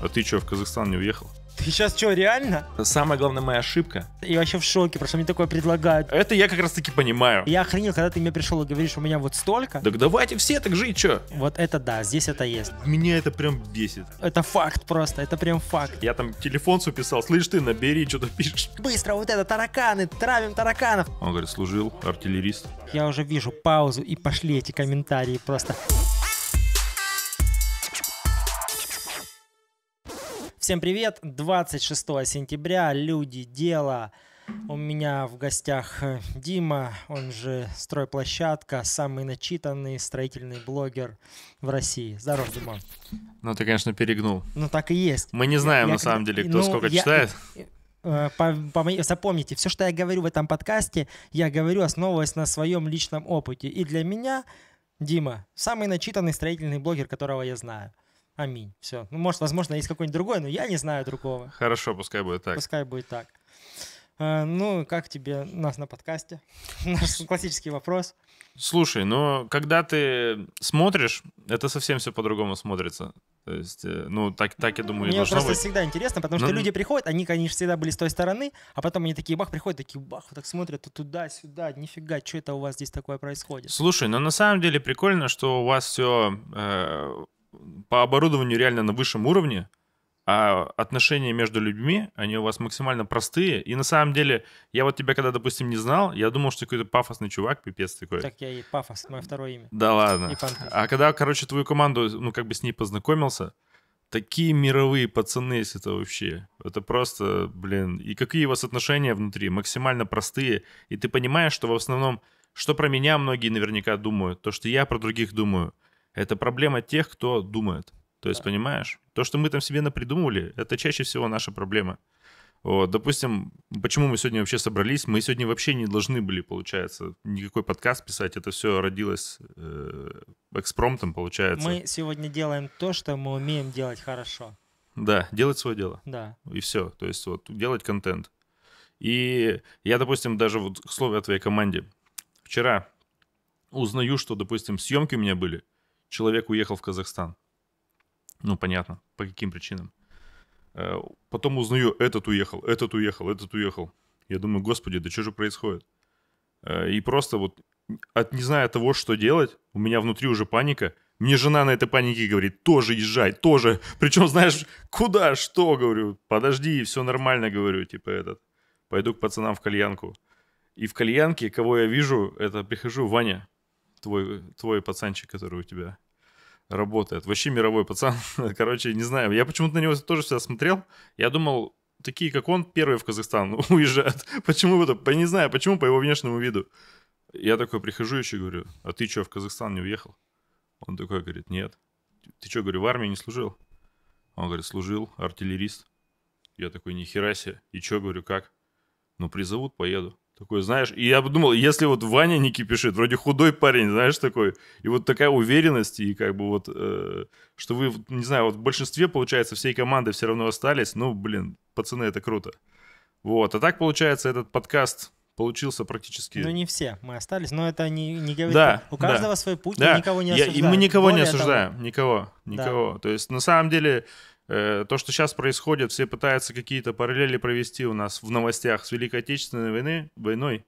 А ты что, в Казахстан не уехал? Ты сейчас что, реально? Самая главная моя ошибка. Я вообще в шоке, потому что мне такое предлагают. Это я как раз таки понимаю. Я охренел, когда ты мне пришел и говоришь, у меня вот столько. Так давайте все так жить, что? Вот это да, здесь это есть. Меня это прям бесит. Это факт просто, это прям факт. Я там телефон писал, слышь ты, набери, что-то пишешь. Быстро вот это, тараканы, травим тараканов. Он говорит, служил, артиллерист. Я уже вижу паузу и пошли эти комментарии Просто. Всем привет! 26 сентября, люди, дело. У меня в гостях э, Дима, он же стройплощадка, самый начитанный строительный блогер в России. Здорово, Дима. Ну, ты, конечно, перегнул. Ну, так и есть. Мы не знаем, я, на самом деле, кто ну, сколько я, читает. Э, э, по, по, запомните, все, что я говорю в этом подкасте, я говорю, основываясь на своем личном опыте. И для меня Дима самый начитанный строительный блогер, которого я знаю. Аминь. Все. Ну, может, возможно, есть какой-нибудь другой, но я не знаю другого. Хорошо, пускай будет так. Пускай будет так. Э, ну, как тебе нас на подкасте? Наш классический вопрос. Слушай, но ну, когда ты смотришь, это совсем все по-другому смотрится. То есть, э, ну, так, так я думаю, Мне просто быть. всегда интересно, потому что ну, люди приходят, они, конечно, всегда были с той стороны, а потом они такие бах, приходят, такие бах, вот так смотрят туда-сюда, нифига, что это у вас здесь такое происходит? Слушай, но ну, на самом деле прикольно, что у вас все э, по оборудованию реально на высшем уровне, а отношения между людьми, они у вас максимально простые. И на самом деле, я вот тебя когда, допустим, не знал, я думал, что какой-то пафосный чувак, пипец такой. Так я и пафос, мое второе имя. Да ладно. А когда, короче, твою команду, ну, как бы с ней познакомился, такие мировые пацаны, если это вообще. Это просто, блин. И какие у вас отношения внутри, максимально простые. И ты понимаешь, что в основном, что про меня многие наверняка думают, то, что я про других думаю – это проблема тех, кто думает. То есть, да. понимаешь, то, что мы там себе напридумывали, это чаще всего наша проблема. Вот, допустим, почему мы сегодня вообще собрались? Мы сегодня вообще не должны были, получается, никакой подкаст писать. Это все родилось э, экспромтом, получается. Мы сегодня делаем то, что мы умеем делать хорошо. Да, делать свое дело. Да. И все. То есть вот делать контент. И я, допустим, даже вот к слову о твоей команде. Вчера узнаю, что, допустим, съемки у меня были – человек уехал в Казахстан. Ну, понятно, по каким причинам. Э, потом узнаю, этот уехал, этот уехал, этот уехал. Я думаю, господи, да что же происходит? Э, и просто вот, от не зная того, что делать, у меня внутри уже паника. Мне жена на этой панике говорит, тоже езжай, тоже. Причем, знаешь, куда, что, говорю, подожди, все нормально, говорю, типа этот. Пойду к пацанам в кальянку. И в кальянке, кого я вижу, это прихожу, Ваня, твой, твой пацанчик, который у тебя работает. Вообще мировой пацан. Короче, не знаю. Я почему-то на него тоже всегда смотрел. Я думал, такие, как он, первые в Казахстан уезжают. Почему это? Не знаю, почему по его внешнему виду. Я такой прихожу еще говорю, а ты что, в Казахстан не уехал? Он такой говорит, нет. Ты что, говорю, в армии не служил? Он говорит, служил, артиллерист. Я такой, ни себе. И что, говорю, как? Ну, призовут, поеду. Такой, знаешь, и я думал, если вот Ваня не кипишит, вроде худой парень, знаешь, такой, и вот такая уверенность, и как бы вот, э, что вы, не знаю, вот в большинстве, получается, всей команды все равно остались, ну, блин, пацаны, это круто. Вот, а так, получается, этот подкаст получился практически... Ну, не все, мы остались, но это не, не говорит... Да, У каждого да, свой путь, да. никого не осуждаем. Я, и мы никого Более не осуждаем, того. никого, никого. Да. То есть, на самом деле, Э, то, что сейчас происходит, все пытаются какие-то параллели провести у нас в новостях с Великой Отечественной войны, войной.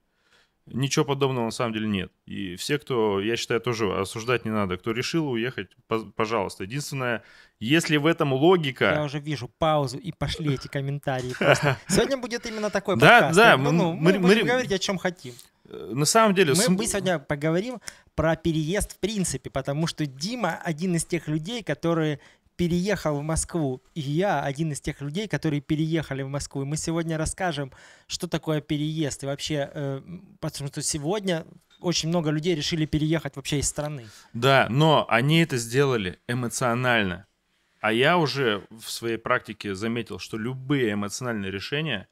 Ничего подобного на самом деле нет. И все, кто, я считаю, тоже осуждать не надо. Кто решил уехать, пожалуйста. Единственное, если в этом логика... Я уже вижу паузу и пошли эти комментарии. Сегодня будет именно такой подкаст. Да, да. Мы будем говорить, о чем хотим. Э, на самом деле... Мы, мы сегодня поговорим про переезд в принципе, потому что Дима один из тех людей, которые переехал в Москву. И я один из тех людей, которые переехали в Москву. И мы сегодня расскажем, что такое переезд. И вообще, э, потому что сегодня очень много людей решили переехать вообще из страны. Да, но они это сделали эмоционально. А я уже в своей практике заметил, что любые эмоциональные решения...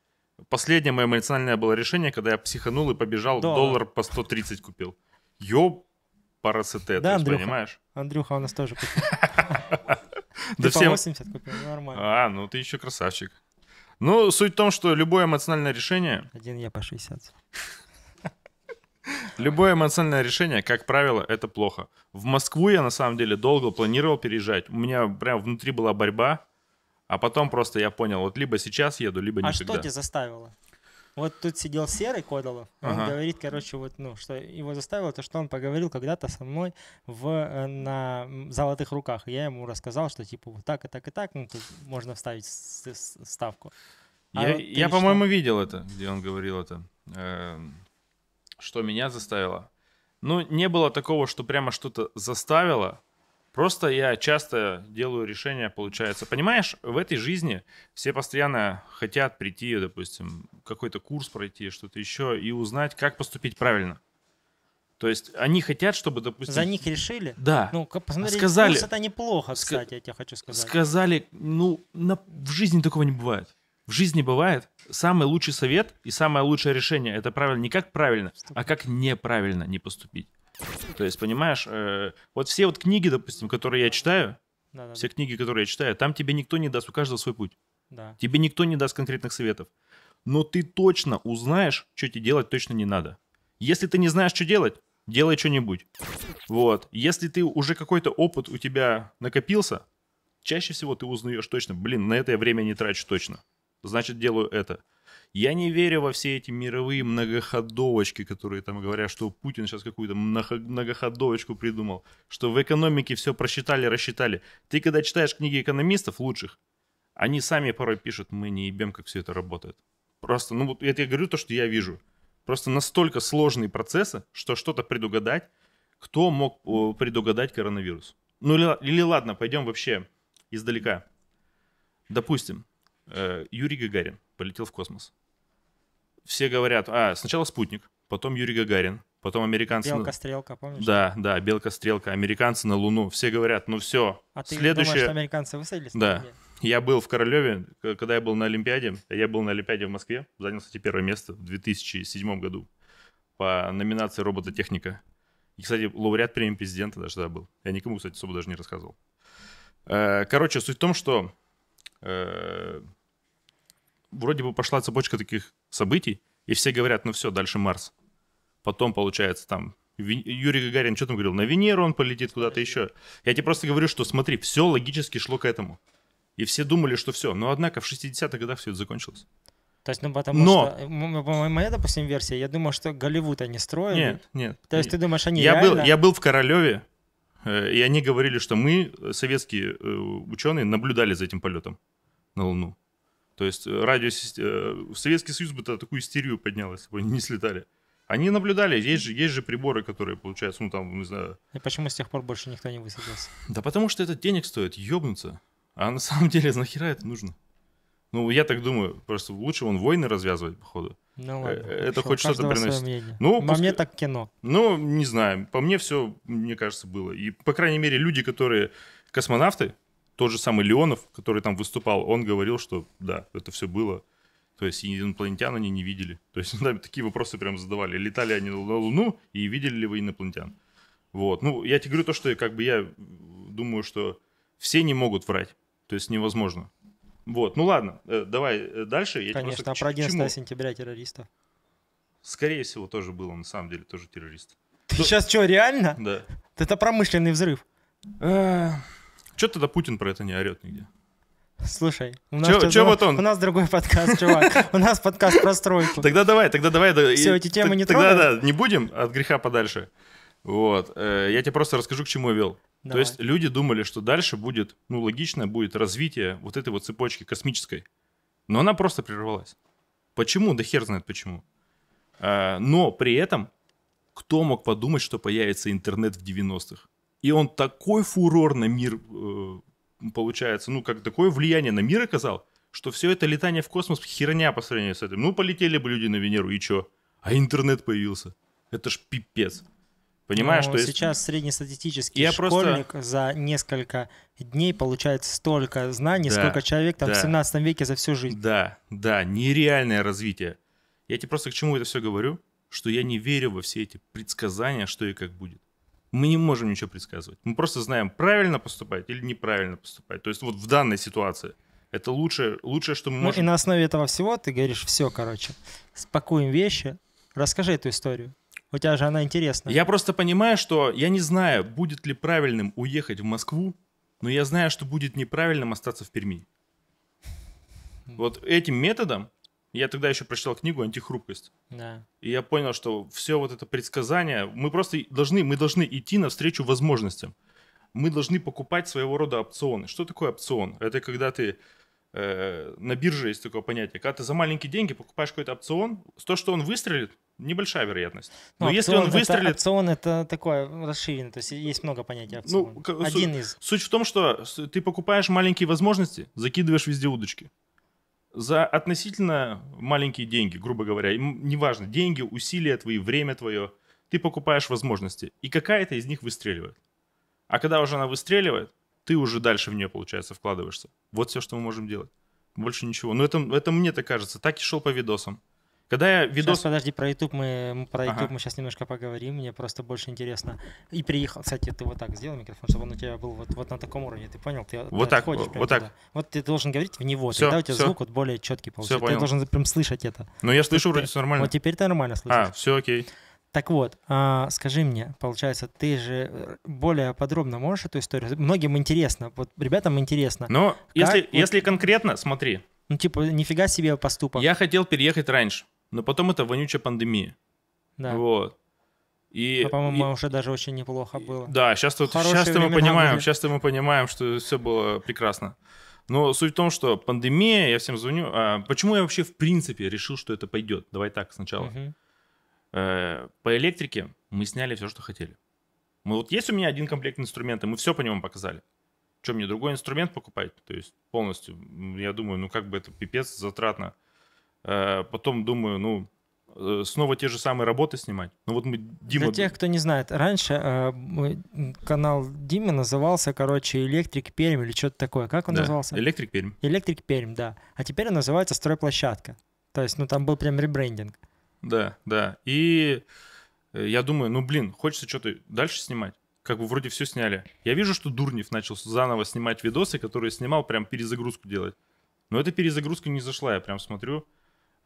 Последнее мое эмоциональное было решение, когда я психанул и побежал, доллар, доллар по 130 купил. Ёп, парацетет, да, Андрюха, понимаешь? Андрюха у нас тоже купил. Да типа всем... 80 купил, ну, нормально. А, ну ты еще красавчик. Ну, суть в том, что любое эмоциональное решение... Один я по 60. Любое эмоциональное решение, как правило, это плохо. В Москву я на самом деле долго планировал переезжать. У меня прям внутри была борьба, а потом просто я понял, вот либо сейчас еду, либо никогда. А что тебя заставило? Вот тут сидел Серый Кодолов, он ага. говорит, короче, вот, ну, что его заставило то, что он поговорил когда-то со мной в, э, на «Золотых руках», я ему рассказал, что, типа, вот так и так и так, ну, тут можно вставить ставку. А я, вот я по-моему, видел это, где он говорил это, эм, что меня заставило. Ну, не было такого, что прямо что-то заставило, Просто я часто делаю решения, получается. Понимаешь, в этой жизни все постоянно хотят прийти, допустим, какой-то курс пройти, что-то еще, и узнать, как поступить правильно. То есть они хотят, чтобы, допустим... За них решили? Да. Ну, посмотрите, сказали, курс это неплохо, кстати, я тебе хочу сказать. Сказали, ну, на, в жизни такого не бывает. В жизни бывает самый лучший совет и самое лучшее решение. Это правильно не как правильно, а как неправильно не поступить. То есть, понимаешь, э, вот все вот книги, допустим, которые я читаю, да, да, все да. книги, которые я читаю, там тебе никто не даст, у каждого свой путь. Да. Тебе никто не даст конкретных советов. Но ты точно узнаешь, что тебе делать точно не надо. Если ты не знаешь, что делать, делай что-нибудь. Вот. Если ты уже какой-то опыт у тебя накопился, чаще всего ты узнаешь точно, блин, на это я время не трачу точно. Значит, делаю это. Я не верю во все эти мировые многоходовочки, которые там говорят, что Путин сейчас какую-то многоходовочку придумал, что в экономике все просчитали, рассчитали. Ты когда читаешь книги экономистов лучших, они сами порой пишут, мы не ебем, как все это работает. Просто, ну вот это я говорю то, что я вижу. Просто настолько сложные процессы, что что-то предугадать. Кто мог предугадать коронавирус? Ну или, или ладно, пойдем вообще издалека. Допустим, э, Юрий Гагарин полетел в космос. Все говорят, а, сначала спутник, потом Юрий Гагарин, потом американцы... Белка-стрелка, помнишь? Да, да, белка-стрелка, американцы на Луну. Все говорят, ну все, а ты следующее... думаешь, что американцы высадились? Да. Я был в Королеве, когда я был на Олимпиаде, я был на Олимпиаде в Москве, занял, кстати, первое место в 2007 году по номинации робототехника. И, кстати, лауреат премии президента даже тогда был. Я никому, кстати, особо даже не рассказывал. Э, короче, суть в том, что э, вроде бы пошла цепочка таких событий, и все говорят, ну все, дальше Марс. Потом, получается, там Юрий Гагарин что там говорил, на Венеру он полетит куда-то еще. Я тебе просто говорю, что смотри, все логически шло к этому. И все думали, что все. Но однако в 60-х годах все это закончилось. То есть, ну потому Но... что моя, допустим, версия, я думаю, что Голливуд они строили. Нет, нет. То есть нет. ты думаешь, они я реально... был, я был в Королеве, э, и они говорили, что мы, э, советские э, ученые, наблюдали за этим полетом на Луну. То есть э, радио... Э, Советский Союз бы такую истерию поднял, если бы они не слетали. Они наблюдали, есть же, есть же приборы, которые получаются, ну там, не знаю. И почему с тех пор больше никто не высадился? Да потому что это денег стоит, ёбнуться. А на самом деле, нахера это нужно? Ну, я так думаю, просто лучше вон войны развязывать, походу. Ну ладно. Э, это хоть что-то приносит. Ну, по пуск... мне так кино. Ну, не знаю. По мне все, мне кажется, было. И, по крайней мере, люди, которые космонавты, тот же самый Леонов, который там выступал, он говорил, что да, это все было. То есть инопланетян они не видели. То есть там такие вопросы прям задавали. Летали они на Луну и видели ли вы инопланетян? Вот. Ну, я тебе говорю то, что как бы я думаю, что все не могут врать. То есть невозможно. Вот. Ну ладно, э, давай э, дальше. Я Конечно, просто... а про 11 сентября террориста. Скорее всего, тоже было, на самом деле, тоже террорист. Ты Но... Ну, сейчас что, реально? Да. Это промышленный взрыв. Э, Че тогда Путин про это не орет нигде? Слушай, у нас, чё, чё, вот он? у нас другой подкаст, чувак. У нас подкаст про стройку. Тогда давай, тогда давай. Все, эти темы не Тогда да, не будем от греха подальше. Вот. Э, я тебе просто расскажу, к чему я вел. Давай. То есть люди думали, что дальше будет, ну, логично, будет развитие вот этой вот цепочки космической. Но она просто прервалась. Почему? Да хер знает почему. А, но при этом кто мог подумать, что появится интернет в 90-х? И он такой фурор на мир э, получается, ну, как такое влияние на мир оказал, что все это летание в космос херня по сравнению с этим. Ну, полетели бы люди на Венеру, и чё? А интернет появился. Это ж пипец. Понимаешь, что сейчас если... среднестатистический я школьник просто... за несколько дней получает столько знаний, да, сколько человек там да, в 17 веке за всю жизнь. Да, да, нереальное развитие. Я тебе просто к чему это все говорю, что я не верю во все эти предсказания, что и как будет мы не можем ничего предсказывать. Мы просто знаем, правильно поступать или неправильно поступать. То есть вот в данной ситуации это лучшее, лучшее что мы ну, можем. Ну, и на основе этого всего ты говоришь, все, короче, спакуем вещи, расскажи эту историю. У тебя же она интересная. Я просто понимаю, что я не знаю, будет ли правильным уехать в Москву, но я знаю, что будет неправильным остаться в Перми. Вот этим методом я тогда еще прочитал книгу «Антихрупкость». Да. И я понял, что все вот это предсказание, мы просто должны, мы должны идти навстречу возможностям. Мы должны покупать своего рода опционы. Что такое опцион? Это когда ты э, на бирже есть такое понятие. Когда ты за маленькие деньги покупаешь какой-то опцион, то, что он выстрелит, небольшая вероятность. Но, Но ну, если он выстрелит... Это, опцион это такое расширенное, то есть есть много понятий опцион. Ну, Один суть, из. Суть в том, что ты покупаешь маленькие возможности, закидываешь везде удочки за относительно маленькие деньги, грубо говоря, неважно, деньги, усилия твои, время твое, ты покупаешь возможности, и какая-то из них выстреливает. А когда уже она выстреливает, ты уже дальше в нее, получается, вкладываешься. Вот все, что мы можем делать. Больше ничего. Но это, это мне так кажется. Так и шел по видосам. Когда я видос... Сейчас, подожди, про YouTube мы, про YouTube ага. мы сейчас немножко поговорим, мне просто больше интересно. И приехал, кстати, ты вот так сделал микрофон, чтобы он у тебя был вот, вот на таком уровне, ты понял? Ты, вот ты так, вот туда. так. Вот ты должен говорить в него, все, тогда у тебя все. звук вот более четкий получится. Все, ты понял. должен прям слышать это. Ну я слышу, ты, вроде все нормально. Вот теперь ты нормально а, слышишь. А, все окей. Так вот, а, скажи мне, получается, ты же э, более подробно можешь эту историю? Многим интересно, вот ребятам интересно. Но ну, как, если, вот... если конкретно, смотри. Ну типа, нифига себе поступок. Я хотел переехать раньше. Но потом это вонючая пандемия. Да. Вот. И, а, по-моему, и... уже даже очень неплохо было. Да, сейчас, тут, сейчас мы понимаем, были. сейчас мы понимаем, что все было прекрасно. Но суть в том, что пандемия, я всем звоню. А почему я вообще в принципе решил, что это пойдет? Давай так сначала. Угу. по электрике мы сняли все, что хотели. Мы вот есть у меня один комплект инструмента, мы все по нему показали. Что мне другой инструмент покупать? То есть полностью, я думаю, ну как бы это пипец затратно. Э, потом думаю, ну, э, снова те же самые работы снимать. Ну вот мы Дима... Для тех, кто не знает, раньше э, канал Дима назывался, короче, Электрик Пермь или что-то такое. Как он да. назывался? Электрик Пермь. Электрик Пермь, да. А теперь он называется Стройплощадка. То есть, ну там был прям ребрендинг. Да, да. И я думаю, ну блин, хочется что-то дальше снимать. Как бы вроде все сняли. Я вижу, что Дурнев начал заново снимать видосы, которые снимал, прям перезагрузку делать. Но эта перезагрузка не зашла, я прям смотрю.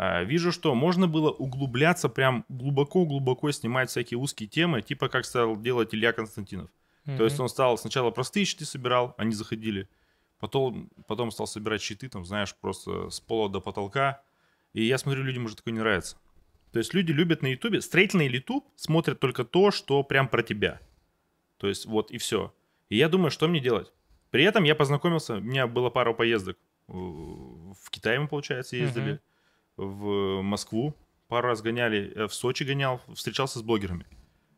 А, вижу, что можно было углубляться, прям глубоко-глубоко снимать всякие узкие темы, типа как стал делать Илья Константинов. Mm-hmm. То есть он стал сначала простые щиты собирал, они заходили, потом, потом стал собирать щиты, там, знаешь, просто с пола до потолка. И я смотрю, людям уже такое не нравится. То есть люди любят на Ютубе, строительный Ютуб смотрят только то, что прям про тебя. То есть вот и все. И я думаю, что мне делать. При этом я познакомился, у меня было пару поездок в Китай мы, получается, ездили. Mm-hmm в Москву, пару раз гоняли, э, в Сочи гонял, встречался с блогерами.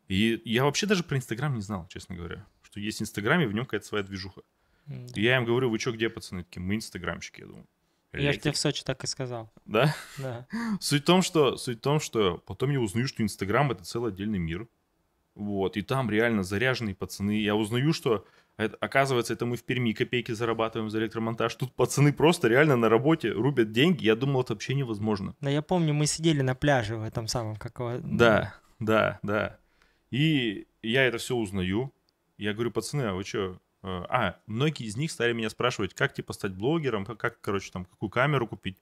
И я вообще даже про Инстаграм не знал, честно говоря, что есть Инстаграм, и в нем какая-то своя движуха. Mm-hmm. И я им говорю, вы что, где, пацаны? Такие, мы инстаграмщики, я думаю. Я же тебе в Сочи так и сказал. Да? Да. Суть в том, что, суть в том, что потом я узнаю, что Инстаграм — это целый отдельный мир. Вот, и там реально заряженные пацаны. Я узнаю, что это, оказывается, это мы в Перми копейки зарабатываем за электромонтаж. Тут пацаны просто реально на работе рубят деньги. Я думал, это вообще невозможно. Да, я помню, мы сидели на пляже в этом самом какого... Да, да, да. И я это все узнаю. Я говорю, пацаны, а вы что? Э, а, многие из них стали меня спрашивать, как типа стать блогером, как, как короче, там, какую камеру купить.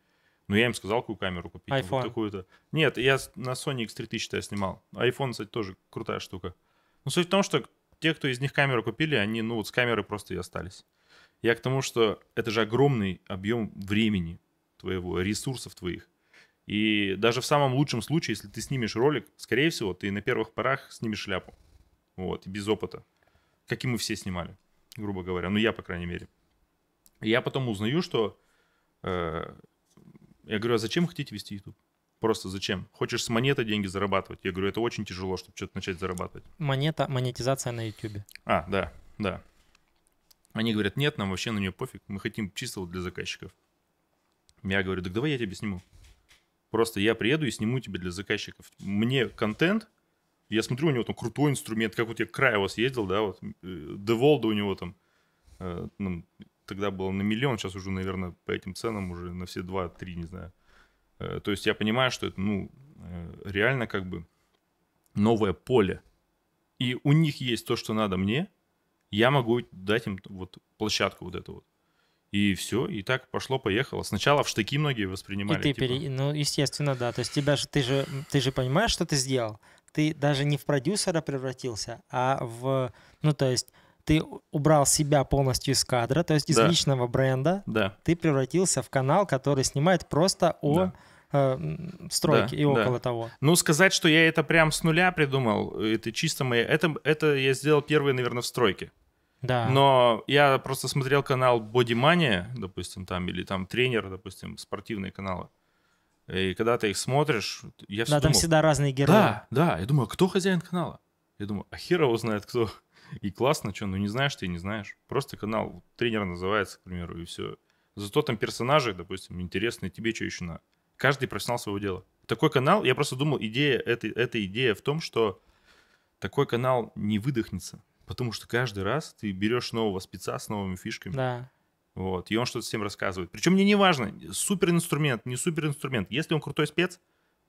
Ну, я им сказал, какую камеру купить. iPhone. Вот такую-то. Нет, я на Sony X3000 я снимал. iPhone, кстати, тоже крутая штука. Но ну, суть в том, что те, кто из них камеру купили, они, ну, вот с камеры просто и остались. Я к тому, что это же огромный объем времени твоего, ресурсов твоих. И даже в самом лучшем случае, если ты снимешь ролик, скорее всего, ты на первых порах снимешь шляпу. Вот, без опыта. Как и мы все снимали, грубо говоря. Ну, я, по крайней мере. И я потом узнаю, что... Э, я говорю, а зачем вы хотите вести YouTube? Просто зачем? Хочешь с монеты деньги зарабатывать? Я говорю, это очень тяжело, чтобы что-то начать зарабатывать. Монета, монетизация на YouTube. А, да, да. Они говорят, нет, нам вообще на нее пофиг, мы хотим чисто для заказчиков. Я говорю, так давай я тебе сниму. Просто я приеду и сниму тебе для заказчиков. Мне контент, я смотрю, у него там крутой инструмент, как вот я у вас ездил, да, вот, э, Деволда у него там, э, ну, тогда было на миллион, сейчас уже, наверное, по этим ценам уже на все два-три, не знаю. Э, то есть я понимаю, что это, ну, э, реально как бы новое поле. И у них есть то, что надо мне, я могу дать им вот площадку вот эту вот. И все, и так пошло-поехало. Сначала в штыки многие воспринимали. И ты типа... пере... Ну, естественно, да. То есть тебя же, ты же, ты же понимаешь, что ты сделал. Ты даже не в продюсера превратился, а в... Ну, то есть ты убрал себя полностью из кадра, то есть из да. личного бренда. Да. Ты превратился в канал, который снимает просто о... Да э, стройки да, и около да. того. Ну, сказать, что я это прям с нуля придумал, это чисто мое. Это, это я сделал первые, наверное, в стройке. Да. Но я просто смотрел канал Body Mania, допустим, там, или там тренер, допустим, спортивные каналы. И когда ты их смотришь, я всегда. Да, думал, там всегда разные герои. Да, да. Я думаю, а кто хозяин канала? Я думаю, а хер его знает кто. И классно, что, ну не знаешь ты, не знаешь. Просто канал, тренер называется, к примеру, и все. Зато там персонажи, допустим, интересные, тебе что еще надо? каждый профессионал своего дела. Такой канал, я просто думал, идея, эта, эта идея в том, что такой канал не выдохнется, потому что каждый раз ты берешь нового спеца с новыми фишками. Да. Вот, и он что-то всем рассказывает. Причем мне не важно, супер инструмент, не супер инструмент. Если он крутой спец,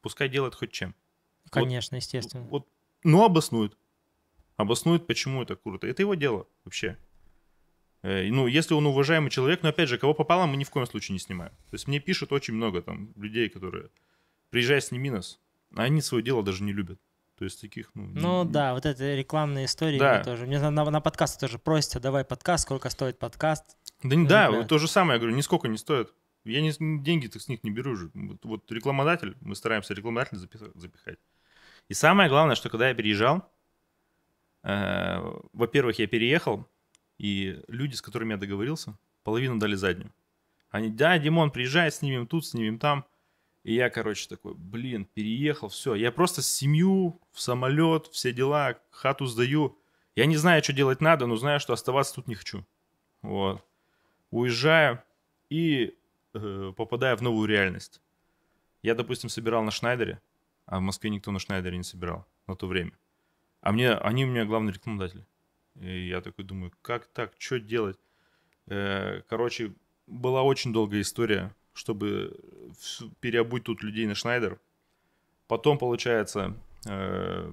пускай делает хоть чем. Конечно, вот, естественно. Вот, ну, обоснует. Обоснует, почему это круто. Это его дело вообще. Э, ну, если он уважаемый человек, но опять же, кого попало, мы ни в коем случае не снимаем. То есть мне пишут очень много там людей, которые приезжай, сними нас, а они свое дело даже не любят. То есть таких, ну... Ну не... да, вот это рекламные истории да. тоже. Мне на, на, подкаст тоже просят, давай подкаст, сколько стоит подкаст. Да, ну, да, да, то же самое, я говорю, нисколько не стоит. Я не, деньги так с них не беру уже. Вот, вот рекламодатель, мы стараемся рекламодателя запихать. И самое главное, что когда я переезжал, э, во-первых, я переехал, и люди, с которыми я договорился, половину дали заднюю. Они, да, Димон, приезжай, снимем тут, снимем там. И я, короче, такой, блин, переехал, все. Я просто семью, в самолет, все дела, хату сдаю. Я не знаю, что делать надо, но знаю, что оставаться тут не хочу. Вот. Уезжаю и э, попадаю в новую реальность. Я, допустим, собирал на Шнайдере, а в Москве никто на Шнайдере не собирал на то время. А мне, они у меня главный рекламодатель. И я такой думаю, как так, что делать? Э, короче, была очень долгая история, чтобы переобуть тут людей на Шнайдер. Потом, получается, э,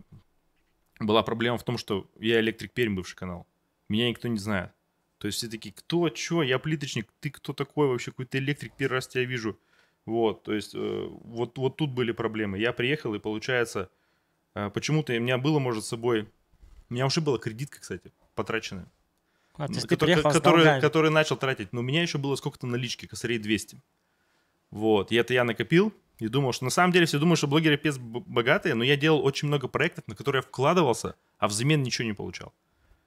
была проблема в том, что я электрик Пермь, бывший канал. Меня никто не знает. То есть все такие, кто, что, я плиточник, ты кто такой вообще, какой-то электрик, первый раз тебя вижу. Вот, то есть э, вот, вот тут были проблемы. Я приехал, и получается, почему-то у меня было, может, с собой у меня уже была кредитка, кстати, потраченная. А, ну, который, который, который начал тратить. Но у меня еще было сколько-то налички, косарей 200. Вот, и это я накопил и думал, что на самом деле все думают, что блогеры пес богатые, но я делал очень много проектов, на которые я вкладывался, а взамен ничего не получал.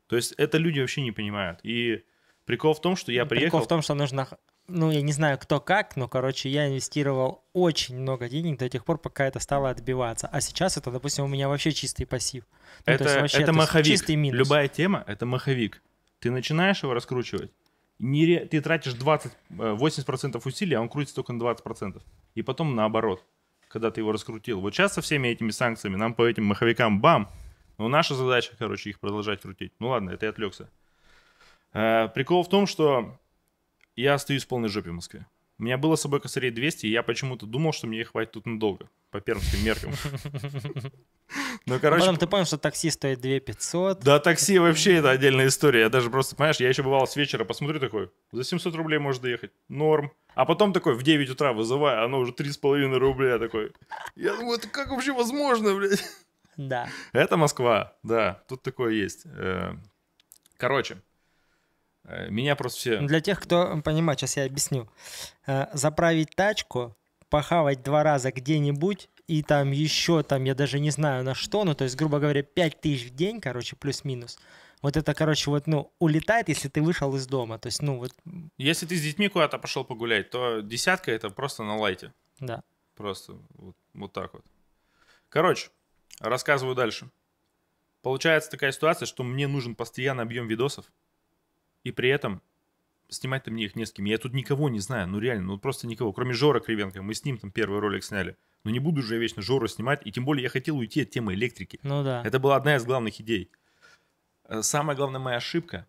То есть это люди вообще не понимают. И прикол в том, что я приехал... Прикол в том, что нужно ну, я не знаю, кто как, но, короче, я инвестировал очень много денег до тех пор, пока это стало отбиваться. А сейчас это, допустим, у меня вообще чистый пассив. Ну, это, есть, вообще, это маховик. Чистый минус. Любая тема — это маховик. Ты начинаешь его раскручивать, нере... ты тратишь 20, 80% э, усилий, а он крутится только на 20%. И потом наоборот, когда ты его раскрутил. Вот сейчас со всеми этими санкциями нам по этим маховикам бам! Но наша задача, короче, их продолжать крутить. Ну ладно, это я отвлекся. Э, прикол в том, что я остаюсь в полной жопе в Москве. У меня было с собой косарей 200, и я почему-то думал, что мне их хватит тут надолго, по пермским меркам. Ну, короче... Потом ты понял, что такси стоит 2 500. Да, такси вообще это отдельная история. Я даже просто, понимаешь, я еще бывал с вечера, посмотрю такой, за 700 рублей можешь доехать. Норм. А потом такой в 9 утра вызываю, оно уже 3,5 рубля такой. Я думаю, это как вообще возможно, блядь? Да. Это Москва, да, тут такое есть. Э, короче, Э, меня просто все... Для тех, кто понимает, сейчас я объясню. Э, заправить тачку, похавать два раза где-нибудь, и там еще, там, я даже не знаю на что, ну, то есть, грубо говоря, 5 тысяч в день, короче, плюс-минус. Вот это, короче, вот, ну, улетает, если ты вышел из дома. То есть, ну, вот... Если ты с детьми куда-то пошел погулять, то десятка — это просто на лайте. Да. Просто вот, вот так вот. Короче, рассказываю дальше. Получается такая ситуация, что мне нужен постоянный объем видосов. И при этом снимать-то мне их не с кем. Я тут никого не знаю, ну реально, ну просто никого. Кроме Жора Кривенко, мы с ним там первый ролик сняли. Но не буду же я вечно Жору снимать, и тем более я хотел уйти от темы электрики. Ну да. Это была одна из главных идей. Э, самая главная моя ошибка,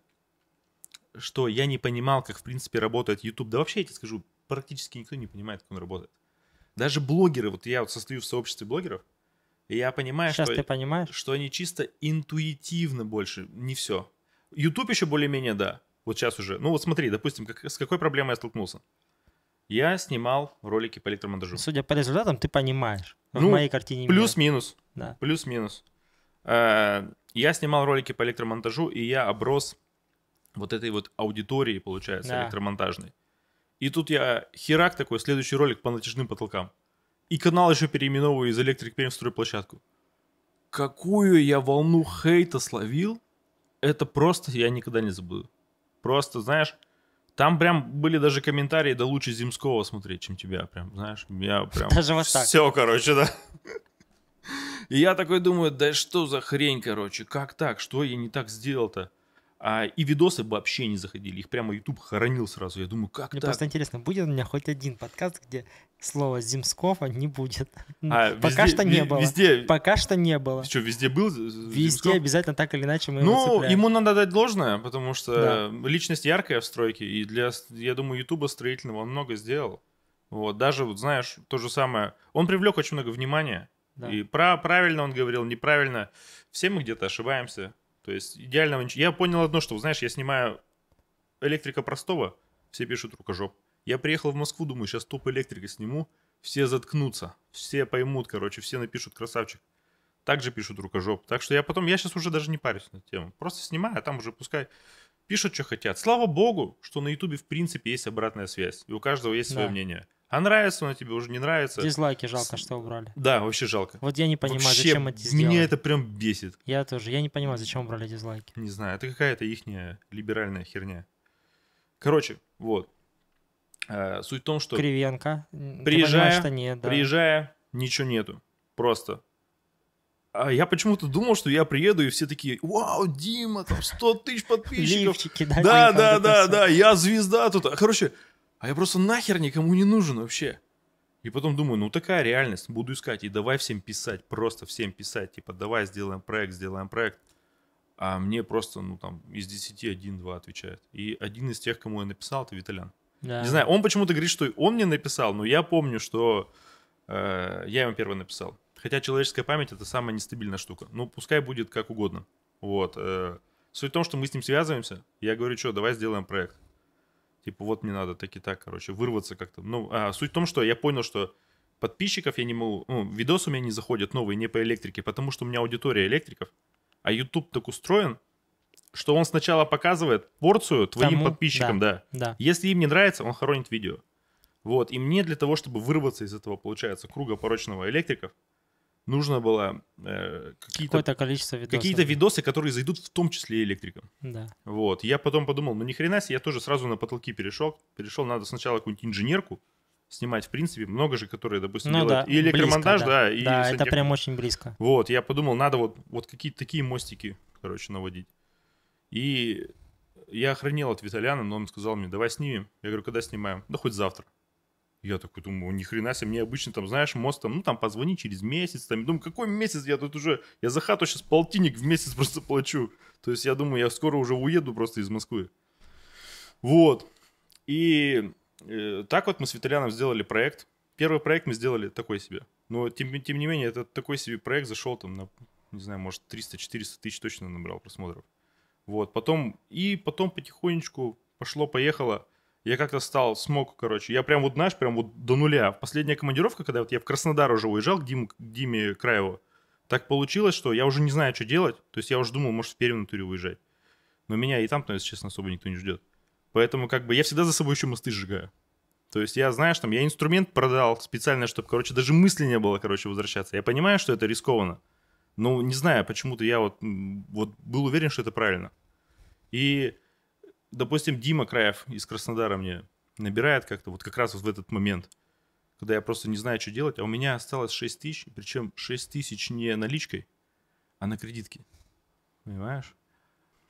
что я не понимал, как в принципе работает YouTube. Да вообще, я тебе скажу, практически никто не понимает, как он работает. Даже блогеры, вот я вот состою в сообществе блогеров, и я понимаю, что, ты понимаешь? что они чисто интуитивно больше, не все. YouTube еще более-менее, да. Вот сейчас уже. Ну вот смотри, допустим, как, с какой проблемой я столкнулся? Я снимал ролики по электромонтажу. Судя по результатам, ты понимаешь. Ну, в моей картине. Плюс-минус. Да. Плюс-минус. Э, я снимал ролики по электромонтажу, и я оброс вот этой вот аудитории, получается, да. электромонтажной. И тут я херак такой, следующий ролик по натяжным потолкам. И канал еще переименовываю из электрик в стройплощадку. Какую я волну хейта словил, это просто я никогда не забуду. Просто, знаешь, там прям были даже комментарии, да лучше Земского смотреть, чем тебя, прям, знаешь, я прям... Даже вот так. Все, короче, да. И я такой думаю, да что за хрень, короче, как так, что я не так сделал-то? А, и видосы бы вообще не заходили. Их прямо YouTube хоронил сразу. Я думаю, как Мне так? просто интересно, будет у меня хоть один подкаст, где слово Земскова не будет? А, Пока везде, что не было. Везде... Пока что не было. Что, везде был Везде Земсков? обязательно так или иначе мы Ну, его ему надо дать должное, потому что да. личность яркая в стройке. И для, я думаю, Ютуба строительного он много сделал. Вот, даже, вот, знаешь, то же самое. Он привлек очень много внимания. Да. И про правильно он говорил, неправильно. Все мы где-то ошибаемся. То есть идеального ничего. Я понял одно, что, знаешь, я снимаю электрика простого, все пишут рукожоп. Я приехал в Москву, думаю, сейчас топ электрика сниму, все заткнутся, все поймут, короче, все напишут красавчик. Также пишут рукожоп. Так что я потом, я сейчас уже даже не парюсь на тему. Просто снимаю, а там уже пускай пишут, что хотят. Слава богу, что на Ютубе в принципе есть обратная связь, и у каждого есть свое да. мнение. А нравится она тебе, уже не нравится. Дизлайки жалко, что убрали. Да, вообще жалко. Вот я не понимаю, вообще, зачем это сделали. Меня это прям бесит. Я тоже. Я не понимаю, зачем убрали дизлайки. Не знаю, это какая-то ихняя либеральная херня. Короче, вот. А, суть в том, что... Кривенко. Приезжая, что нет, да. приезжая, ничего нету. Просто а я почему-то думал, что я приеду, и все такие, вау, Дима, там 100 тысяч подписчиков. Лифчики, да, да, да, да, да, я звезда тут. А, короче, а я просто нахер никому не нужен вообще. И потом думаю, ну такая реальность, буду искать. И давай всем писать, просто всем писать. Типа, давай сделаем проект, сделаем проект. А мне просто, ну там, из 10 один-два отвечает. И один из тех, кому я написал, это Виталян. Да. Не знаю, он почему-то говорит, что он мне написал, но я помню, что э, я ему первый написал. Хотя человеческая память это самая нестабильная штука. Ну, пускай будет как угодно. Вот. Э, суть в том, что мы с ним связываемся. Я говорю, что, давай сделаем проект. Типа, вот мне надо так и так, короче, вырваться как-то. Ну, а, суть в том, что я понял, что подписчиков я не могу... Ну, видосы у меня не заходят новые, не по электрике, потому что у меня аудитория электриков. А YouTube так устроен, что он сначала показывает порцию твоим Тому, подписчикам, да, да. да. Если им не нравится, он хоронит видео. Вот, и мне для того, чтобы вырваться из этого, получается, круга порочного электриков, нужно было э, какие-то, количество видосов. какие-то видосы, которые зайдут в том числе и электрикам. Да. Вот. Я потом подумал, ну ни хрена себе, я тоже сразу на потолки перешел. Перешел, надо сначала какую-нибудь инженерку снимать, в принципе, много же, которые, допустим, ну, делают да, и электромонтаж, близко, да. да, и Да, сантехник. это прям очень близко. Вот, я подумал, надо вот, вот какие-то такие мостики, короче, наводить. И я охранел от Виталяна, но он сказал мне, давай снимем. Я говорю, когда снимаем? Да хоть завтра. Я такой думаю, ни хрена себе, мне обычно там, знаешь, мост там, ну там позвони через месяц, там, думаю, какой месяц, я тут уже, я за хату сейчас полтинник в месяц просто плачу. То есть я думаю, я скоро уже уеду просто из Москвы. Вот. И э, так вот мы с Виталяном сделали проект. Первый проект мы сделали такой себе. Но тем, тем не менее, этот такой себе проект зашел там на, не знаю, может 300-400 тысяч точно набрал просмотров. Вот, потом, и потом потихонечку пошло-поехало я как-то стал, смог, короче, я прям вот, знаешь, прям вот до нуля. Последняя командировка, когда вот я в Краснодар уже уезжал к, Диму, к Диме Краеву, так получилось, что я уже не знаю, что делать. То есть я уже думал, может, в Пермь на туре уезжать. Но меня и там, то есть, честно, особо никто не ждет. Поэтому как бы я всегда за собой еще мосты сжигаю. То есть я, знаешь, там, я инструмент продал специально, чтобы, короче, даже мысли не было, короче, возвращаться. Я понимаю, что это рискованно. Но не знаю, почему-то я вот, вот был уверен, что это правильно. И допустим, Дима Краев из Краснодара мне набирает как-то вот как раз вот в этот момент, когда я просто не знаю, что делать, а у меня осталось 6 тысяч, причем 6 тысяч не наличкой, а на кредитке. Понимаешь?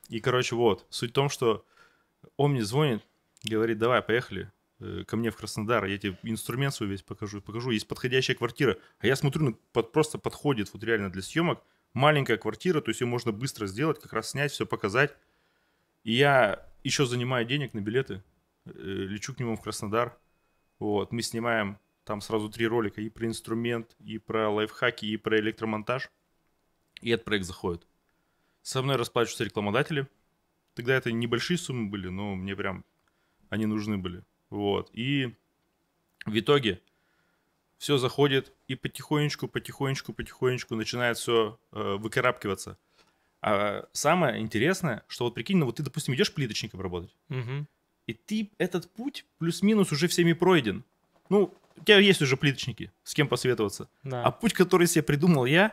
И, короче, вот, суть в том, что он мне звонит, говорит, давай, поехали э, ко мне в Краснодар, я тебе инструмент свой весь покажу, покажу, есть подходящая квартира. А я смотрю, ну, под, просто подходит вот реально для съемок, маленькая квартира, то есть ее можно быстро сделать, как раз снять, все показать. И я еще занимаю денег на билеты, э, лечу к нему в Краснодар. Вот, мы снимаем там сразу три ролика и про инструмент, и про лайфхаки, и про электромонтаж. И этот проект заходит. Со мной расплачиваются рекламодатели. Тогда это небольшие суммы были, но мне прям они нужны были. Вот. И в итоге все заходит и потихонечку, потихонечку, потихонечку начинает все э, выкарабкиваться. А самое интересное, что вот прикинь, ну вот ты, допустим, идешь плиточником работать, угу. и ты этот путь плюс-минус уже всеми пройден. Ну, у тебя есть уже плиточники, с кем посоветоваться. Да. А путь, который себе придумал я,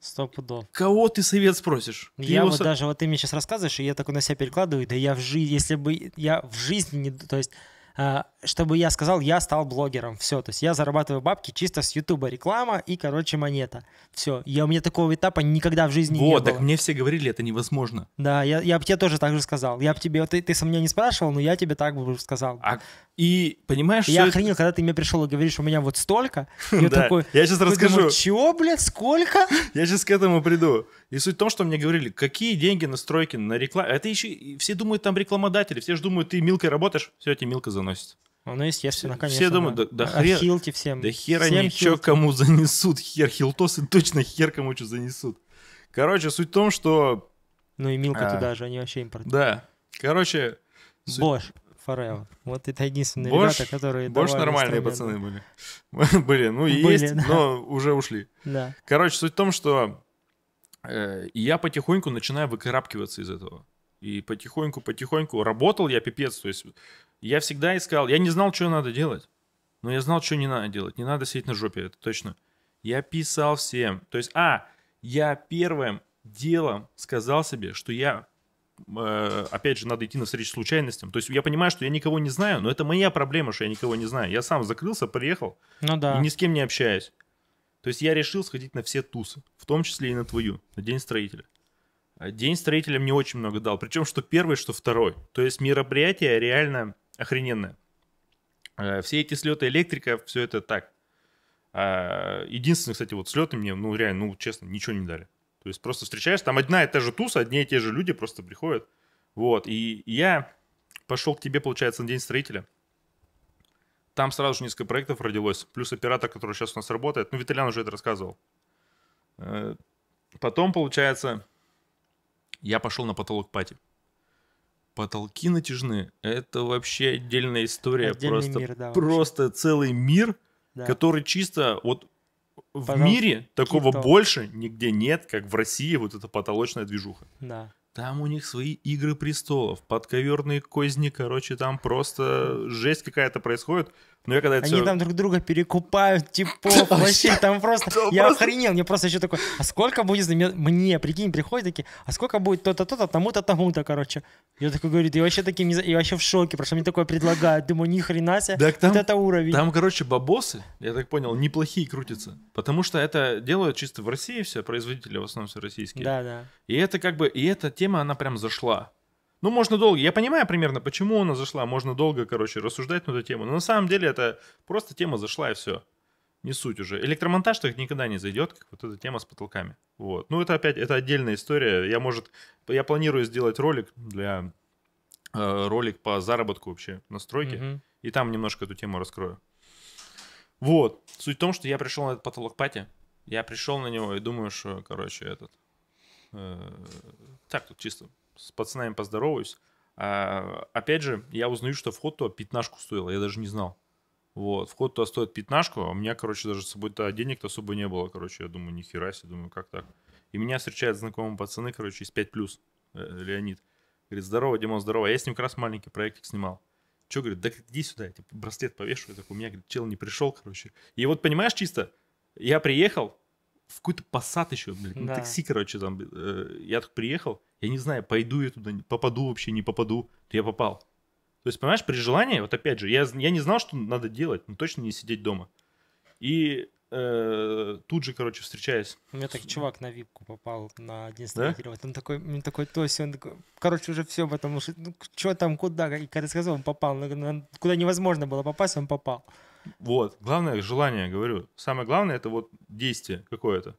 Сто пудов. Кого ты совет спросишь? Ты я его... вот даже, вот ты мне сейчас рассказываешь, и я такой на себя перекладываю, да я в жизни, если бы я в жизни, не, то есть а, чтобы я сказал, я стал блогером. Все, то есть я зарабатываю бабки чисто с Ютуба, реклама и, короче, монета. Все, я, у меня такого этапа никогда в жизни вот, не было. так мне все говорили, это невозможно. Да, я, я бы тебе тоже так же сказал. Я бы тебе, ты, ты со мной не спрашивал, но я тебе так бы сказал. А и понимаешь, Я что охренел, это... когда ты мне пришел и говоришь, у меня вот столько. Я такой, я сейчас расскажу. Чего, блядь, сколько? Я сейчас к этому приду. И суть в том, что мне говорили, какие деньги на стройки, на рекламу. А это еще все думают там рекламодатели, все же думают, ты мелкой работаешь, все эти мелко заносит. Ну, естественно, конечно. Все думают, да, да, да а хер, хилти всем. Да хер они что кому занесут, хер хилтосы точно хер кому что занесут. Короче, суть в том, что... Ну и Милка а. туда же, они вообще импорт. Да, короче... Суть... Бош. Forever. Вот это единственные Bosch, ребята, которые... Бош нормальные пацаны были. были, ну и есть, да. но уже ушли. Да. Короче, суть в том, что э, я потихоньку начинаю выкарабкиваться из этого. И потихоньку-потихоньку работал я пипец. То есть я всегда искал... Я не знал, что надо делать. Но я знал, что не надо делать. Не надо сидеть на жопе, это точно. Я писал всем. То есть, а, я первым делом сказал себе, что я Э, опять же, надо идти на встречу случайностям. То есть я понимаю, что я никого не знаю, но это моя проблема, что я никого не знаю. Я сам закрылся, приехал, ну да. и ни с кем не общаюсь. То есть я решил сходить на все тусы, в том числе и на твою, на День строителя. А День строителя мне очень много дал, причем что первый, что второй. То есть мероприятие реально охрененное. Э, все эти слеты электрика, все это так. А, единственное, кстати, вот слеты мне, ну реально, ну честно, ничего не дали. То есть просто встречаешь, там одна и та же туса, одни и те же люди просто приходят. Вот, и я пошел к тебе, получается, на День строителя. Там сразу же несколько проектов родилось, плюс оператор, который сейчас у нас работает. Ну, Виталян уже это рассказывал. Э, потом, получается, я пошел на потолок пати. Потолки натяжные — это вообще отдельная история. Отдельный просто, мир, да, просто целый мир, да. который чисто... Вот в мире такого TikTok. больше нигде нет, как в России вот эта потолочная движуха. Да. Там у них свои игры престолов, подковерные козни, короче, там просто жесть какая-то происходит. Ну, я когда это Они все... там друг друга перекупают, типа, вообще, там просто... Я охренел, мне просто еще такой, а сколько будет... Мне, прикинь, приходят такие, а сколько будет то-то, то-то, тому-то, тому-то, короче. Я такой говорю, ты вообще таким... Я вообще в шоке, потому что мне такое предлагают. Думаю, ни хрена себе, так там, вот это уровень. Там, короче, бабосы, я так понял, неплохие крутятся. Потому что это делают чисто в России все, производители в основном все российские. Да, да. И это как бы... И эта тема, она прям зашла. Ну, можно долго. Я понимаю примерно, почему она зашла. Можно долго, короче, рассуждать на эту тему. Но на самом деле это просто тема зашла и все. Не суть уже. Электромонтаж так никогда не зайдет, как вот эта тема с потолками. Вот. Ну, это опять, это отдельная история. Я, может, я планирую сделать ролик для... Э, ролик по заработку вообще настройки. Mm-hmm. И там немножко эту тему раскрою. Вот. Суть в том, что я пришел на этот потолок пати. Я пришел на него и думаю, что, короче, этот... Э, так, тут чисто с пацанами поздороваюсь. А, опять же, я узнаю, что вход туда пятнашку стоил, я даже не знал. Вот, вход туда стоит пятнашку, а у меня, короче, даже с собой-то денег-то особо не было, короче, я думаю, нихера себе, думаю, как так. И меня встречают знакомые пацаны, короче, из 5+, э, Леонид. Говорит, здорово, Димон, здорово. А я с ним как раз маленький проектик снимал. Че, говорит, да иди сюда, я тебе браслет повешу. Я такой, у меня, говорит, чел не пришел, короче. И вот, понимаешь, чисто, я приехал, в какой-то посад еще, блядь, да. на такси, короче, там, э, я тут приехал, я не знаю, пойду я туда, попаду вообще, не попаду. То я попал. То есть, понимаешь, при желании, вот опять же, я, я не знал, что надо делать, но точно не сидеть дома. И э, тут же, короче, встречаясь. У меня так чувак на випку попал на день да? Он такой, он такой, то есть он такой, короче, уже все, потому что, ну, что там, куда, и когда сказал, он попал, куда невозможно было попасть, он попал. Вот, главное желание, говорю. Самое главное это вот действие какое-то.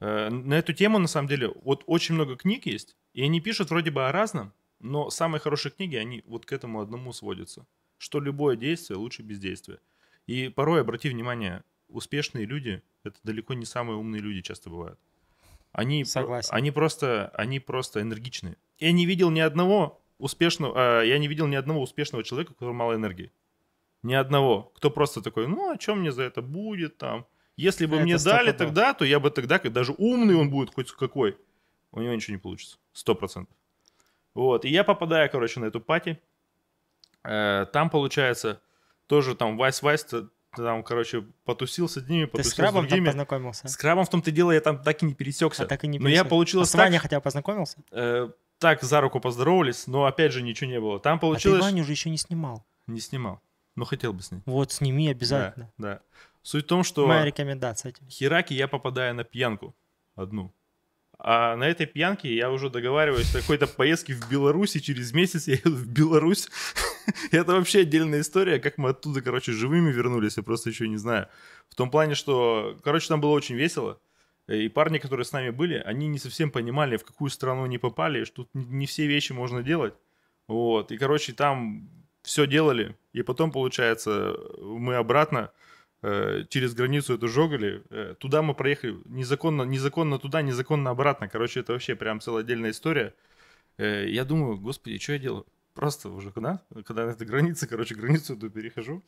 Э, на эту тему, на самом деле, вот очень много книг есть, и они пишут вроде бы о разном, но самые хорошие книги, они вот к этому одному сводятся, что любое действие лучше бездействия. И порой, обрати внимание, успешные люди, это далеко не самые умные люди часто бывают. Они, Согласен. Они просто, они просто энергичные. Я не видел ни одного успешного, а, я не видел ни одного успешного человека, у которого мало энергии. Ни одного, кто просто такой, ну, о а чем мне за это будет там, если бы это мне дали тогда, то я бы тогда, когда даже умный он будет хоть какой, у него ничего не получится. Сто процентов. Вот. И я попадаю, короче, на эту пати. Э, там, получается, тоже там Вайс-Вайс там, короче, потусил с одними, потусил Ты с крабом с другими. там познакомился? С крабом в том-то дело я там так и не пересекся. А так и не пересекся. Но я получилось а с Ваней так... хотя бы познакомился? Э, так за руку поздоровались, но опять же ничего не было. Там получилось... А ты Ваню уже еще не снимал. Не снимал. Но ну, хотел бы снять. Вот, сними обязательно. Да, да. Суть в том, что... Моя рекомендация. Хераки я попадаю на пьянку одну. А на этой пьянке я уже договариваюсь о какой-то поездке в Беларусь, и через месяц я еду в Беларусь. Это вообще отдельная история, как мы оттуда, короче, живыми вернулись, я просто еще не знаю. В том плане, что, короче, там было очень весело. И парни, которые с нами были, они не совсем понимали, в какую страну они попали, что тут не все вещи можно делать. Вот. И, короче, там все делали. И потом, получается, мы обратно Э, через границу эту жогали. Э, туда мы проехали незаконно, незаконно туда, незаконно обратно. Короче, это вообще прям целая отдельная история. Э, я думаю, господи, что я делаю? Просто уже когда, когда на этой границе, короче, границу эту перехожу.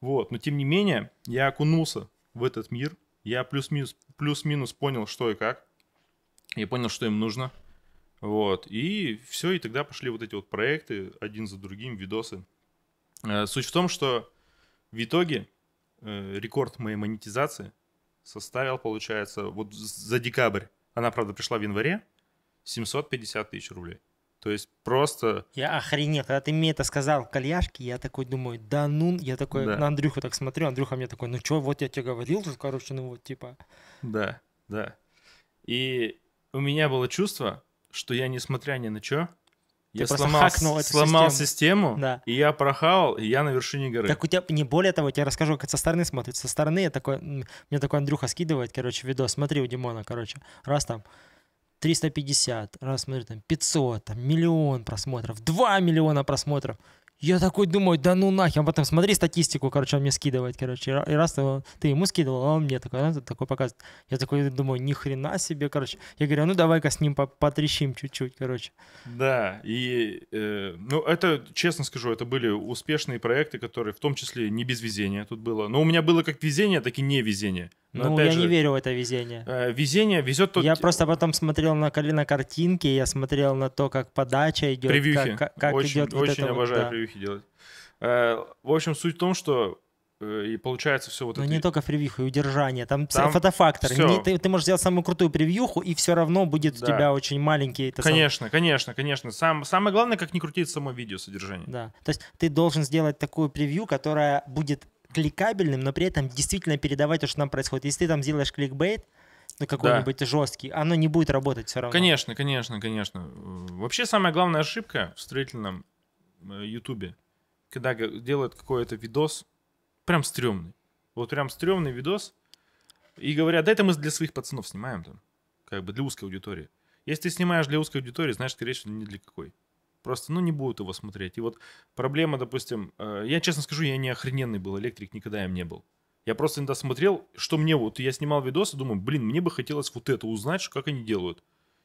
Вот, но тем не менее, я окунулся в этот мир. Я плюс-минус плюс -минус понял, что и как. Я понял, что им нужно. Вот, и все, и тогда пошли вот эти вот проекты один за другим, видосы. Суть в том, что в итоге Э, рекорд моей монетизации составил, получается, вот за декабрь, она, правда, пришла в январе, 750 тысяч рублей. То есть просто... Я охренел, когда ты мне это сказал в кальяшке, я такой думаю, да ну, я такой да. на Андрюха так смотрю, Андрюха мне такой, ну что, вот я тебе говорил, тут, короче, ну вот, типа... Да, да. И у меня было чувство, что я, несмотря ни на что, я сломал, хакнул эту сломал систему, систему да. и я прохал, и я на вершине горы. Так у тебя, не более того, я тебе расскажу, как это со стороны смотрит. Со стороны я такой, мне такой Андрюха скидывает, короче, видос. Смотри у Димона, короче, раз там 350, раз смотри там 500, там миллион просмотров, 2 миллиона просмотров. Я такой думаю, да ну нахер, а потом смотри статистику, короче, он мне скидывает, короче, и раз ты ему скидывал, а он мне такой, он такой показывает. Я такой думаю, ни хрена себе, короче. Я говорю, «А ну давай-ка с ним потрещим чуть-чуть, короче. Да, и, э, ну это, честно скажу, это были успешные проекты, которые в том числе не без везения тут было. Но у меня было как везение, так и не везение. Но ну, я же, не верю в это везение. Э, везение везет тот... Я просто потом смотрел на, на картинки, я смотрел на то, как подача идет. Превьюхи. Как, как очень идет очень вот обожаю вот, да. превьюхи делать. Э, в общем, суть в том, что э, и получается все вот Но ну, это... не только превьюху, и удержание, там, там фотофактор. Все. Не, ты, ты можешь сделать самую крутую превьюху, и все равно будет да. у тебя очень маленький... Это конечно, сам... конечно, конечно. Сам, самое главное, как не крутить само видео содержание. Да, то есть ты должен сделать такую превью, которая будет кликабельным, но при этом действительно передавать то, что там происходит. Если ты там сделаешь кликбейт, ну, какой-нибудь да. жесткий, оно не будет работать все равно. Конечно, конечно, конечно. Вообще самая главная ошибка в строительном э, Ютубе, когда делают какой-то видос, прям стрёмный. Вот прям стрёмный видос, и говорят, да это мы для своих пацанов снимаем там, как бы для узкой аудитории. Если ты снимаешь для узкой аудитории, значит, скорее всего, не для какой. Просто, ну, не будут его смотреть. И вот проблема, допустим, э, я честно скажу, я не охрененный был электрик, никогда им не был. Я просто иногда смотрел, что мне вот, я снимал видосы, думаю, блин, мне бы хотелось вот это узнать, что, как они делают.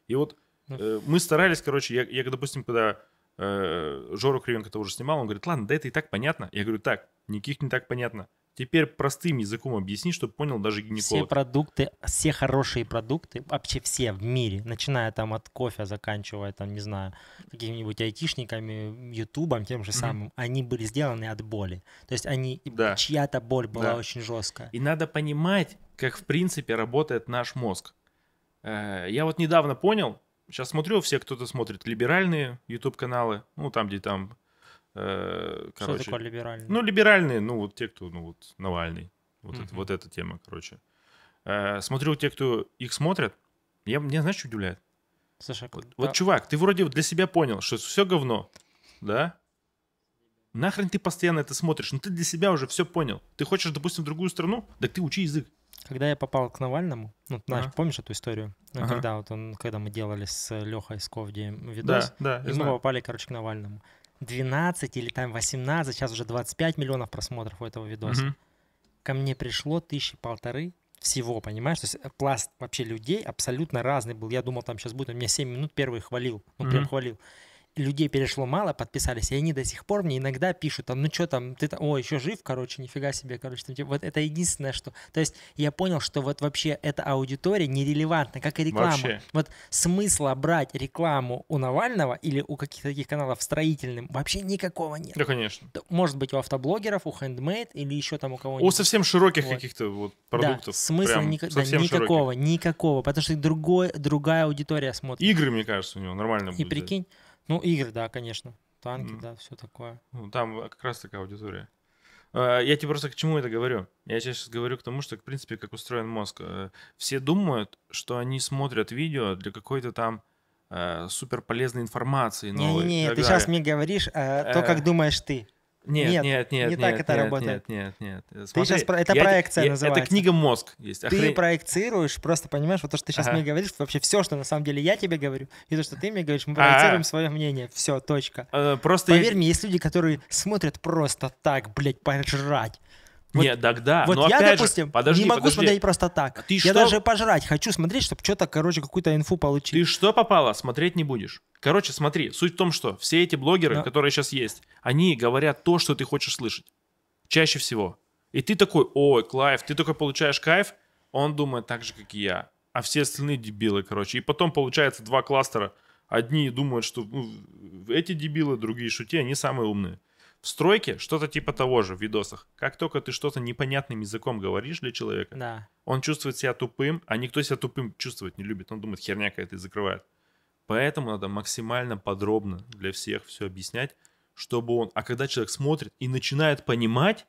И вот ну. э, мы старались, короче, я, я допустим, когда э, Жору Кривенко тоже снимал, он говорит, ладно, да это и так понятно. Я говорю, так, никаких не так понятно. Теперь простым языком объясни, чтобы понял даже гинеколог. Все продукты, все хорошие продукты, вообще все в мире, начиная там от кофе, заканчивая там, не знаю, какими-нибудь айтишниками, ютубом, тем же самым, mm-hmm. они были сделаны от боли. То есть они, да. чья-то боль была да. очень жесткая. И надо понимать, как в принципе работает наш мозг. Э, я вот недавно понял, сейчас смотрю, все кто-то смотрит либеральные ютуб каналы ну там, где там Короче, э, Что такое либеральные? Ну, либеральные, ну, вот те, кто, ну, вот Навальный. Вот, угу. это, вот эта тема, короче. Э, смотрю те, кто их смотрят, я, меня, знаешь, что удивляет? Слушай, вот, да. вот, чувак, ты вроде для себя понял, что все говно, да? Нахрен ты постоянно это смотришь? Ну, ты для себя уже все понял. Ты хочешь, допустим, в другую страну, так ты учи язык. Когда я попал к Навальному, ну, знаешь, ага. помнишь эту историю? Ну, ага. Когда вот он, когда мы делали с Лехой с Сковдием видос, да, да, и мы знаю. попали, короче, к Навальному. 12 или там 18, сейчас уже 25 миллионов просмотров у этого видоса. Угу. Ко мне пришло тысячи полторы всего, понимаешь? То есть э, пласт вообще людей абсолютно разный был. Я думал, там сейчас будет, у меня 7 минут первый хвалил, ну угу. прям хвалил людей перешло мало, подписались, и они до сих пор мне иногда пишут, там, ну что там, ты там, о, еще жив, короче, нифига себе, короче, там, типа, вот это единственное, что, то есть я понял, что вот вообще эта аудитория нерелевантна, как и реклама. Вообще. Вот смысла брать рекламу у Навального или у каких-то таких каналов строительным вообще никакого нет. Да, конечно. Может быть, у автоблогеров, у хендмейд или еще там у кого-нибудь. У совсем широких вот. каких-то вот продуктов. Да, смысла Прям ник- да, никакого, широких. никакого, потому что другой, другая аудитория смотрит. Игры, мне кажется, у него нормально и будет. И прикинь, ну, игры, да, конечно. Танки, mm. да, все такое. Ну, там как раз такая аудитория. А, я тебе просто к чему это говорю? Я сейчас говорю к тому, что, в принципе, как устроен мозг. Э, все думают, что они смотрят видео для какой-то там э, супер полезной информации. Не-не-не, ты сейчас мне говоришь э, то, э. как думаешь ты. Нет, нет, нет, нет. Не нет, так нет, это нет, работает. Нет, нет, нет. Смотри, ты сейчас про... это я, проекция я, называется. Это книга мозг есть. Охрен... Ты проецируешь, просто понимаешь, вот то, что ты сейчас ага. мне говоришь, вообще все, что на самом деле я тебе говорю, и то, что ты мне говоришь, мы а. проецируем А-а-а. свое мнение. Все, точка. Э, просто. Поверь я... мне, есть люди, которые смотрят просто так, блядь, пожрать. Вот, Нет, тогда. Вот но я, опять допустим, же, подожди, не могу подожди. смотреть просто так. Ты я что? даже пожрать хочу смотреть, чтобы что-то, короче, какую-то инфу получить. Ты что попало, смотреть не будешь. Короче, смотри, суть в том, что все эти блогеры, да. которые сейчас есть, они говорят то, что ты хочешь слышать. Чаще всего. И ты такой, ой, Клайв, ты только получаешь кайф, он думает так же, как и я. А все остальные дебилы, короче. И потом получается два кластера. Одни думают, что ну, эти дебилы, другие, что те, они самые умные. В стройке что-то типа того же в видосах. Как только ты что-то непонятным языком говоришь для человека, да. он чувствует себя тупым, а никто себя тупым чувствовать не любит. Он думает, херня какая-то и закрывает. Поэтому надо максимально подробно для всех все объяснять, чтобы он... А когда человек смотрит и начинает понимать,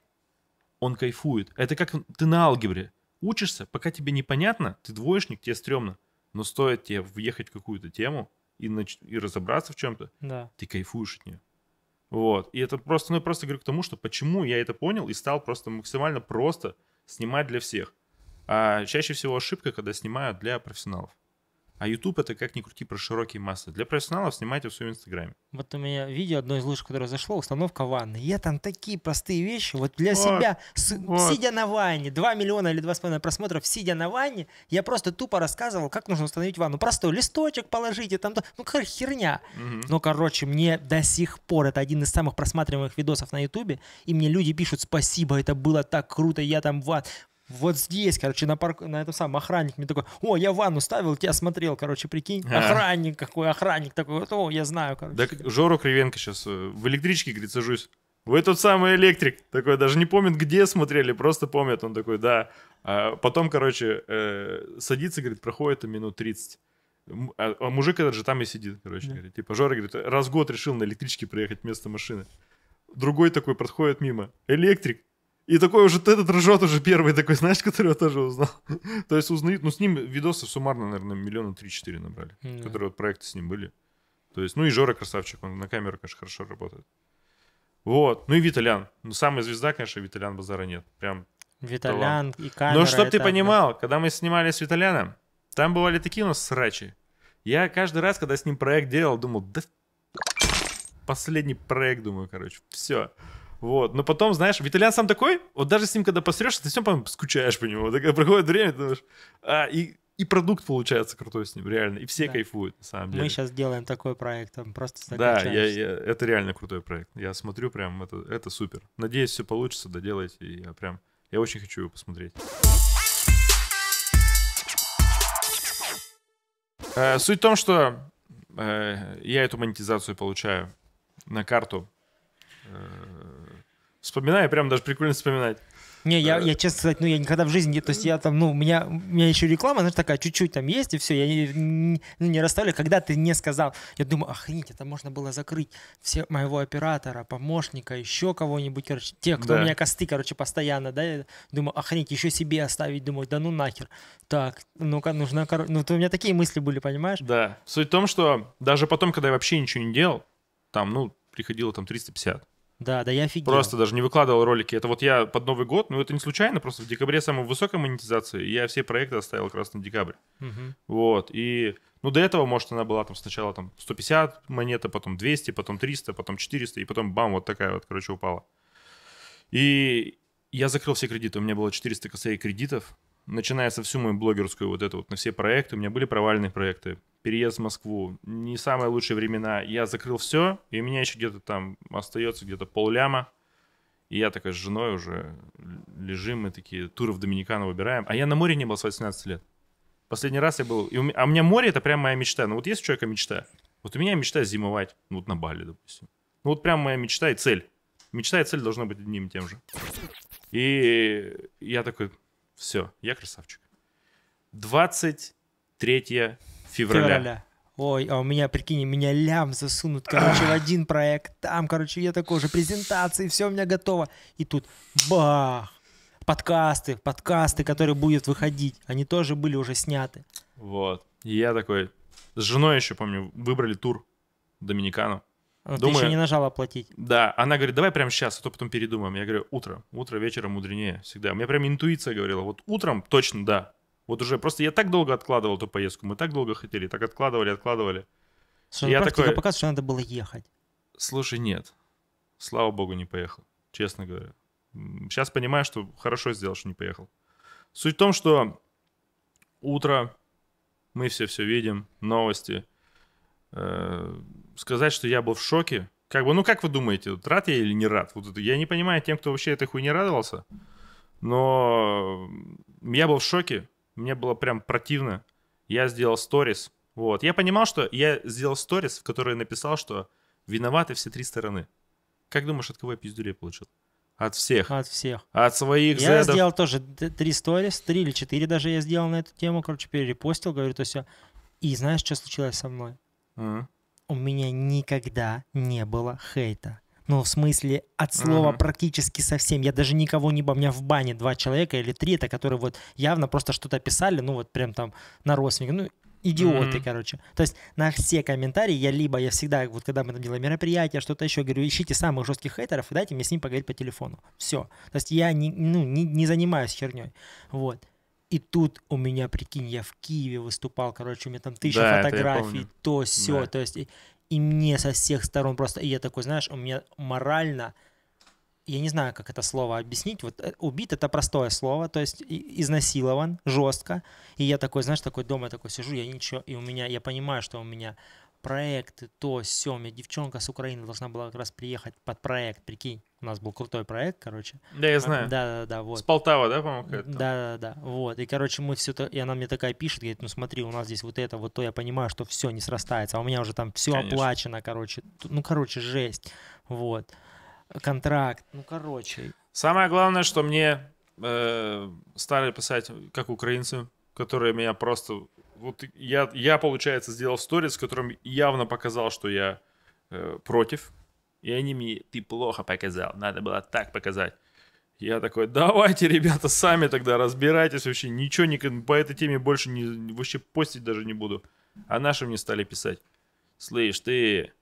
он кайфует. Это как ты на алгебре. Учишься, пока тебе непонятно, ты двоечник, тебе стрёмно. Но стоит тебе въехать в какую-то тему и, нач... и разобраться в чем-то, да. ты кайфуешь от нее. Вот. И это просто, ну, я просто говорю к тому, что почему я это понял и стал просто максимально просто снимать для всех. А чаще всего ошибка, когда снимают для профессионалов. А YouTube это как ни крути про широкие массы. Для профессионалов снимайте в своем Инстаграме. Вот у меня видео одно из лучших, которое зашло, установка ванны. Я там такие простые вещи, вот для вот, себя, с, вот. сидя на ванне, 2 миллиона или 2,5 просмотров, сидя на ванне, я просто тупо рассказывал, как нужно установить ванну. Простой листочек положите, там, ну какая херня. Угу. Ну, короче, мне до сих пор, это один из самых просматриваемых видосов на YouTube, и мне люди пишут, спасибо, это было так круто, я там ван вот здесь, короче, на, парк, на этом самом охранник мне такой, о, я ванну ставил, тебя смотрел, короче, прикинь, а. охранник какой, охранник такой, вот, о, я знаю, короче. Да, Жору Кривенко сейчас э, в электричке, говорит, сажусь. Вы тот самый электрик. Такой даже не помнит, где смотрели, просто помнит. Он такой, да. А потом, короче, э, садится, говорит, проходит минут 30. А, а мужик этот же там и сидит, короче. Да. Говорит. Типа Жора, говорит, раз в год решил на электричке проехать вместо машины. Другой такой проходит мимо. Электрик и такой уже этот ржет уже первый такой, знаешь, который я тоже узнал. То есть узнают, ну с ним видосы суммарно, наверное, миллиона три-четыре набрали, mm которые вот проекты с ним были. То есть, ну и Жора красавчик, он на камеру, конечно, хорошо работает. Вот, ну и Виталян. Ну самая звезда, конечно, Виталян базара нет. Прям Виталян талант. и камера. Но ну, чтоб ты понимал, когда мы снимали с Виталяном, там бывали такие у нас срачи. Я каждый раз, когда с ним проект делал, думал, да последний проект, думаю, короче, все. Вот. Но потом, знаешь, Виталиан сам такой, вот даже с ним, когда посрешься, ты все потом скучаешь по нему. Так, проходит время, ты думаешь, а, и, и продукт получается крутой с ним, реально. И все да. кайфуют, на самом деле. Мы сейчас делаем такой проект, там просто Да, я, я, это реально крутой проект. Я смотрю прям, это, это супер. Надеюсь, все получится, доделайте. И я прям, я очень хочу его посмотреть. Э, суть в том, что э, я эту монетизацию получаю на карту э, Вспоминаю, прям даже прикольно вспоминать. Не, я, э, я честно сказать, ну я никогда в жизни, то есть я там, ну у меня, у меня еще реклама, знаешь, такая чуть-чуть там есть и все, я не, не, ну, не расставлю. Когда ты не сказал, я думаю, охренеть, это можно было закрыть все моего оператора, помощника, еще кого-нибудь, короче, тех, кто да. у меня косты, короче, постоянно, да, я думаю, охренеть, еще себе оставить, думаю, да ну нахер, так, ну-ка, нужно, ну то у меня такие мысли были, понимаешь? Да, суть в том, что даже потом, когда я вообще ничего не делал, там, ну, приходило там 350, да, да я офигел. Просто даже не выкладывал ролики. Это вот я под Новый год, ну это не случайно, просто в декабре самая высокая монетизация, и я все проекты оставил как раз на декабрь. Угу. Вот, и... Ну, до этого, может, она была там сначала там 150 монета, потом 200, потом 300, потом 400, и потом бам, вот такая вот, короче, упала. И я закрыл все кредиты. У меня было 400 косарей кредитов начиная со всю мою блогерскую вот это вот, на все проекты, у меня были провальные проекты. Переезд в Москву, не самые лучшие времена. Я закрыл все, и у меня еще где-то там остается где-то полляма. И я такая с женой уже лежим, мы такие туры в Доминикану выбираем. А я на море не был с 18 лет. Последний раз я был... И у а у меня море — это прям моя мечта. Ну вот есть у человека мечта? Вот у меня мечта зимовать. Ну вот на Бали, допустим. Ну вот прям моя мечта и цель. Мечта и цель должна быть одним и тем же. И я такой, все, я красавчик. 23 февраля. февраля. Ой, а у меня, прикинь, меня лям засунут, короче, в один проект. Там, короче, я такой же, презентации, все у меня готово. И тут бах! Подкасты, подкасты, которые будут выходить. Они тоже были уже сняты. Вот. И я такой... С женой еще, помню, выбрали тур Доминикану. Но Думаю, ты еще не нажал оплатить. Да, она говорит, давай прямо сейчас, а то потом передумаем. Я говорю, утро, утро вечером мудренее всегда. У меня прям интуиция говорила, вот утром точно да. Вот уже просто я так долго откладывал эту поездку, мы так долго хотели, так откладывали, откладывали. Слушай, я ну, такой... показывает, что надо было ехать. Слушай, нет. Слава богу, не поехал, честно говоря. Сейчас понимаю, что хорошо сделал, что не поехал. Суть в том, что утро, мы все все видим, новости, э, сказать, что я был в шоке. Как бы, ну как вы думаете, вот, рад я или не рад? Вот, это я не понимаю тем, кто вообще этой хуйне радовался. Но я был в шоке. Мне было прям противно. Я сделал сторис. Вот. Я понимал, что я сделал сторис, в который написал, что виноваты все три стороны. Как думаешь, от кого я пиздюлей получил? От всех. От всех. От своих Я зедов. сделал тоже три сторис, три или четыре даже я сделал на эту тему. Короче, перерепостил, говорю, то есть И знаешь, что случилось со мной? Uh-huh у меня никогда не было хейта. Ну, в смысле, от слова mm-hmm. практически совсем. Я даже никого не... У меня в бане два человека или три, это которые вот явно просто что-то писали, ну, вот прям там на родственника. Ну, идиоты, mm-hmm. короче. То есть на все комментарии я либо, я всегда, вот когда мы там делаем мероприятие, что-то еще, говорю, ищите самых жестких хейтеров и дайте мне с ним поговорить по телефону. Все. То есть я не, ну, не, не занимаюсь херней. Вот. И тут у меня, прикинь, я в Киеве выступал, короче, у меня там тысяча да, фотографий, то, все, да. то есть, и, и мне со всех сторон просто, и я такой, знаешь, у меня морально, я не знаю, как это слово объяснить, вот э, убит это простое слово, то есть изнасилован жестко, и я такой, знаешь, такой дома такой сижу, я ничего, и у меня, я понимаю, что у меня проекты, то, все, у меня девчонка с Украины должна была как раз приехать под проект, прикинь, у нас был крутой проект, короче. Да, я знаю. Да, да, да, вот. С Полтава, да, по-моему, Да, да, да, вот. И, короче, мы все то... И она мне такая пишет, говорит, ну смотри, у нас здесь вот это, вот то. Я понимаю, что все не срастается. А у меня уже там все Конечно. оплачено, короче. Ну, короче, жесть. Вот. Контракт, ну, короче. Самое главное, что мне э, стали писать, как украинцы, которые меня просто... Вот я, я, получается, сделал сторис, в котором явно показал, что я э, против и они мне, ты плохо показал, надо было так показать. Я такой, давайте, ребята, сами тогда разбирайтесь вообще. Ничего не, по этой теме больше не, вообще постить даже не буду. А наши мне стали писать. Слышь, ты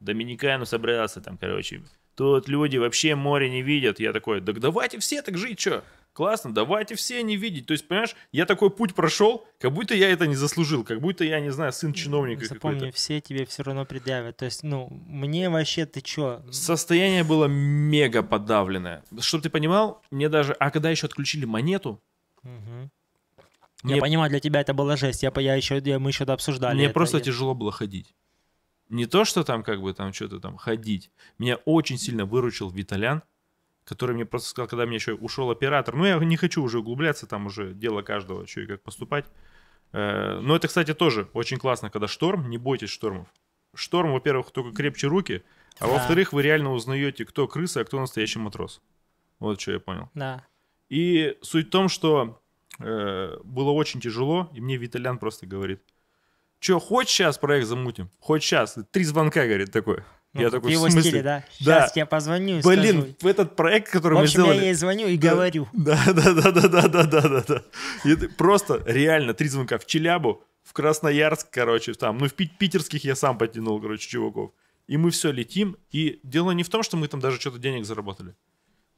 Доминикану собрался там, короче. Тут люди вообще море не видят. Я такой, так давайте все так жить, что? классно, давайте все не видеть. То есть, понимаешь, я такой путь прошел, как будто я это не заслужил, как будто я, не знаю, сын чиновника Запомни, какой-то. все тебе все равно предъявят. То есть, ну, мне вообще ты чё? Состояние было мега подавленное. Чтобы ты понимал, мне даже... А когда еще отключили монету, угу. Мне... Я понимаю, для тебя это была жесть. Я, я еще, я, мы еще это обсуждали. Мне это, просто я... тяжело было ходить. Не то, что там как бы там что-то там ходить. Меня очень сильно выручил Виталян, который мне просто сказал, когда мне еще ушел оператор. Ну, я не хочу уже углубляться, там уже дело каждого, что и как поступать. Э, но это, кстати, тоже очень классно, когда шторм, не бойтесь штормов. Шторм, во-первых, только крепче руки, а да. во-вторых, вы реально узнаете, кто крыса, а кто настоящий матрос. Вот что я понял. Да. И суть в том, что э, было очень тяжело, и мне Виталян просто говорит, что, хоть сейчас проект замутим? Хоть сейчас? Три звонка, говорит, такой. Ну, я такой, его в стиле, да? Сейчас я позвоню и Блин, скажу. в этот проект, который в общем, мы сделали... я ей звоню и да, говорю. Да-да-да-да-да-да-да-да. Просто реально три звонка в Челябу, в Красноярск, короче, там. Ну, в питерских я сам потянул, короче, чуваков. И мы все летим. И дело не в том, что мы там даже что-то денег заработали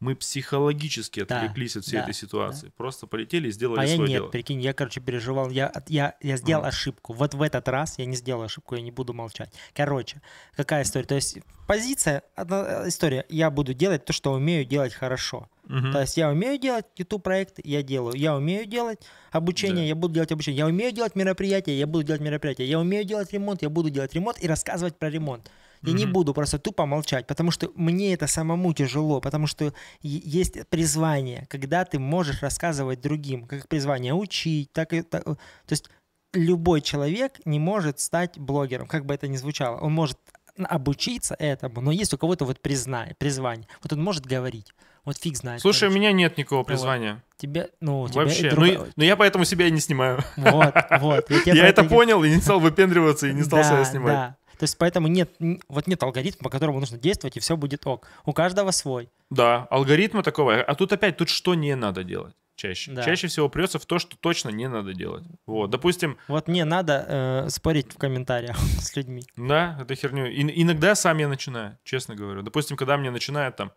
мы психологически отвлеклись да, от всей да, этой ситуации. Да. Просто полетели и сделали а свое я нет, дело. прикинь, я, короче, переживал, я, я, я сделал mm. ошибку. Вот в этот раз я не сделал ошибку, я не буду молчать. Короче, какая история? То есть позиция, одна э, история, я буду делать то, что умею делать хорошо. Угу. То есть я умею делать YouTube проект, я делаю. Я умею делать обучение, да. я буду делать обучение. Я умею делать мероприятия, я буду делать мероприятия. Я умею делать ремонт, я буду делать ремонт и рассказывать про ремонт. Я mm-hmm. не буду просто тупо молчать, потому что мне это самому тяжело, потому что есть призвание, когда ты можешь рассказывать другим, как призвание учить, так и... Так, э, то есть любой человек не может стать блогером, как бы это ни звучало. Он может обучиться этому, но есть у кого-то вот признание, призвание. Вот он может говорить. Вот фиг знает. Слушай, короче. у меня нет никакого призвания. Вот. Тебе, ну, тебя Вообще. Друг... Ну, ну, я поэтому себя и не снимаю. Вот, вот. Я, я это понял и не стал выпендриваться, и не стал себя снимать. Да, то есть поэтому нет, вот нет алгоритма, по которому нужно действовать, и все будет ок. У каждого свой. Да, алгоритма такого. А тут опять, тут что не надо делать? чаще. Да. Чаще всего прется в то, что точно не надо делать. Вот, допустим... Вот не надо э, спорить в комментариях с людьми. Да, это херню. И, иногда сам я начинаю, честно говорю. Допустим, когда мне начинают там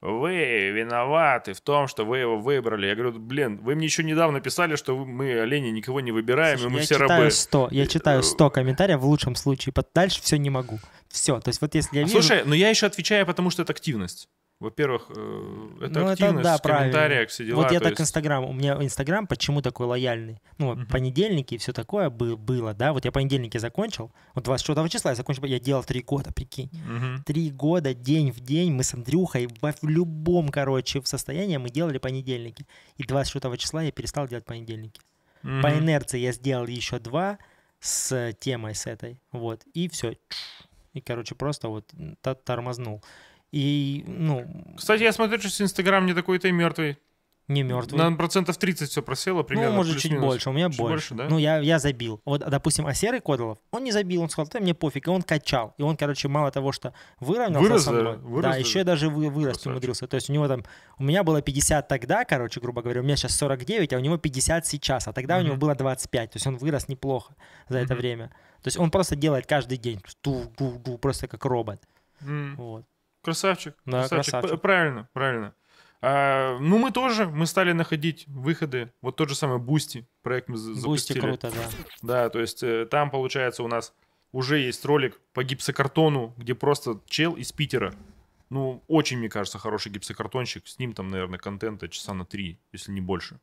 вы виноваты в том, что вы его выбрали. Я говорю, блин, вы мне еще недавно писали, что мы, олени, никого не выбираем, Слушай, и мы все рабы. 100, я читаю 100 э, комментариев в лучшем случае, под дальше все не могу. Все. То есть вот если я а вижу... Слушай, но я еще отвечаю, потому что это активность. Во-первых, э, это ну, активность, это, да, в комментариях все дела. Вот я так есть... Инстаграм, у меня Инстаграм почему такой лояльный? Ну, uh-huh. понедельники и все такое был, было, да, вот я понедельники закончил, вот 26 числа я закончил, я делал три года, прикинь. Uh-huh. Три года, день в день мы с Андрюхой в любом, короче, в состоянии мы делали понедельники. И 26 числа я перестал делать понедельники. Uh-huh. По инерции я сделал еще два с темой, с этой, вот, и все, и, короче, просто вот тормознул. И, ну... Кстати, я смотрю, что Инстаграм не такой-то и мертвый. Не мертвый. Наверное, процентов 30 все просело ну, примерно. Ну, может, чуть минус. больше. У меня больше. больше да? Ну, я, я забил. Вот, допустим, а серый Кодолов, он не забил, он сказал, ты мне пофиг, и он качал. И он, короче, мало того, что выровнялся вырос, со мной. Вырос, да, да, еще даже вы, вырос, Красавчик. умудрился. То есть у него там, у меня было 50 тогда, короче, грубо говоря, у меня сейчас 49, а у него 50 сейчас, а тогда mm-hmm. у него было 25. То есть он вырос неплохо за это mm-hmm. время. То есть он просто делает каждый день, ту гу просто как робот. Mm. Вот. Красавчик. Да, красавчик. красавчик. Правильно, правильно. А, ну, мы тоже, мы стали находить выходы. Вот тот же самый Бусти проект мы запустили. Бусти круто, да. Да, то есть э, там, получается, у нас уже есть ролик по гипсокартону, где просто чел из Питера. Ну, очень, мне кажется, хороший гипсокартонщик. С ним там, наверное, контента часа на три, если не больше.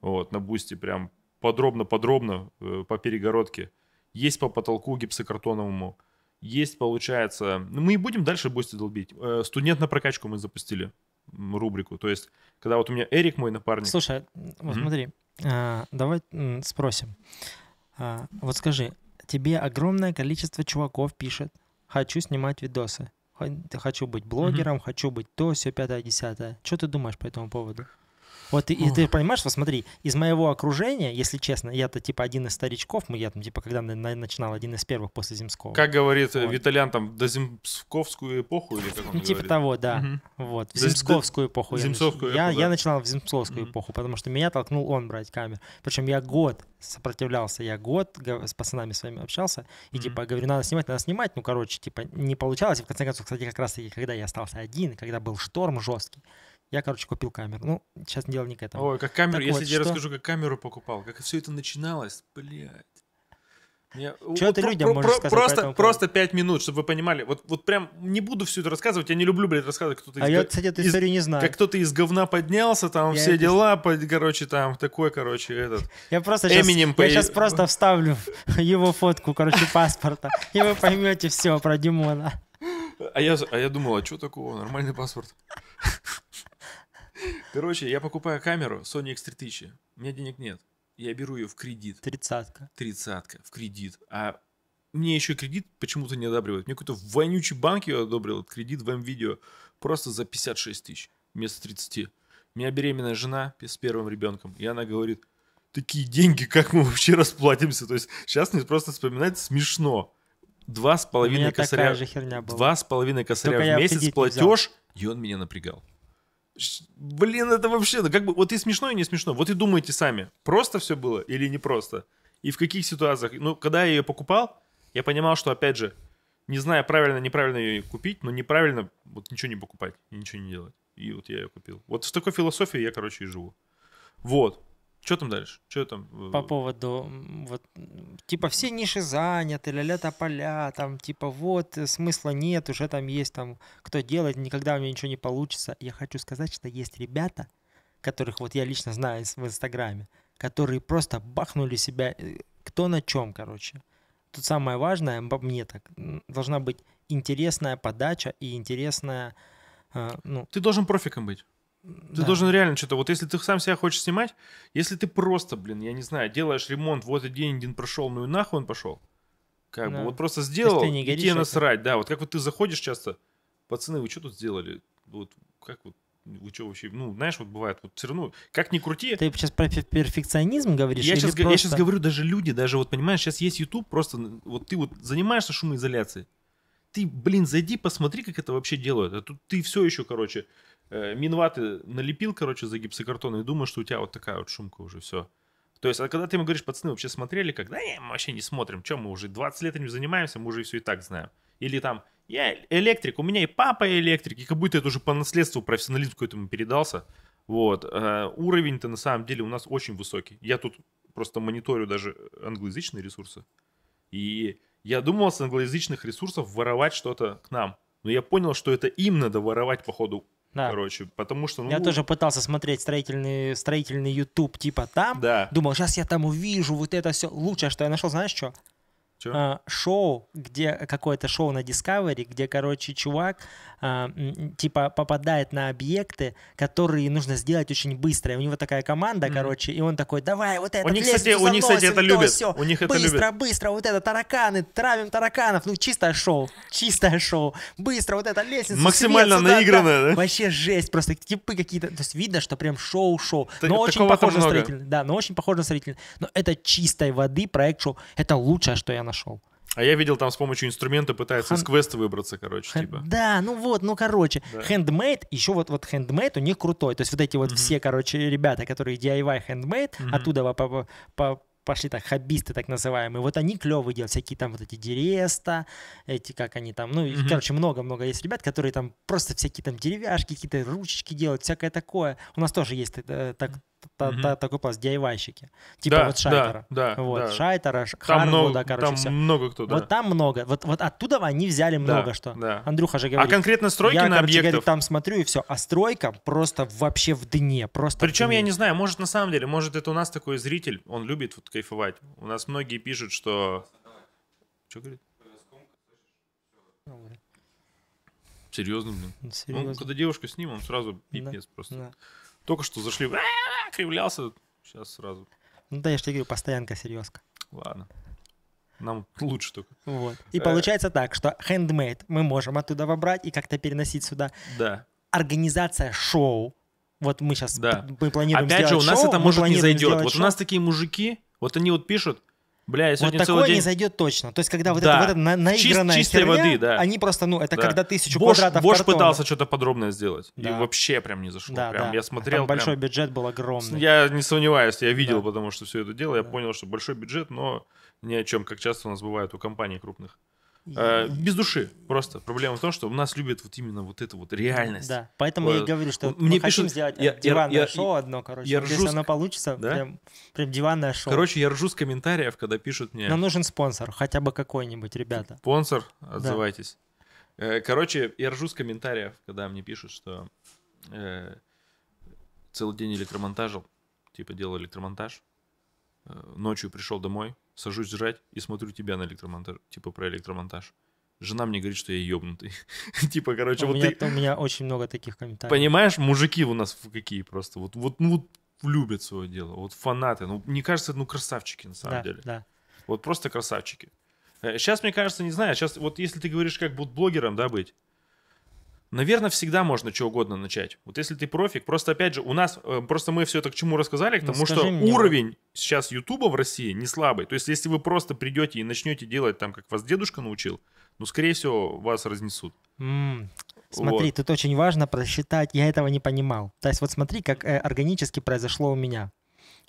Вот, на Бусти прям подробно-подробно э, по перегородке. Есть по потолку гипсокартоновому. Есть, получается... Ну, мы и будем дальше Бусти долбить. Э, студент на прокачку мы запустили рубрику. То есть, когда вот у меня Эрик мой напарник... Слушай, а, вот mm-hmm. смотри, а, давай спросим. А, вот скажи, тебе огромное количество чуваков пишет, хочу снимать видосы, хочу быть блогером, mm-hmm. хочу быть то, все пятое, десятое. Что ты думаешь по этому поводу? Вот и, и ты понимаешь, вот смотри, из моего окружения, если честно, я-то типа один из старичков, мы я там типа когда на, начинал один из первых после Земского. Как говорит э, вот. Виталян там до Земсковскую эпоху или как он Ну типа того, да. Угу. Вот в Земсковскую эпоху. Земсковскую я, эпоху, я, да. я начинал в Земсковскую угу. эпоху, потому что меня толкнул он брать камер. Причем я год сопротивлялся, я год с пацанами своими общался и угу. типа говорю, надо снимать, надо снимать, ну короче, типа не получалось. И в конце концов, кстати, как раз таки, когда я остался один, когда был шторм жесткий, я, короче, купил камеру. Ну, сейчас дело не к этому. Ой, как камеру, если вот, я что... расскажу, как камеру покупал, как все это начиналось, блядь. Я... Что вот ты про- людям про- можешь про- сказать? Просто, просто 5 минут, чтобы вы понимали. Вот, вот прям не буду все это рассказывать. Я не люблю, блядь, рассказывать, кто-то а из... А я, кстати, эту историю из... не знаю. Как кто-то из говна поднялся, там я все это... дела, по... короче, там такой, короче, этот... Я просто сейчас, по... я сейчас просто вставлю его фотку, короче, паспорта, и вы поймете все про Димона. А я, а я думал, а что такого? Нормальный паспорт. Короче, я покупаю камеру Sony X3000. У меня денег нет. Я беру ее в кредит. Тридцатка. Тридцатка в кредит. А мне еще кредит почему-то не одобривают. Мне какой-то вонючий банк ее одобрил, кредит в М-видео, просто за 56 тысяч вместо 30. У меня беременная жена с первым ребенком, и она говорит, такие деньги, как мы вообще расплатимся? То есть сейчас мне просто вспоминать смешно. Два с половиной косаря, два с половиной косаря в месяц платеж, и он меня напрягал. Блин, это вообще, ну как бы, вот и смешно, и не смешно. Вот и думайте сами, просто все было или не просто. И в каких ситуациях. Ну, когда я ее покупал, я понимал, что, опять же, не зная правильно, неправильно ее купить, но неправильно вот ничего не покупать и ничего не делать. И вот я ее купил. Вот с такой философией я, короче, и живу. Вот. Что там дальше? Что там? Э, по поводу, вот, типа, все ниши заняты, ля-ля поля, там, типа, вот, э, смысла нет, уже там есть, там, кто делает, никогда у меня ничего не получится. Я хочу сказать, что есть ребята, которых вот я лично знаю в Инстаграме, которые просто бахнули себя, э, кто на чем, короче. Тут самое важное, мне так, должна быть интересная подача и интересная, ну... Ты должен профиком быть. Ты да. должен реально что-то... Вот если ты сам себя хочешь снимать, если ты просто, блин, я не знаю, делаешь ремонт, вот и день один прошел, ну и нахуй он пошел. Как да. бы вот просто сделал, не и тебе насрать. Да, вот как вот ты заходишь часто, пацаны, вы что тут сделали? Вот как вот вы что вообще, ну, знаешь, вот бывает, вот все равно, как ни крути. Ты сейчас про перфекционизм говоришь? Я, сейчас, просто... я сейчас говорю, даже люди, даже вот, понимаешь, сейчас есть YouTube, просто вот ты вот занимаешься шумоизоляцией, ты, блин, зайди, посмотри, как это вообще делают. А тут ты все еще, короче, Э, минваты налепил, короче, за гипсокартон и думаю, что у тебя вот такая вот шумка уже все. То есть, а когда ты ему говоришь, пацаны, вообще смотрели, как, да не, мы вообще не смотрим, чем мы уже 20 лет этим занимаемся, мы уже все и так знаем. Или там, я электрик, у меня и папа электрик, и как будто это уже по наследству профессионализм какой-то ему передался. Вот, э, уровень-то на самом деле у нас очень высокий. Я тут просто мониторю даже англоязычные ресурсы. И я думал с англоязычных ресурсов воровать что-то к нам. Но я понял, что это им надо воровать, походу, да. Короче, потому что... Ну, я ну, тоже пытался смотреть строительный, строительный YouTube типа там. Да. Думал, сейчас я там увижу вот это все. Лучшее, что я нашел, знаешь что? э, шоу, где какое-то шоу на Discovery, где, короче, чувак а, типа попадает на объекты, которые нужно сделать очень быстро. И у него такая команда, mm-hmm. короче, и он такой, давай, вот это, у них, кстати, у них, кстати, это любят. Все. У них быстро, это быстро, любят. быстро, вот это, тараканы, травим тараканов. Ну, чистое шоу, чистое шоу. Быстро, вот это, лестница. Максимально свет, наигранное, да, да? Вообще жесть, просто типы какие-то. То есть видно, что прям шоу-шоу. Но очень похоже на строительный. Да, но очень похоже на строительный. Но это чистой воды проект шоу. Это лучшее, что я нашел. А я видел, там с помощью инструмента пытается Хан... из квеста выбраться, короче, Хан... типа. Да, ну вот, ну короче, да. handmade, еще вот вот handmade у них крутой. То есть вот эти вот mm-hmm. все, короче, ребята, которые DIY handmade, mm-hmm. оттуда по, по пошли так, хоббисты так называемые, вот они клевые делают, всякие там вот эти Дереста, эти как они там, ну, mm-hmm. короче, много-много есть ребят, которые там просто всякие там деревяшки, какие-то ручечки делают, всякое такое. У нас тоже есть э, так, так, mm-hmm. та, такой пласт диайвайщики. Типа да, вот Шайтера. Да, да, вот, да. Шайтера, Харвуда, короче, там все. много кто, да. Вот там много. Вот, вот оттуда они взяли да, много что. Да. Андрюха же а говорит. А конкретно стройки я, на короче, объектов? Говорит, там смотрю и все. А стройка просто вообще в дне. Просто Причем, в дне. я не знаю, может, на самом деле, может, это у нас такой зритель, он любит вот кайфовать. У нас многие пишут, что... Что говорит? Серьезно, блин. Ну, ну, серьезно. Ну, когда девушка с ним, он сразу пипец да. просто. Да. Только что зашли, кривлялся, сейчас сразу. Ну да, я же тебе говорю, постоянка серьезка. Ладно. Нам лучше только. Вот. И э. получается так, что handmade мы можем оттуда вобрать и как-то переносить сюда. Да. Организация шоу. Вот мы сейчас да. мы планируем сделать Опять же, у нас шоу, это может не зайдет. Вот шоу. у нас такие мужики, вот они вот пишут, Бля, я вот такое день... не зайдет точно. То есть, когда вот да. это, вот это на, наигранная Чист, херня, воды, да. они просто, ну, это да. когда тысячу Bosch, квадратов Bosch картона. пытался что-то подробное сделать, да. и вообще прям не зашло. Да, прям да. я смотрел... Там прям... большой бюджет был огромный. Я не сомневаюсь, я видел, да. потому что все это дело, я да. понял, что большой бюджет, но ни о чем, как часто у нас бывает у компаний крупных. Э, без души просто. Проблема в том, что у нас любят вот именно вот эту вот реальность. Да, поэтому вот. Э, я и говорю, что Мне мы пишут, хотим сделать я, диванное я, шоу я, одно, короче. Я ржу Если с... оно получится, да? прям, прям диванное шоу. Короче, я ржу с комментариев, когда пишут мне... Нам нужен спонсор, хотя бы какой-нибудь, ребята. Спонсор, отзывайтесь. Да. Э, короче, я ржу с комментариев, когда мне пишут, что э, целый день электромонтажил, типа делал электромонтаж, э, ночью пришел домой, сажусь жрать и смотрю тебя на электромонтаж, типа про электромонтаж. Жена мне говорит, что я ебнутый. типа, короче, у вот меня, ты... У меня очень много таких комментариев. Понимаешь, мужики у нас какие просто. Вот, вот, ну, вот любят свое дело. Вот фанаты. Ну, мне кажется, ну, красавчики на самом да, деле. Да. Вот просто красавчики. Сейчас, э, мне кажется, не знаю. Сейчас, вот если ты говоришь, как будут блогером, да, быть, наверное, всегда можно что угодно начать. Вот если ты профик, просто опять же, у нас, э, просто мы все это к чему рассказали, к ну, тому, ну, что мне. уровень сейчас Ютуба в России не слабый. То есть, если вы просто придете и начнете делать там, как вас дедушка научил, ну, скорее всего, вас разнесут. Mm. Смотри, вот. тут очень важно просчитать, я этого не понимал. То есть вот смотри, как э, органически произошло у меня.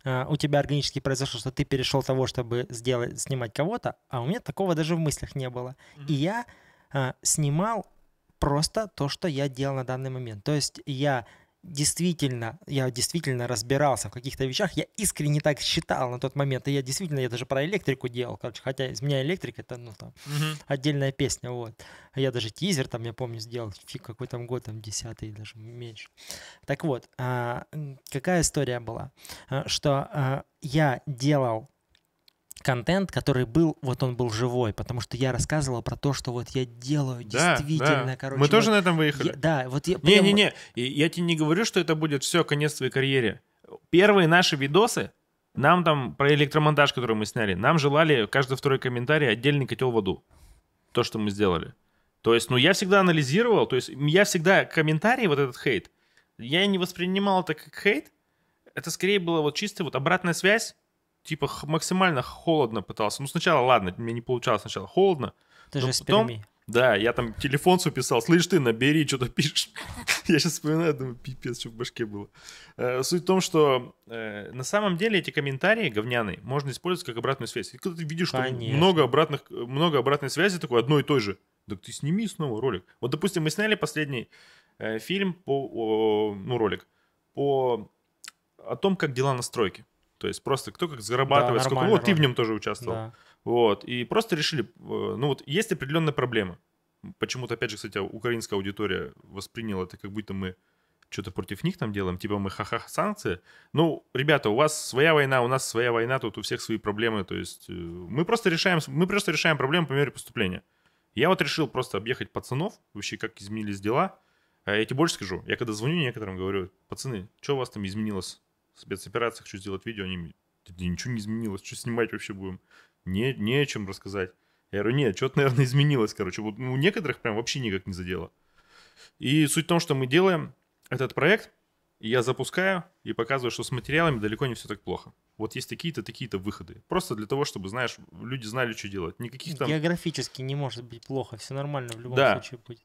Э, у тебя органически произошло, что ты перешел того, чтобы сделать, снимать кого-то, а у меня такого даже в мыслях не было. mm И я э, снимал просто то, что я делал на данный момент. То есть я действительно, я действительно разбирался в каких-то вещах, я искренне так считал на тот момент, и я действительно, я даже про электрику делал, короче, хотя из меня электрик это, ну, там, uh-huh. отдельная песня, вот. А я даже тизер там, я помню, сделал, фиг, какой там год, там, десятый, даже меньше. Так вот, а, какая история была? А, что я делал контент, который был, вот он был живой, потому что я рассказывал про то, что вот я делаю действительно, да. короче. Мы тоже вот, на этом выехали. Я, да, вот я. Не, прям... не, не, я тебе не говорю, что это будет все конец твоей карьере. Первые наши видосы нам там про электромонтаж, который мы сняли, нам желали каждый второй комментарий отдельный котел в аду. То, что мы сделали. То есть, ну, я всегда анализировал, то есть, я всегда комментарии вот этот хейт, я не воспринимал это как хейт, это скорее было вот чисто вот обратная связь типа максимально холодно пытался. Ну, сначала, ладно, мне не получалось сначала холодно. Ты же потом, Да, я там телефон писал, слышь ты, набери, что-то пишешь. я сейчас вспоминаю, думаю, пипец, что в башке было. Э, суть в том, что э, на самом деле эти комментарии говняные можно использовать как обратную связь. И когда ты видишь, что много, обратных, много обратной связи такой одной и той же, так ты сними снова ролик. Вот, допустим, мы сняли последний э, фильм по, ну, ролик по о том, как дела на стройке. То есть просто кто как зарабатывает, да, сколько. Вот роль. ты в нем тоже участвовал. Да. Вот. И просто решили, э, ну вот есть определенная проблема. Почему-то, опять же, кстати, украинская аудитория восприняла это, как будто мы что-то против них там делаем, типа мы ха-ха санкции. Ну, ребята, у вас своя война, у нас своя война, тут у всех свои проблемы. То есть э, мы просто решаем, мы просто решаем проблемы по мере поступления. Я вот решил просто объехать пацанов, вообще как изменились дела. А я тебе больше скажу, я когда звоню некоторым, говорю, пацаны, что у вас там изменилось спецоперация, хочу сделать видео, они мне, ничего не изменилось, что снимать вообще будем? Не, не о чем рассказать. Я говорю, нет, что-то, наверное, изменилось, короче. Вот ну, у некоторых прям вообще никак не задело. И суть в том, что мы делаем этот проект, и я запускаю и показываю, что с материалами далеко не все так плохо. Вот есть такие-то, такие-то выходы. Просто для того, чтобы, знаешь, люди знали, что делать. Никаких там... Географически не может быть плохо, все нормально в любом да. случае будет.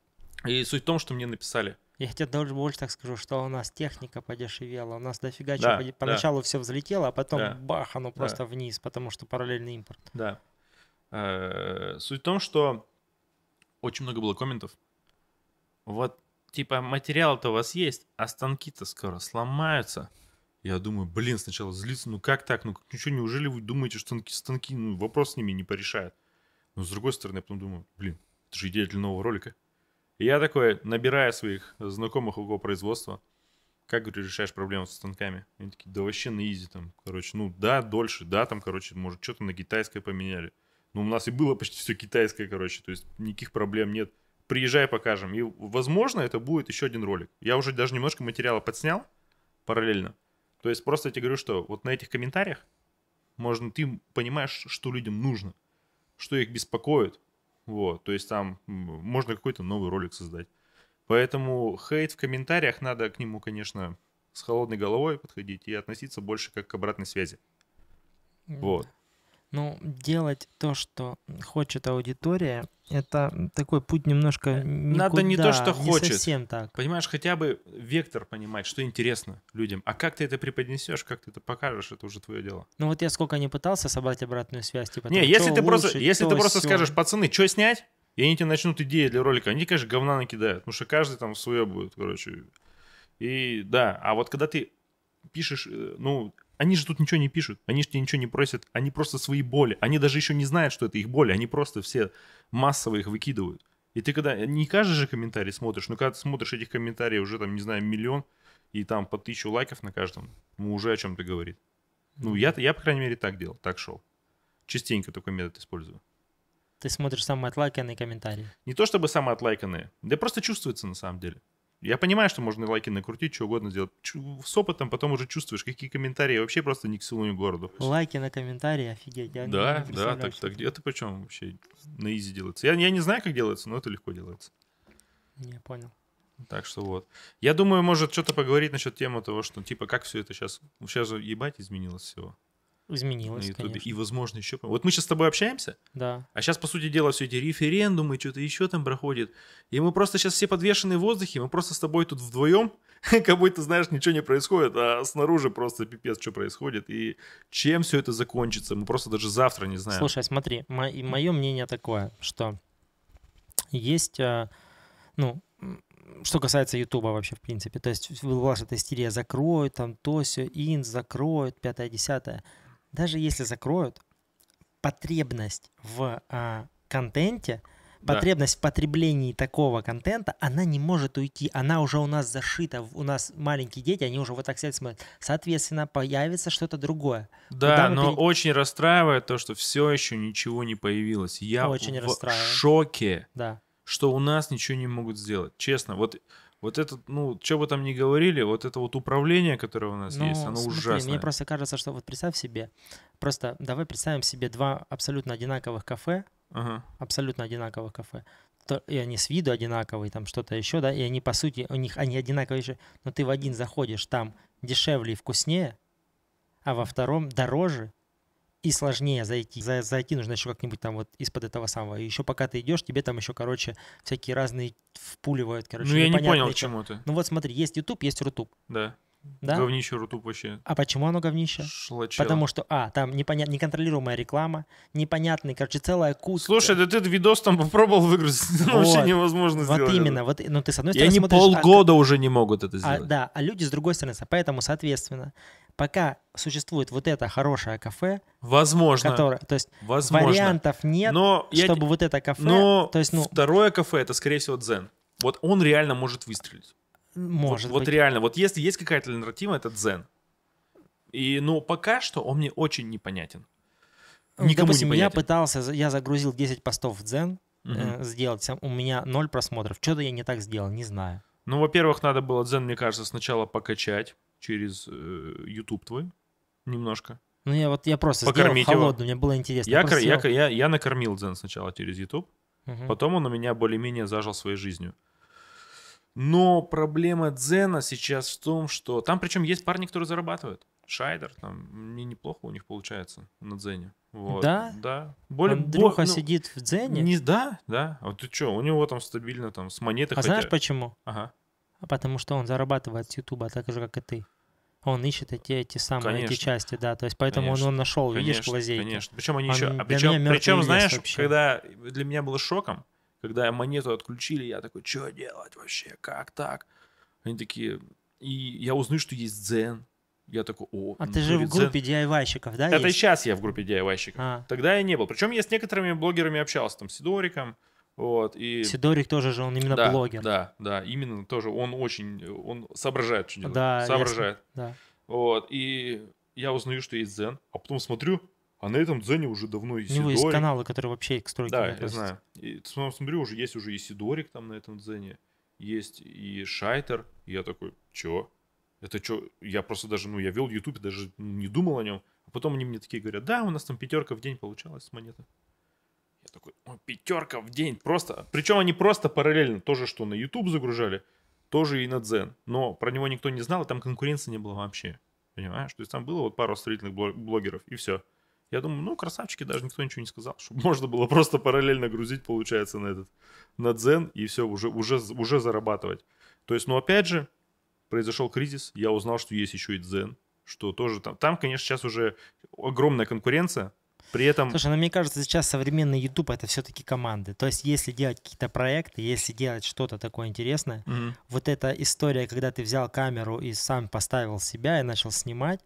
И суть в том, что мне написали, я тебе даже больше так скажу, что у нас техника подешевела, у нас дофига да, чего, поначалу все взлетело, а потом да. бах, оно просто да. вниз, потому что параллельный импорт. Да. Э, суть в том, что очень много было комментов. Вот, типа, материал-то у вас есть, а станки-то скоро сломаются. Я думаю, блин, сначала злиться, ну как так, ну ничего, неужели вы думаете, что станки, станки ну, вопрос с ними не порешает. Но с другой стороны, я потом думаю, блин, это же идея для нового ролика я такой, набирая своих знакомых около производства, как, говорю, решаешь проблему с станками? Они такие, да вообще на изи там, короче, ну да, дольше, да, там, короче, может, что-то на китайское поменяли. Ну, у нас и было почти все китайское, короче, то есть никаких проблем нет. Приезжай, покажем. И, возможно, это будет еще один ролик. Я уже даже немножко материала подснял параллельно. То есть просто я тебе говорю, что вот на этих комментариях можно, ты понимаешь, что людям нужно, что их беспокоит, вот, то есть там можно какой-то новый ролик создать. Поэтому хейт в комментариях надо к нему, конечно, с холодной головой подходить и относиться больше как к обратной связи. Вот. Ну, делать то, что хочет аудитория, это такой путь немножко э, никуда, Надо не то, что не хочет. совсем так. Понимаешь, хотя бы вектор понимать, что интересно людям. А как ты это преподнесешь, как ты это покажешь, это уже твое дело. Ну вот я сколько не пытался собрать обратную связь. Типа, не, там, если, ты, улучшить, просто, если ты просто все. скажешь, пацаны, что снять? И они тебе начнут идеи для ролика. Они, конечно, говна накидают, потому что каждый там свое будет, короче. И да, а вот когда ты пишешь, э, ну, они же тут ничего не пишут, они же тебе ничего не просят, они просто свои боли. Они даже еще не знают, что это их боли, они просто все массово их выкидывают. И ты когда не каждый же комментарий смотришь, но когда ты смотришь этих комментариев уже там, не знаю, миллион, и там по тысячу лайков на каждом, ну уже о чем-то говорит. Ну, я, я, по крайней мере, так делал, так шел. Частенько такой метод использую. Ты смотришь самые отлайканные комментарии. Не то чтобы самые отлайканные, да просто чувствуется на самом деле. Я понимаю, что можно лайки накрутить, что угодно сделать. Чу- с опытом потом уже чувствуешь, какие комментарии вообще просто ни к селу, ни к городу. Лайки на комментарии, офигеть. Я да, не да, так, так это причем вообще на изи делается. Я, я не знаю, как делается, но это легко делается. Не, понял. Так что вот. Я думаю, может, что-то поговорить насчет темы того, что типа как все это сейчас... Сейчас же ебать изменилось всего. Изменилось, на Ютубе. Конечно. И, возможно, еще... Вот мы сейчас с тобой общаемся, да. а сейчас, по сути дела, все эти референдумы, что-то еще там проходит. И мы просто сейчас все подвешены в воздухе, мы просто с тобой тут вдвоем, как будто, знаешь, ничего не происходит, а снаружи просто пипец, что происходит. И чем все это закончится, мы просто даже завтра не знаем. Слушай, смотри, мо- мое мнение такое, что есть, э, ну, что касается Ютуба вообще, в принципе. То есть ваша эта истерия, закроют там то все, инс закроют, пятое, десятое даже если закроют, потребность в а, контенте, да. потребность в потреблении такого контента, она не может уйти, она уже у нас зашита, у нас маленькие дети, они уже вот так сидят смотрят. Соответственно, появится что-то другое. Да, но перед... очень расстраивает то, что все еще ничего не появилось. Я очень в расстраивает. шоке, да. что у нас ничего не могут сделать. Честно, вот вот это, ну, что бы там ни говорили, вот это вот управление, которое у нас ну, есть, оно смотри, ужасное. Мне просто кажется, что вот представь себе, просто давай представим себе два абсолютно одинаковых кафе, ага. абсолютно одинаковых кафе, то, и они с виду одинаковые, там что-то еще, да, и они по сути, у них они одинаковые же, но ты в один заходишь, там дешевле и вкуснее, а во втором дороже и сложнее зайти. За, зайти нужно еще как-нибудь там вот из-под этого самого. И еще пока ты идешь, тебе там еще, короче, всякие разные впуливают, короче. Ну, я не понял, к чему ты. Ну, вот смотри, есть YouTube, есть Рутуб. Да. Да? Говнище Рутуб вообще. А почему оно говнище? Шлача. Потому что, а, там непонят... неконтролируемая реклама, непонятный, короче, целая куска. Слушай, да ты видос там попробовал выгрузить, ну, вот. вообще невозможно вот сделать. Вот именно, это. вот, ну ты с одной стороны И они смотришь, а полгода а, уже не могут это а, сделать. А, да, а люди с другой стороны, поэтому, соответственно, пока существует вот это хорошее кафе, возможно, которое, то есть возможно. вариантов нет, но чтобы я... вот это кафе, но то есть ну второе кафе это скорее всего дзен. Вот он реально может выстрелить. Может вот, быть. Вот реально, вот если есть какая-то альтернатива, это дзен. И, ну, пока что он мне очень непонятен. Никому Допустим, не понятен. я пытался, я загрузил 10 постов в дзен, угу. э, сделать, у меня 0 просмотров. Что-то я не так сделал, не знаю. Ну, во-первых, надо было дзен, мне кажется, сначала покачать через э, YouTube твой немножко. Ну, я вот я просто Покормить сделал Холодно, мне было интересно. Я, я, я, я, я накормил дзен сначала через YouTube, угу. потом он у меня более-менее зажил своей жизнью. Но проблема дзена сейчас в том, что там причем есть парни, которые зарабатывают. Шайдер, там, мне неплохо у них получается на дзене. Вот. Да? Да. Более, Андрюха бо... ну, сидит в дзене? Не, да, да. А ты что, у него там стабильно там с монеты А хотя... знаешь почему? Ага. а Потому что он зарабатывает с Ютуба так же, как и ты. Он ищет эти, эти самые конечно. эти части, да. То есть поэтому конечно. он, он нашел, видишь, лазейки. Конечно. Причем они он еще. А причем, причем знаешь, вообще. когда для меня было шоком, когда монету отключили, я такой, что делать вообще, как так? Они такие, и я узнаю, что есть дзен. Я такой, о. А ты же в группе дзен... DIY-щиков, да? Это есть? сейчас я в группе DIY-щиков. А. Тогда я не был. Причем я с некоторыми блогерами общался, там, с Сидориком, вот, и... Сидорик тоже же, он именно да, блогер. Да, да, именно тоже. Он очень, он соображает, что делает. Да, соображает. Ясно. Да. Вот, и я узнаю, что есть дзен, а потом смотрю, а на этом дзене уже давно Исидорик. У него есть каналы, которые вообще к стройке Да, я знаю. И, ну, смотрю, уже есть уже и Сидорик там на этом дзене, есть и Шайтер. И я такой, чё? Это чё? Я просто даже, ну, я вел YouTube Ютубе, даже не думал о нем. А потом они мне такие говорят, да, у нас там пятерка в день получалась с монеты. Я такой, О, пятерка в день просто. Причем они просто параллельно тоже что на YouTube загружали, тоже и на Дзен. Но про него никто не знал, и там конкуренции не было вообще. Понимаешь? То есть там было вот пару строительных блогеров, и все. Я думаю, ну, красавчики, даже никто ничего не сказал, чтобы можно было просто параллельно грузить, получается, на этот, на дзен, и все, уже, уже, уже зарабатывать. То есть, ну, опять же, произошел кризис, я узнал, что есть еще и дзен, что тоже там, там, конечно, сейчас уже огромная конкуренция, при этом... Слушай, ну мне кажется, сейчас современный YouTube это все-таки команды. То есть, если делать какие-то проекты, если делать что-то такое интересное, mm-hmm. вот эта история, когда ты взял камеру и сам поставил себя и начал снимать,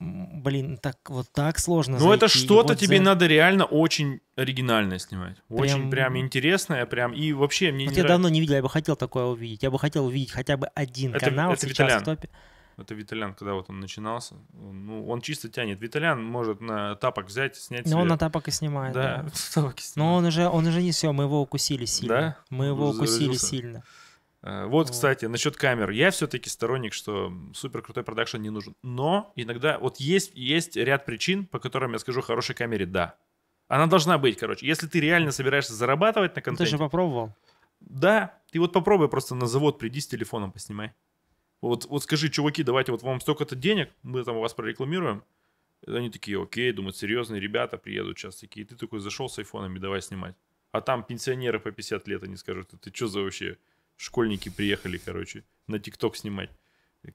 блин, так вот так сложно. Ну это что-то вот тебе за... надо реально очень оригинальное снимать, прям... очень прям интересное, прям и вообще мне. Вот не я нравится. давно не видел, я бы хотел такое увидеть, я бы хотел увидеть хотя бы один это, канал это сейчас Виталян. в топе. Это Виталян, когда вот он начинался, ну он чисто тянет. Виталян может на тапок взять, снять. Но он на тапок и снимает. Да. да. Но он уже, он уже не все, мы его укусили сильно. Да? Мы его Уже укусили заразился. сильно. Э, вот, кстати, насчет камер. Я все-таки сторонник, что супер крутой продакшн не нужен. Но иногда вот есть, есть ряд причин, по которым я скажу хорошей камере «да». Она должна быть, короче. Если ты реально собираешься зарабатывать на контенте... Ну, ты же попробовал. Да. Ты вот попробуй просто на завод приди с телефоном поснимай. Вот, вот скажи, чуваки, давайте вот вам столько-то денег, мы там вас прорекламируем. Они такие, окей, думают, серьезные ребята приедут сейчас такие. И ты такой зашел с айфонами, давай снимать. А там пенсионеры по 50 лет, они скажут, «А ты что за вообще школьники приехали, короче, на ТикТок снимать.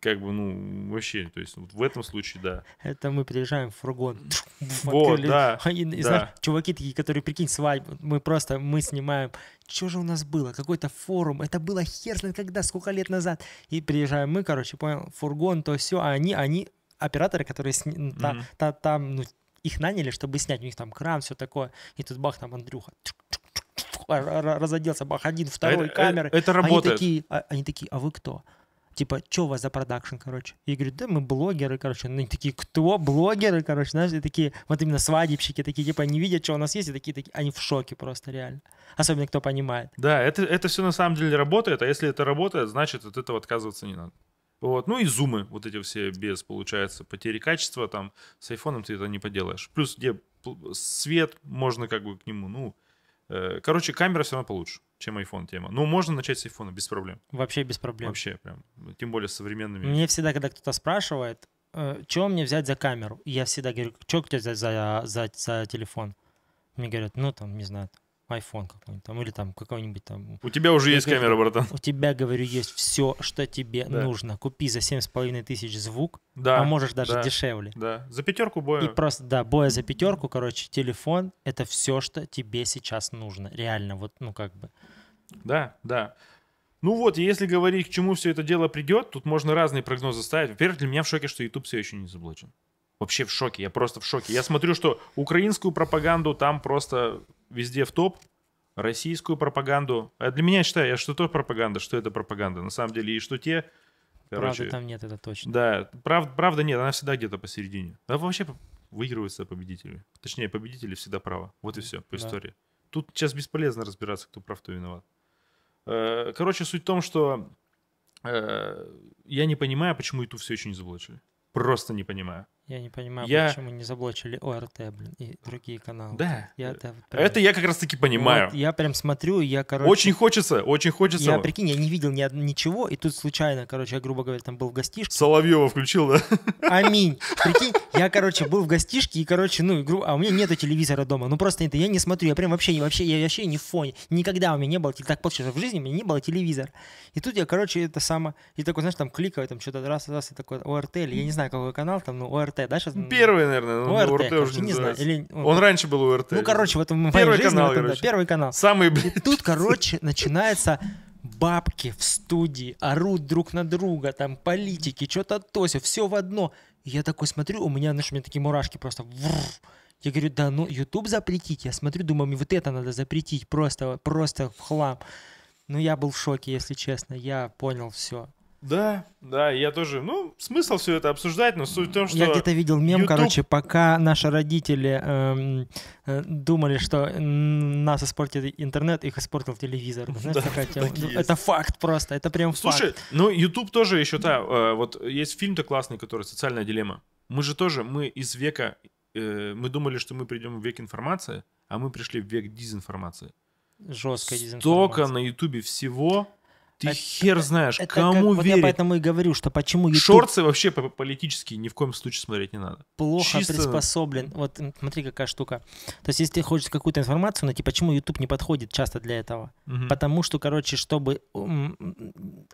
Как бы, ну, вообще, то есть вот в этом случае, да. Это мы приезжаем в фургон. Вот, да. И, да. Знаешь, чуваки такие, которые, прикинь, свадьбу, мы просто, мы снимаем. Что же у нас было? Какой-то форум. Это было хер когда, сколько лет назад. И приезжаем мы, короче, понял, фургон, то все. А они, они, операторы, которые сни... mm-hmm. та, та, там, ну, их наняли, чтобы снять. У них там кран, все такое. И тут бах, там Андрюха. Тьф, тьф, разоделся, бах, один, а второй, а камеры. Это работает. Они такие, а, они такие, а вы кто? типа, что у вас за продакшн, короче? Я говорю, да мы блогеры, короче. ну Они такие, кто блогеры, короче? Знаешь, и такие, вот именно свадебщики, такие, типа, не видят, что у нас есть, и такие, такие, они в шоке просто, реально. Особенно, кто понимает. Да, это, это все на самом деле работает, а если это работает, значит, от этого отказываться не надо. Вот. Ну и зумы вот эти все без, получается, потери качества, там, с айфоном ты это не поделаешь. Плюс где свет, можно как бы к нему, ну, Э, короче, камера все равно получше, чем iPhone тема. Ну, можно начать с iPhone без проблем. Вообще без проблем. Вообще прям. Тем более с современными. Мне всегда, когда кто-то спрашивает, э, что мне взять за камеру, я всегда говорю, что тебе взять за, за, за телефон? Мне говорят, ну там, не знаю, iPhone какой-нибудь там, или там какой-нибудь там... У тебя уже я есть говорю, камера, братан. У тебя, говорю, есть все, что тебе да. нужно. Купи за половиной тысяч звук, да, а можешь даже да, дешевле. Да, за пятерку боя. И просто, да, боя за пятерку, короче, телефон — это все, что тебе сейчас нужно. Реально, вот, ну как бы. Да, да. Ну вот, если говорить, к чему все это дело придет, тут можно разные прогнозы ставить. Во-первых, для меня в шоке, что YouTube все еще не заблочен вообще в шоке. Я просто в шоке. Я смотрю, что украинскую пропаганду там просто везде в топ, российскую пропаганду. А для меня, я считаю, я что то пропаганда, что это пропаганда. На самом деле, и что те... Короче, правда там нет, это точно. Да, прав, правда нет, она всегда где-то посередине. Да вообще выигрываются победители. Точнее, победители всегда правы. Вот и все по да. истории. Тут сейчас бесполезно разбираться, кто прав, кто виноват. Э, короче, суть в том, что э, я не понимаю, почему YouTube все еще не заблочили. Просто не понимаю. Я не понимаю, я... почему не заблочили ОРТ, блин, и другие каналы. Да. Я, да вот прям... Это я как раз-таки понимаю. Вот я прям смотрю, я, короче... Очень хочется, очень хочется. Я, прикинь, я не видел ни, ничего, и тут случайно, короче, я, грубо говоря, там был в гостишке. Соловьева включил, да? Аминь. Прикинь, я, короче, был в гостишке, и, короче, ну, гру... а у меня нету телевизора дома. Ну, просто это, я не смотрю, я прям вообще, вообще, я вообще не в фоне. Никогда у меня не было, так получилось, в жизни у меня не было телевизора. И тут я, короче, это само... И такой, знаешь, там кликаю, там что-то раз-раз, и такой, ОРТ, или я не знаю, какой канал там, ну, ОРТ да? Сейчас... Первый, наверное. Ну, ОРТ, ОРТ уже не знаю. Или... Он раньше был УРТ. Ну, короче, в этом Первый жизни, канал, этом, да, Первый канал. Самый, блядь. Тут, короче, начинается бабки в студии орут друг на друга, там политики, что-то тося, все в одно. я такой смотрю, у меня, знаешь, у меня такие мурашки просто. Я говорю, да, ну, YouTube запретить. Я смотрю, думаю, мне вот это надо запретить, просто, просто в хлам. Ну, я был в шоке, если честно. Я понял все. Да, да, я тоже. Ну, смысл все это обсуждать, но суть в том, что. Я где-то видел мем, YouTube... короче, пока наши родители эм, э, думали, что нас испортит интернет, их испортил телевизор. Знаешь, да, такая тема? Ну, это факт просто, это прям Слушай, факт. Слушай, ну YouTube тоже еще та. Э, вот есть фильм-то классный, который социальная дилемма. Мы же тоже, мы из века, э, мы думали, что мы придем в век информации, а мы пришли в век дезинформации. Жесткая дезинформация. Столько на Ютубе всего ты это, хер знаешь, это, кому как, верить. Вот я поэтому и говорю, что почему YouTube... Шорцы вообще политические ни в коем случае смотреть не надо. Плохо Чисто... приспособлен. Вот смотри, какая штука. То есть, если ты хочешь какую-то информацию найти, ну, типа, почему YouTube не подходит часто для этого? Угу. Потому что, короче, чтобы...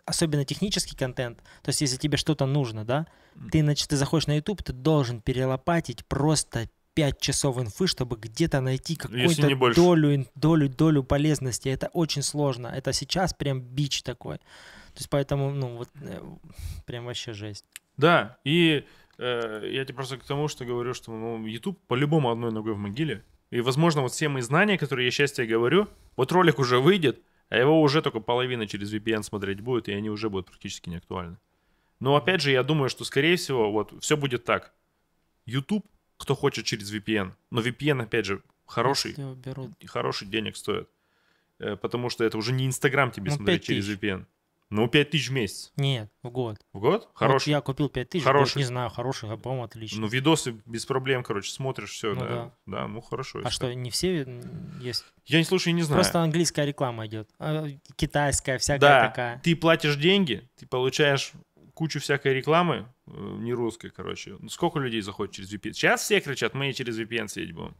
Особенно технический контент, то есть, если тебе что-то нужно, да, ты, значит, ты заходишь на YouTube, ты должен перелопатить просто 5 часов инфы, чтобы где-то найти ну, какую-то долю, долю, долю полезности. Это очень сложно. Это сейчас прям бич такой. То есть поэтому, ну, вот э, прям вообще жесть. Да, и э, я тебе просто к тому, что говорю, что ну, YouTube по-любому одной ногой в могиле. И, возможно, вот все мои знания, которые я сейчас тебе говорю, вот ролик уже выйдет, а его уже только половина через VPN смотреть будет, и они уже будут практически не актуальны. Но опять же, я думаю, что, скорее всего, вот все будет так. YouTube кто хочет через VPN. Но VPN, опять же, хороший, хороший денег стоит. Э, потому что это уже не Инстаграм тебе ну, смотреть через VPN. Ну, 5 тысяч в месяц. Нет, в год. В год? Хороший. Вот я купил 5 тысяч, хороший. не знаю, хороший, а, по-моему, отлично. Ну, видосы без проблем, короче, смотришь, все, ну, да. да. Да, ну, хорошо. А что, не все есть? Я не слушаю, не знаю. Просто английская реклама идет, а, китайская, всякая да. такая. ты платишь деньги, ты получаешь кучу всякой рекламы, э, не русской, короче. Ну, сколько людей заходит через VPN? Сейчас все кричат, мы через VPN сидеть будем.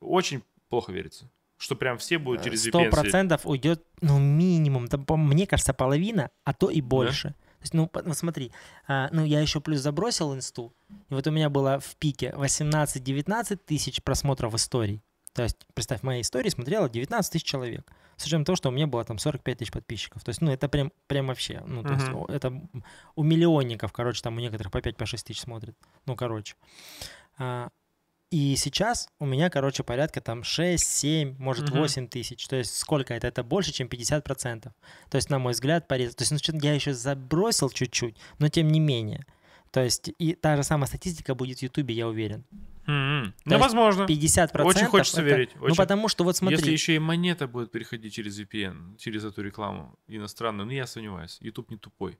Очень плохо верится что прям все будут через VPN. Сто процентов уйдет, ну, минимум, там, мне кажется, половина, а то и больше. Да? То есть, ну, ну, смотри, а, ну, я еще плюс забросил инсту, и вот у меня было в пике 18-19 тысяч просмотров историй. То есть, представь, мои истории смотрело 19 тысяч человек. С учетом того, что у меня было там 45 тысяч подписчиков. То есть, ну, это прям, прям вообще. Ну, то uh-huh. есть, это у миллионников, короче, там у некоторых по 5-6 по тысяч смотрят. Ну, короче. А, и сейчас у меня, короче, порядка там 6, 7, может, uh-huh. 8 тысяч. То есть, сколько это? Это больше, чем 50%. То есть, на мой взгляд, порез... То есть, ну, я еще забросил чуть-чуть, но тем не менее. То есть, и та же самая статистика будет в Ютубе, я уверен. Mm-hmm. Ну, возможно. 50%. Очень хочется это... верить. Ну, очень... Ну, потому что вот смотри. Если еще и монета будет переходить через VPN, через эту рекламу иностранную, ну, я сомневаюсь. YouTube не тупой.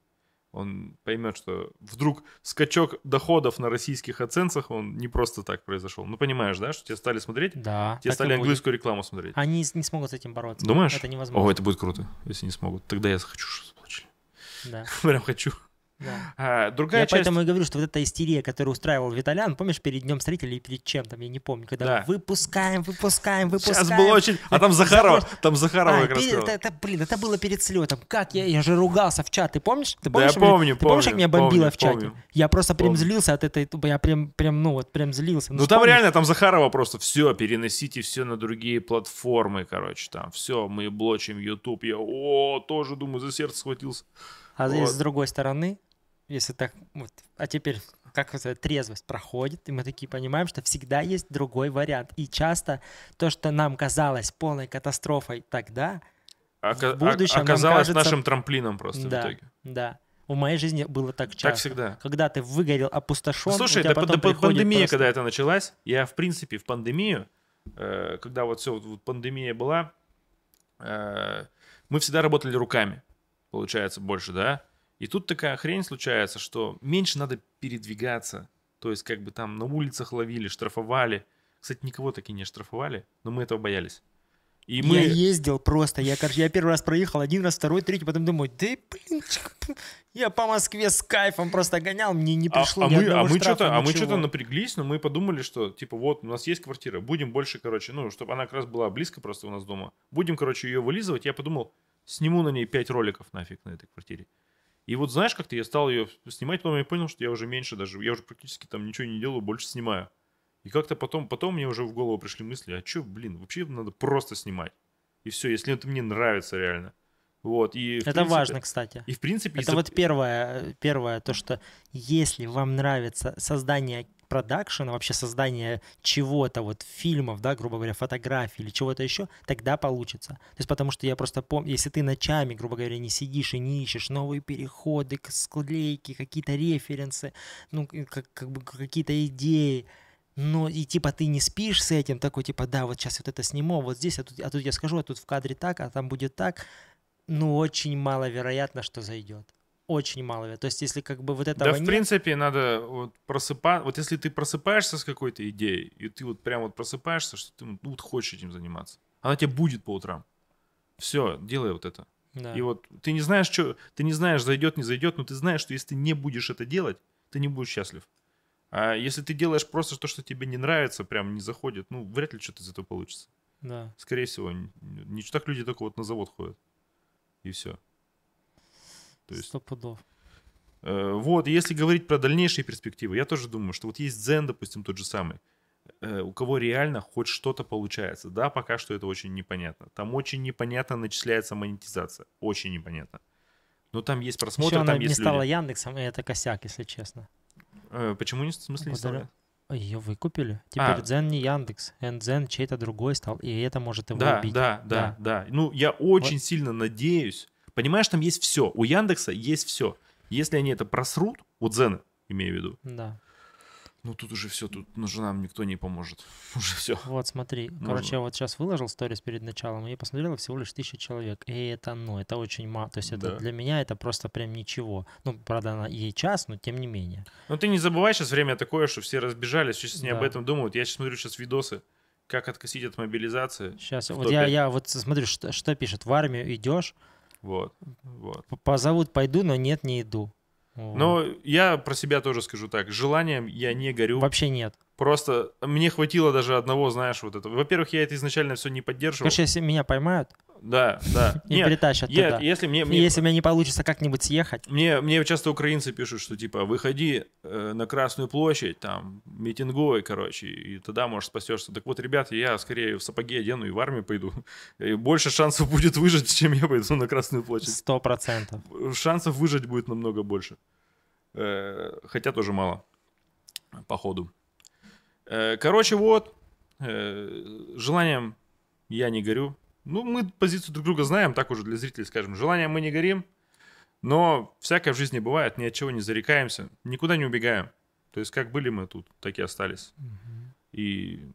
Он поймет, что вдруг скачок доходов на российских оценках, он не просто так произошел. Ну, понимаешь, да, что тебе стали смотреть? Да. Тебе стали английскую будет. рекламу смотреть. Они не смогут с этим бороться. Думаешь? Это невозможно. О, это будет круто, если не смогут. Тогда я захочу, чтобы получили. Да. Прям хочу. Да. Э, другая я часть... поэтому и говорю, что вот эта истерия, которую устраивал Виталян, помнишь, перед днем строителей или перед чем там, я не помню, когда да. выпускаем, выпускаем, выпускаем. Сейчас было очень... А там Захарова, Захар... там Захарова а, перед... это, это, Блин, это было перед слетом. Как я, я же ругался в чат, ты помнишь? Ты помнишь, да, я помню, ты помню, помнишь, как меня бомбило помню, в чате? Помню, я просто помню. прям злился от этой... Я прям, прям, ну вот, прям злился. Ну, ну там помнишь? реально, там Захарова просто все, переносите все на другие платформы, короче, там все, мы блочим YouTube. Я, о, тоже, думаю, за сердце схватился. А вот. с другой стороны, если так, вот, а теперь как это трезвость проходит, и мы такие понимаем, что всегда есть другой вариант. И часто то, что нам казалось полной катастрофой тогда, Ока- в а будущем оказалось кажется... нашим трамплином просто да, в итоге. Да. У моей жизни было так часто. Так всегда. Когда ты выгорел, опустошен. Ну, слушай, это потом да, пандемия, просто... когда это началась, я в принципе в пандемию, э, когда вот все вот, вот пандемия была, э, мы всегда работали руками, получается больше, да и тут такая хрень случается, что меньше надо передвигаться. То есть как бы там на улицах ловили, штрафовали. Кстати, никого таки не штрафовали, но мы этого боялись. И мы... Я ездил просто, я, короче, я первый раз проехал, один раз, второй, третий, потом думаю, да блин, я по Москве с кайфом просто гонял, мне не а, пришло а, ни а ни мы, одного а мы что-то, А мы что-то напряглись, но мы подумали, что, типа, вот, у нас есть квартира, будем больше, короче, ну, чтобы она как раз была близко просто у нас дома, будем, короче, ее вылизывать, я подумал, сниму на ней пять роликов нафиг на этой квартире. И вот знаешь, как-то я стал ее снимать, потом я понял, что я уже меньше даже, я уже практически там ничего не делаю, больше снимаю. И как-то потом, потом мне уже в голову пришли мысли, а что, блин, вообще надо просто снимать. И все, если это мне нравится реально. Вот, и это принципе, важно, кстати. И в принципе... Это из... вот первое, э, первое, то, что если вам нравится создание продакшена, вообще создание чего-то, вот фильмов, да, грубо говоря, фотографий или чего-то еще, тогда получится. То есть потому что я просто помню, если ты ночами, грубо говоря, не сидишь и не ищешь новые переходы, склейки, какие-то референсы, ну, как, как бы какие-то идеи, но и типа ты не спишь с этим, такой типа, да, вот сейчас вот это сниму, вот здесь, а тут, а тут я скажу, а тут в кадре так, а там будет так, ну, очень маловероятно, что зайдет очень малого. То есть, если как бы вот этого Да, нет... в принципе, надо вот просыпаться. Вот если ты просыпаешься с какой-то идеей, и ты вот прям вот просыпаешься, что ты ну, вот хочешь этим заниматься, она тебе будет по утрам. Все, делай вот это. Да. И вот ты не знаешь, что... Ты не знаешь, зайдет, не зайдет, но ты знаешь, что если ты не будешь это делать, ты не будешь счастлив. А если ты делаешь просто то, что тебе не нравится, прям не заходит, ну, вряд ли что-то из этого получится. Да. Скорее всего, не, не так люди только вот на завод ходят. И все. То есть, Сто пудов. Э, вот, если говорить про дальнейшие перспективы, я тоже думаю, что вот есть дзен, допустим, тот же самый, э, у кого реально хоть что-то получается. Да, пока что это очень непонятно. Там очень непонятно начисляется монетизация. Очень непонятно. Но там есть просмотры, Еще там есть не люди. Яндексом, и это косяк, если честно. Э, почему не, в смысле не стала? Ее выкупили. А. Теперь а. Дзен не Яндекс, Дзен чей-то другой стал, и это может его да, убить. Да, да, да, да. Ну, я очень вот. сильно надеюсь, Понимаешь, там есть все. У Яндекса есть все. Если они это просрут, у Дзена, имею в виду. Да. Ну тут уже все, тут нам никто не поможет. Уже все. Вот смотри, Можно. короче, я вот сейчас выложил сторис перед началом, и посмотрел, всего лишь тысяча человек. И это, ну, это очень мало. То есть это да. для меня это просто прям ничего. Ну, правда, она ей час, но тем не менее. Но ты не забывай, сейчас время такое, что все разбежались, сейчас да. не об этом думают. Я сейчас смотрю сейчас видосы как откосить от мобилизации. Сейчас, вот я, я вот смотрю, что, что пишет. В армию идешь, вот, вот. Позовут, пойду, но нет, не иду. Но я про себя тоже скажу так. Желанием я не горю. Вообще нет. Просто мне хватило даже одного, знаешь, вот этого. Во-первых, я это изначально все не поддерживал. Короче, если меня поймают, да, да. Не. Нет, туда. Если, мне, мне, если у не получится как-нибудь съехать. Мне, мне часто украинцы пишут, что типа выходи э, на Красную площадь, там, митинговой, короче, и тогда, может, спасешься. Так вот, ребят, я скорее в сапоги одену и в армию пойду. И больше шансов будет выжить, чем я пойду на Красную площадь. Сто процентов. Шансов выжить будет намного больше. Э, хотя тоже мало. Походу. Э, короче, вот. Э, желанием я не горю. Ну, мы позицию друг друга знаем, так уже для зрителей скажем. Желанием мы не горим, но всякое в жизни бывает, ни от чего не зарекаемся, никуда не убегаем. То есть как были мы тут, так и остались. И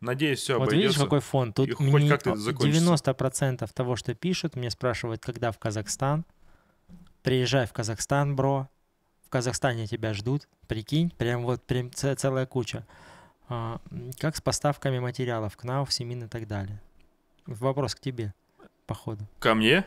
надеюсь, все вот обойдется. Вот видишь, какой фон. Тут мне как-то 90% того, что пишут, мне спрашивают, когда в Казахстан. Приезжай в Казахстан, бро. В Казахстане тебя ждут. Прикинь, прям вот прям целая куча. А, как с поставками материалов к нам, в Семин и так далее. Вопрос к тебе, походу. Ко мне?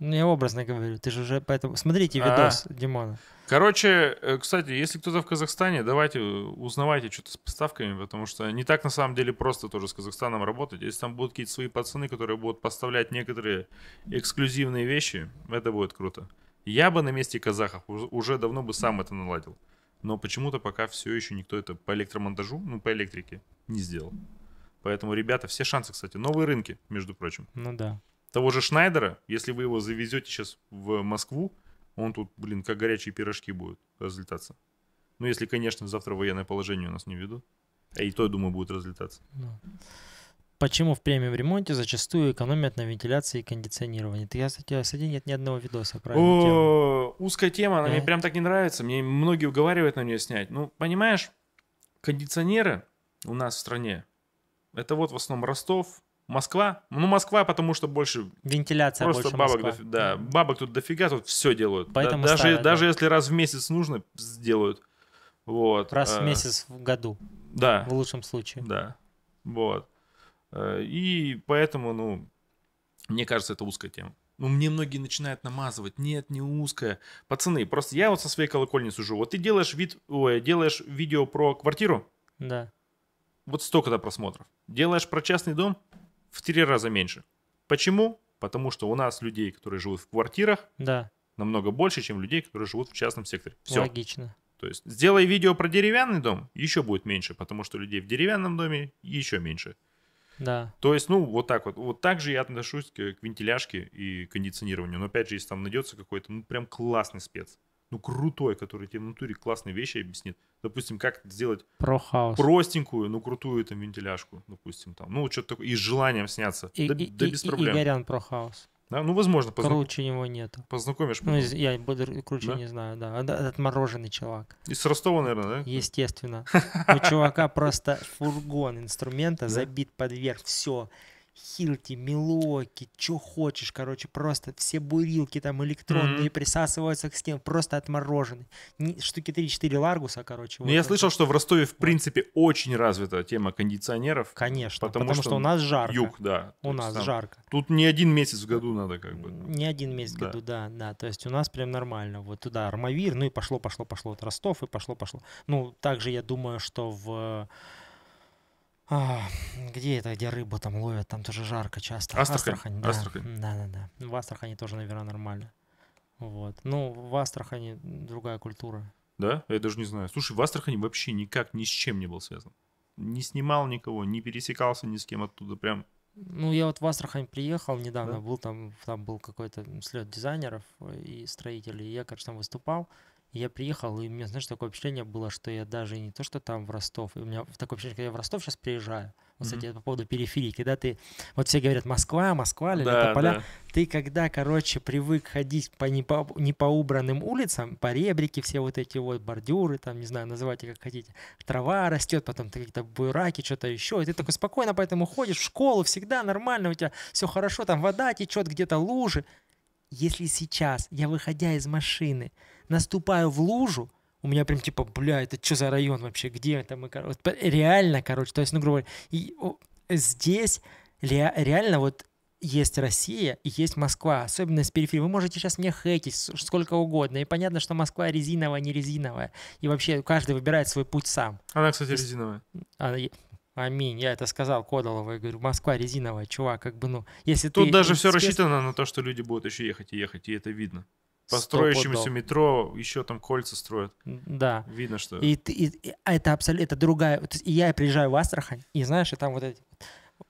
Ну, я образно говорю, ты же уже поэтому... Смотрите а. видос а Димона. Короче, э, кстати, если кто-то в Казахстане, давайте узнавайте что-то с поставками, потому что не так на самом деле просто тоже с Казахстаном работать. Если там будут какие-то свои пацаны, которые будут поставлять некоторые эксклюзивные вещи, это будет круто. Я бы на месте казахов уже давно бы сам это наладил. Но почему-то пока все еще никто это по электромонтажу, ну, по электрике не сделал. Поэтому, ребята, все шансы, кстати. Новые рынки, между прочим. Ну да. Того же Шнайдера, если вы его завезете сейчас в Москву, он тут, блин, как горячие пирожки будет разлетаться. Ну, если, конечно, завтра военное положение у нас не ведут. А и то, я думаю, будет разлетаться. Ну. Почему в премиум ремонте зачастую экономят на вентиляции и кондиционировании? Ты, я, кстати, среди нет ни одного видоса про О, тему. узкая тема, она мне прям так не нравится. Мне многие уговаривают на нее снять. Ну, понимаешь, кондиционеры у нас в стране это вот в основном Ростов, Москва. Ну, Москва, потому что больше... Вентиляция просто больше бабок Дофи, да, бабок тут дофига, тут все делают. Поэтому да, даже, ставят, даже да. если раз в месяц нужно, сделают. Вот. Раз а, в э, месяц в году. Да. В лучшем случае. Да. Вот. Э, и поэтому, ну, мне кажется, это узкая тема. Ну, мне многие начинают намазывать. Нет, не узкая. Пацаны, просто я вот со своей колокольни сужу. Вот ты делаешь вид, ой, делаешь видео про квартиру. Да вот столько-то просмотров. Делаешь про частный дом в три раза меньше. Почему? Потому что у нас людей, которые живут в квартирах, да. намного больше, чем людей, которые живут в частном секторе. Все. Логично. То есть сделай видео про деревянный дом, еще будет меньше, потому что людей в деревянном доме еще меньше. Да. То есть, ну, вот так вот. Вот так же я отношусь к, к вентиляшке и кондиционированию. Но опять же, если там найдется какой-то, ну, прям классный спец, ну, крутой, который тебе в натуре классные вещи объяснит. Допустим, как сделать Про хаос. простенькую, но крутую там вентиляшку, допустим, там. Ну, что-то такое, и с желанием сняться. И, да, и, да без и, проблем. Игорян про хаос. Да, ну, возможно, познак... Круче его нету. Познакомишь. Ну, я буду круче да? не знаю, да. Отмороженный чувак. Из Ростова, наверное, да? Естественно. У чувака просто фургон инструмента забит под верх, все. Хилти, Милоки, что хочешь, короче, просто все бурилки там электронные mm-hmm. присасываются к стенам, просто отморожены. Штуки 3-4 Ларгуса, короче. Но ну, вот я это. слышал, что в Ростове, в принципе, вот. очень развита тема кондиционеров. Конечно, потому, потому что, что у нас жарко. Юг, да. У нас там, жарко. Тут не один месяц в году надо как бы. Не один месяц да. в году, да, да. То есть у нас прям нормально. Вот туда Армавир, ну и пошло, пошло, пошло от Ростов, и пошло, пошло. Ну, также я думаю, что в а, где это, где рыба там ловят, там тоже жарко часто. Астрахань. Астрахань, да. Астрахань. Да, да, да. В Астрахани тоже, наверное, нормально. Вот. Ну, в Астрахани другая культура. Да? Я даже не знаю. Слушай, в Астрахани вообще никак ни с чем не был связан. Не снимал никого, не пересекался ни с кем оттуда. Прям ну, я вот в Астрахань приехал недавно, да? был там, там был какой-то след дизайнеров и строителей, и я, конечно, там выступал, я приехал, и у меня, знаешь, такое впечатление было, что я даже не то, что там в Ростов, и у меня такое впечатление, когда я в Ростов сейчас приезжаю, вот, кстати, mm-hmm. по поводу периферии, когда ты, вот все говорят Москва, Москва, или да, поля, да. ты когда, короче, привык ходить по не, по не по убранным улицам, по ребрике, все вот эти вот бордюры, там, не знаю, называйте как хотите, трава растет, потом какие-то бураки, что-то еще, и ты такой спокойно поэтому ходишь в школу, всегда нормально, у тебя все хорошо, там вода течет, где-то лужи. Если сейчас я, выходя из машины, наступаю в лужу, у меня прям типа, бля, это что за район вообще, где это мы, короче, э, реально, короче, то есть, ну, грубо говоря, и, о, здесь реально вот есть Россия и есть Москва, особенно с периферии. Вы можете сейчас мне хейтить сколько угодно, и понятно, что Москва резиновая, не резиновая, и вообще каждый выбирает свой путь сам. Она, кстати, резиновая. Она, Аминь, я это сказал Кодолову, я говорю, Москва резиновая, чувак, как бы, ну, если Тут ты, даже все рассчитано на то, что люди будут еще ехать и ехать, и это видно по метро еще там кольца строят. Да. Видно, что... И, и, и а это абсолютно... Это другая... И я приезжаю в Астрахань, и знаешь, и там вот эти...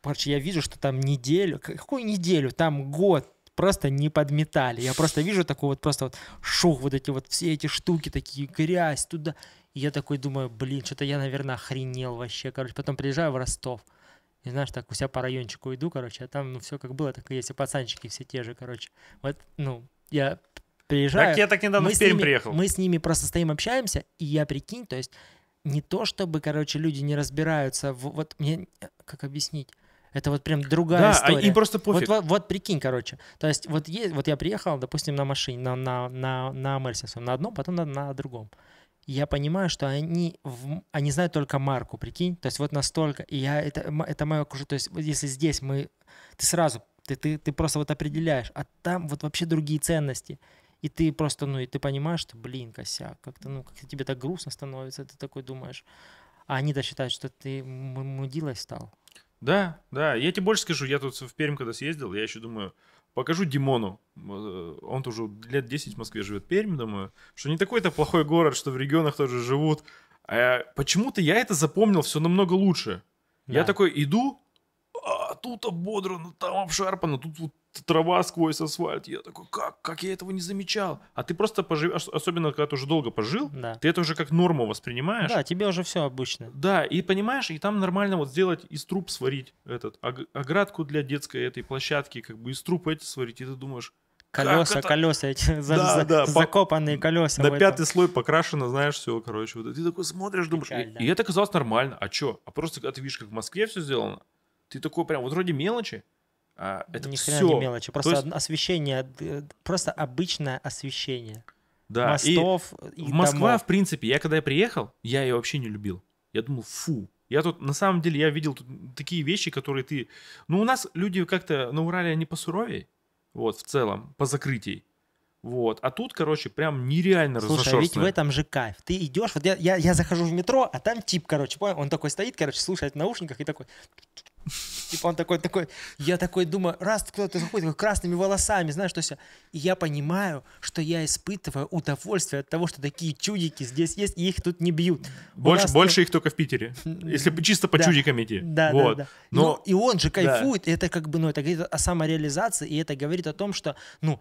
Короче, я вижу, что там неделю... Какую неделю? Там год просто не подметали. Я просто вижу такой вот просто вот шух, вот эти вот все эти штуки такие, грязь туда. И я такой думаю, блин, что-то я, наверное, охренел вообще. Короче, потом приезжаю в Ростов. И знаешь, так у себя по райончику иду, короче, а там, ну, все как было, так и есть, и пацанчики все те же, короче. Вот, ну, я приезжаю. Так я так недавно мы в Пермь ними, приехал. Мы с ними просто стоим, общаемся, и я прикинь, то есть не то, чтобы, короче, люди не разбираются, в, вот мне, как объяснить, это вот прям другая да, а история. Да, им просто пофиг. Вот, вот, вот прикинь, короче. То есть вот, есть, вот я приехал, допустим, на машине, на, на, на, на Мерсе на одном, потом на, на другом. я понимаю, что они, в, они знают только марку, прикинь. То есть вот настолько. И я, это, это мое окружение. То есть если здесь мы... Ты сразу, ты, ты, ты просто вот определяешь. А там вот вообще другие ценности. И ты просто, ну, и ты понимаешь, что, блин, косяк, как-то, ну, как-то тебе так грустно становится, ты такой думаешь. А они-то считают, что ты мудилой стал. Да, да, я тебе больше скажу, я тут в Пермь когда съездил, я еще думаю, покажу Димону, э, он тоже лет 10 в Москве живет, Пермь, думаю, что не такой-то плохой город, что в регионах тоже живут. А почему-то я это запомнил все намного лучше. Да. Я такой иду, а тут ободрано, там обшарпано, тут вот трава сквозь асфальт. Я такой, как? Как я этого не замечал? А ты просто поживешь, особенно когда ты уже долго пожил, да. ты это уже как норму воспринимаешь. Да, тебе уже все обычно. Да, и понимаешь, и там нормально вот сделать из труб сварить этот, оградку для детской этой площадки, как бы из труб эти сварить, и ты думаешь, Колеса, колеса эти да, за, да, закопанные по... колеса. На пятый этом. слой покрашено, знаешь, все, короче. Вот. ты такой смотришь, думаешь, Печаль, и, да. и это казалось нормально. А что? А просто когда ты видишь, как в Москве все сделано, ты такой прям, вот вроде мелочи, а, это Ни все. не мелочи, просто есть... освещение, э, просто обычное освещение. Да. Мостов и, и Москва, домов. в принципе, я когда я приехал, я ее вообще не любил. Я думал, фу, я тут, на самом деле, я видел тут такие вещи, которые ты... Ну, у нас люди как-то на Урале, они посуровее, вот, в целом, по закрытии. Вот. А тут, короче, прям нереально Слушай, а ведь в этом же кайф. Ты идешь, вот я, я, я захожу в метро, а там тип, короче, понял? Он такой стоит, короче, слушает в наушниках и такой... Типа он такой, такой, я такой думаю, раз кто-то заходит такой, красными волосами, знаешь, что все. И я понимаю, что я испытываю удовольствие от того, что такие чудики здесь есть, и их тут не бьют. Больше, больше там... их только в Питере. Если чисто по да, чудикам идти. Да, вот. да, да. Но... Но ну, и он же кайфует, да. это как бы, ну, это говорит о самореализации, и это говорит о том, что, ну,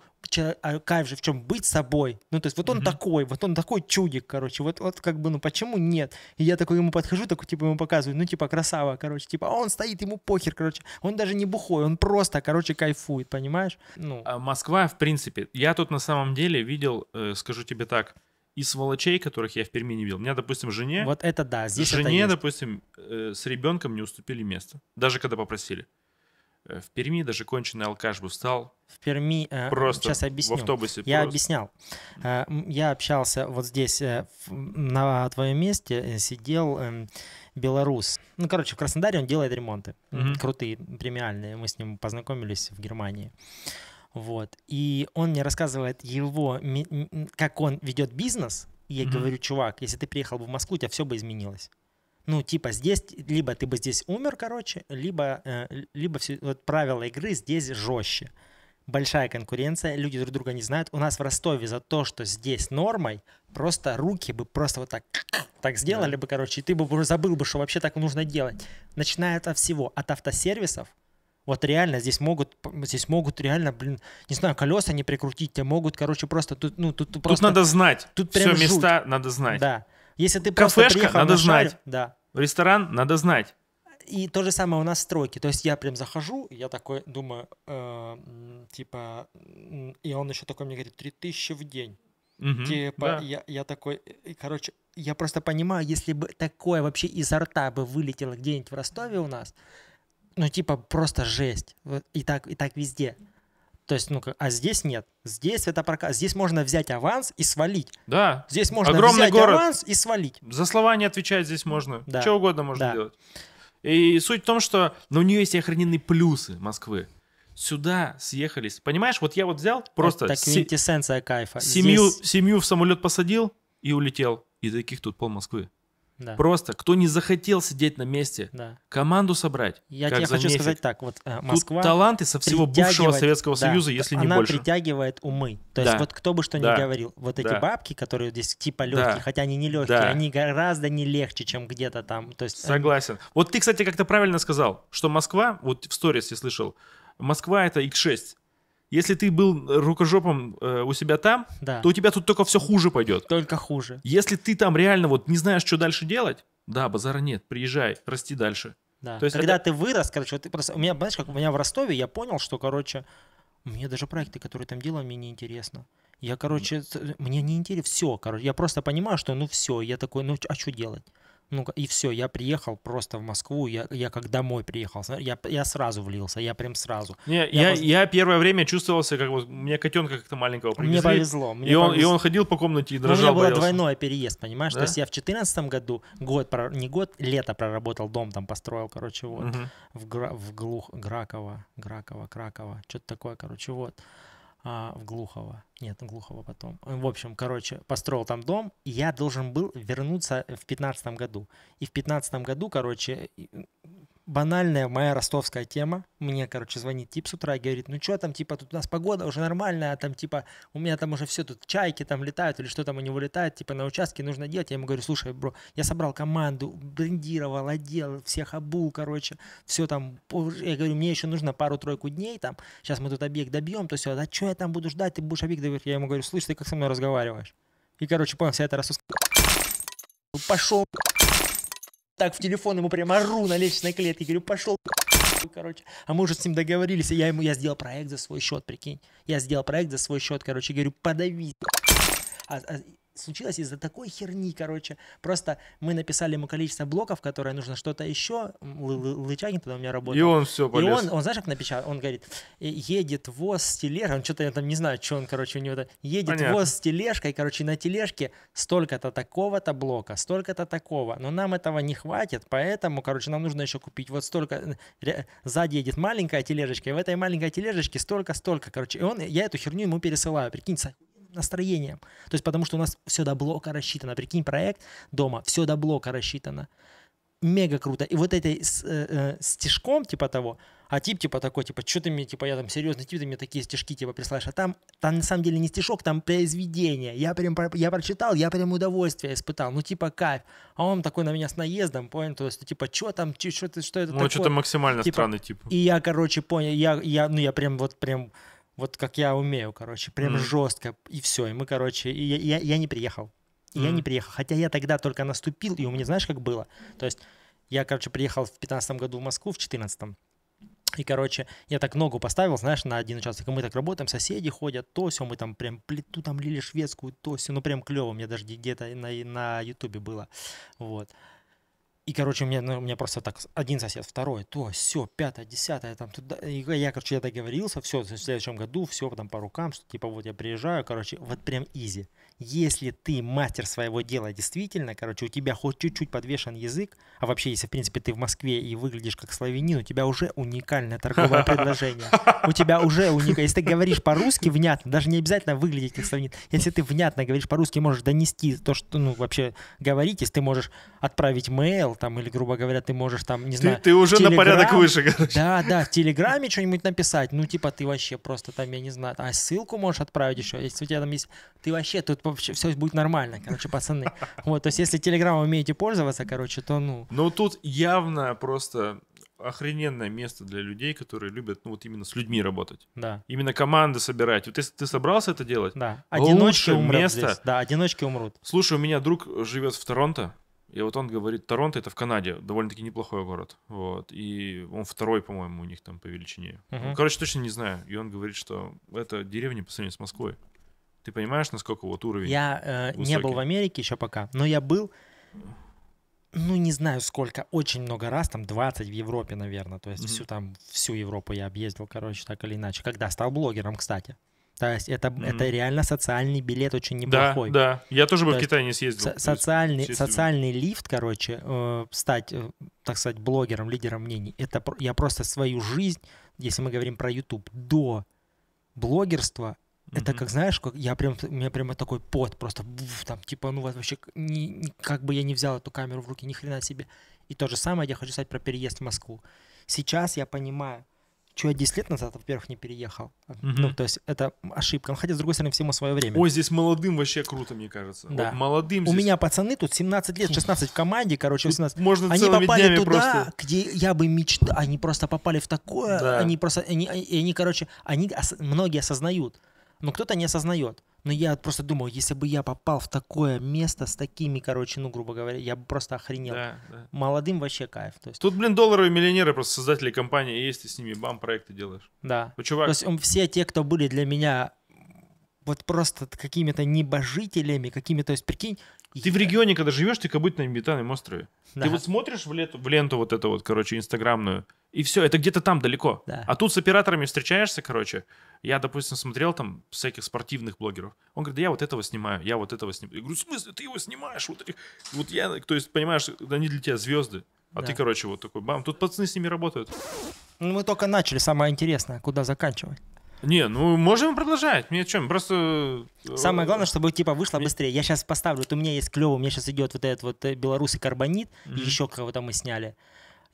а кайф же в чем быть собой. Ну, то есть вот он mm такой, вот он такой чудик, короче, вот, вот как бы, ну, почему нет? И я такой ему подхожу, такой, типа, ему показываю, ну, типа, красава, короче, типа, а он стоит, ему похер, короче, он даже не бухой, он просто, короче, кайфует, понимаешь? Ну. А Москва, в принципе, я тут на самом деле видел, э, скажу тебе так, и сволочей, которых я в Перми не видел. У меня, допустим, жене... Вот это да, здесь Жене, это допустим, э, с ребенком не уступили место, даже когда попросили. Э, в Перми даже конченый алкаш бы встал. В Перми... Э, просто сейчас объясню. В автобусе. Я просто. объяснял. Э, я общался вот здесь, э, на твоем месте, сидел эм, белорус ну, короче, в Краснодаре он делает ремонты. mm Крутые, премиальные. Мы с ним познакомились в Германии. Вот. И он мне рассказывает его, как он ведет бизнес. И я mm говорю, чувак, если ты приехал бы в Москву, у тебя все бы изменилось. Ну, типа здесь, либо ты бы здесь умер, короче, либо, э, либо все, вот правила игры здесь жестче. mm большая конкуренция, люди друг друга не знают. У нас в Ростове за то, что здесь нормой, просто руки бы просто вот так, так сделали да. бы, короче, и ты бы уже забыл бы, что вообще так нужно делать. Начиная от всего, от автосервисов, вот реально здесь могут, здесь могут реально, блин, не знаю, колеса не прикрутить, тебя могут, короче, просто тут, ну тут, тут просто. Тут надо знать. Тут прям все жуть. места надо знать. Да. Если ты Кафешка, просто приехал надо на шарю, знать. Да. Ресторан надо знать и то же самое у нас строки. То есть я прям захожу, я такой думаю, э, типа, и он еще такой мне говорит, 3000 в день. Угу, типа, да. я, я такой, э, короче, я просто понимаю, если бы такое вообще изо рта бы вылетело где-нибудь в Ростове у нас, ну, типа, просто жесть. И так, и так везде. То есть, ну, а здесь нет. Здесь это прокат. Здесь можно взять аванс и свалить. Да. Здесь можно Огромный взять город. аванс и свалить. За слова не отвечать здесь можно. Да. Что угодно можно да. делать. И суть в том, что но ну, у нее есть охраненные плюсы Москвы. Сюда съехались. Понимаешь, вот я вот взял просто... Это квинтэссенция кайфа. Семью, Здесь... семью в самолет посадил и улетел. И таких тут пол Москвы. Да. Просто кто не захотел сидеть на месте, да. команду собрать. Я тебе хочу месяц. сказать так, вот э, Москва. Тут таланты со всего бывшего Советского да, Союза, если не больше. Она притягивает умы. То есть да. вот кто бы что да. ни говорил, вот да. эти бабки, которые здесь типа легкие, да. хотя они не легкие, да. они гораздо не легче, чем где-то там. То есть. Согласен. Они... Вот ты, кстати, как-то правильно сказал, что Москва, вот в сторис я слышал, Москва это X6. Если ты был э, рукожопом э, у себя там, да. то у тебя тут только все хуже пойдет. Только хуже. Если ты там реально вот не знаешь, что дальше делать, да, базара нет, приезжай, расти дальше. Да. То есть Когда это... ты вырос, короче, вот ты просто... у меня, знаешь, как у меня в Ростове, я понял, что, короче, мне даже проекты, которые там делал, мне неинтересно. Я, короче, мне не интересно, все, короче, я просто понимаю, что ну все, я такой, ну а что делать? Ну и все, я приехал просто в Москву, я, я как домой приехал, я, я сразу влился, я прям сразу. Не, я, я, просто... я первое время чувствовался, как вот, мне котенка как-то маленького привезли. Мне повезло. Мне и, повез... он, и он ходил по комнате и дрожал. Ну, у меня было боялся. переезд, понимаешь? Да? То есть я в четырнадцатом году, год, про не год, лето проработал, дом там построил, короче, вот, угу. в, Гра... в Глух, Граково, Граково, Краково, что-то такое, короче, вот а, в Глухово. Нет, Глухово потом. Э, в общем, короче, построил там дом. И я должен был вернуться в 2015 году. И в 2015 году, короче, банальная моя ростовская тема. Мне, короче, звонит тип с утра и говорит, ну что там, типа, тут у нас погода уже нормальная, там, типа, у меня там уже все, тут чайки там летают или что там у него летает, типа, на участке нужно делать. Я ему говорю, слушай, бро, я собрал команду, брендировал, одел, всех обул, короче, все там. Я говорю, мне еще нужно пару-тройку дней там, сейчас мы тут объект добьем, то все, А что я там буду ждать, ты будешь объект добивать. Я ему говорю, слушай, ты как со мной разговариваешь? И, короче, понял, вся эта ростовская... Пошел, так в телефон ему прям ору на лестничной клетке, говорю, пошел, короче. А мы уже с ним договорились, и я ему, я сделал проект за свой счет, прикинь. Я сделал проект за свой счет, короче, говорю, подави. А, а, случилось из-за такой херни, короче. Просто мы написали ему количество блоков, которые нужно что-то еще. Лычагин тогда у меня работал. И он все полез. И он, он знаешь, как напечатал? Он говорит, «Э, едет воз с тележкой, он что-то, я там не знаю, что он, короче, у него там, едет Понятно. воз с тележкой, короче, на тележке столько-то такого-то блока, столько-то такого, но нам этого не хватит, поэтому, короче, нам нужно еще купить вот столько, э, сзади едет маленькая тележечка, и в этой маленькой тележечке столько-столько, короче, и он, я эту херню ему пересылаю, прикинь, настроением. То есть потому что у нас все до блока рассчитано. Прикинь, проект дома, все до блока рассчитано. Мега круто. И вот этой с, э, э, стишком типа того, а тип типа такой, типа, что ты мне, типа, я там серьезный тип, ты мне такие стишки типа присылаешь. А там, там на самом деле не стишок, там произведение. Я прям, я прочитал, я прям удовольствие испытал. Ну, типа, кайф. А он такой на меня с наездом, понял, то есть, типа, что там, что это, что это ну, а такое? Ну, что-то максимально типа, странный тип. И я, короче, понял, я, я, ну, я прям вот прям вот как я умею, короче, прям mm. жестко, и все, и мы, короче, и я, я, я не приехал, и mm. я не приехал, хотя я тогда только наступил, и у меня, знаешь, как было, то есть я, короче, приехал в 15 году в Москву, в 14 -м. И, короче, я так ногу поставил, знаешь, на один участок. И мы так работаем, соседи ходят, то все, мы там прям плиту там лили шведскую, то все, ну прям клево, мне даже где-то на, на ютубе было, вот. И, короче, у меня, ну, у меня просто так один сосед, второй, то, все, пятое, десятое, там туда. И я, короче, я договорился, все, в следующем году, все, там по рукам, что типа вот я приезжаю, короче, вот прям изи. Если ты мастер своего дела действительно, короче, у тебя хоть чуть-чуть подвешен язык, а вообще, если, в принципе, ты в Москве и выглядишь как славянин, у тебя уже уникальное торговое предложение. У тебя уже уникальное. Если ты говоришь по-русски внятно, даже не обязательно выглядеть как славянин, если ты внятно говоришь по-русски, можешь донести то, что, ну, вообще говорить, если ты можешь отправить mail, там, или, грубо говоря, ты можешь там, не ты, знаю... Ты уже телеграм... на порядок выше, короче. Да, да, в Телеграме что-нибудь написать, ну, типа, ты вообще просто там, я не знаю, а ссылку можешь отправить еще, если у тебя там есть... Ты вообще, тут вообще все будет нормально, короче, пацаны. Вот, то есть, если Телеграмом умеете пользоваться, короче, то, ну... Ну, тут явно просто охрененное место для людей, которые любят, ну, вот именно с людьми работать. Да. Именно команды собирать. Вот если ты собрался это делать, да. одиночки умрут место... Здесь. Да, одиночки умрут. Слушай, у меня друг живет в Торонто, и вот он говорит, Торонто это в Канаде, довольно-таки неплохой город. Вот. И он второй, по-моему, у них там по величине. Uh-huh. Короче, точно не знаю. И он говорит, что это деревня по сравнению с Москвой. Ты понимаешь, насколько вот уровень? Я э, не был в Америке еще пока, но я был, ну не знаю сколько, очень много раз, там 20 в Европе, наверное. То есть mm-hmm. всю там, всю Европу я объездил, короче, так или иначе. Когда стал блогером, кстати. То есть это, mm-hmm. это реально социальный билет очень неплохой. Да, да. Я тоже бы То в Китае не съездил. Со- социальный, есть, социальный лифт, короче, э, стать, э, так сказать, блогером, лидером мнений. Это я просто свою жизнь, если мы говорим про YouTube, до блогерства это mm-hmm. как, знаешь, как я прям, у меня прямо такой пот просто, буф, там, типа, ну, вообще, не как бы я не взял эту камеру в руки, ни хрена себе. И то же самое я хочу сказать про переезд в Москву. Сейчас я понимаю, что я 10 лет назад, во-первых, не переехал. Угу. Ну, то есть это ошибка. Ну, хотя, с другой стороны, всему свое время. Ой, здесь молодым вообще круто, мне кажется. Да. Вот молодым здесь... У меня пацаны тут 17 лет, 16 в команде, короче, 18. Можно они попали туда, просто... где я бы мечтал. Они просто попали в такое. Да. Они просто, они, они, короче, они, многие осознают но кто-то не осознает. Но я просто думал, если бы я попал в такое место с такими, короче, ну, грубо говоря, я бы просто охренел. Да, да. Молодым вообще кайф. То есть... Тут, блин, долларовые миллионеры, просто создатели компании есть, ты с ними бам, проекты делаешь. Да. Ну, чувак... То есть он, все те, кто были для меня вот просто какими-то небожителями, какими-то, то есть, прикинь, ты в регионе, когда живешь, ты как будто на Метанном острове. Да. Ты вот смотришь в, лету, в ленту вот эту вот, короче, инстаграмную, и все, это где-то там далеко. Да. А тут с операторами встречаешься, короче. Я, допустим, смотрел там всяких спортивных блогеров. Он говорит, да я вот этого снимаю, я вот этого снимаю. Я говорю, в смысле, ты его снимаешь? Вот, вот я, то есть, понимаешь, они для тебя звезды. А да. ты, короче, вот такой, бам, тут пацаны с ними работают. Ну, мы только начали, самое интересное, куда заканчивать. Не, ну можем продолжать. Мне чем? Просто. Э, Самое э, главное, чтобы типа вышло быстрее. Я сейчас поставлю. Вот у меня есть клево, у меня сейчас идет вот этот вот э, белорусский карбонит, mm-hmm. и еще кого-то мы сняли.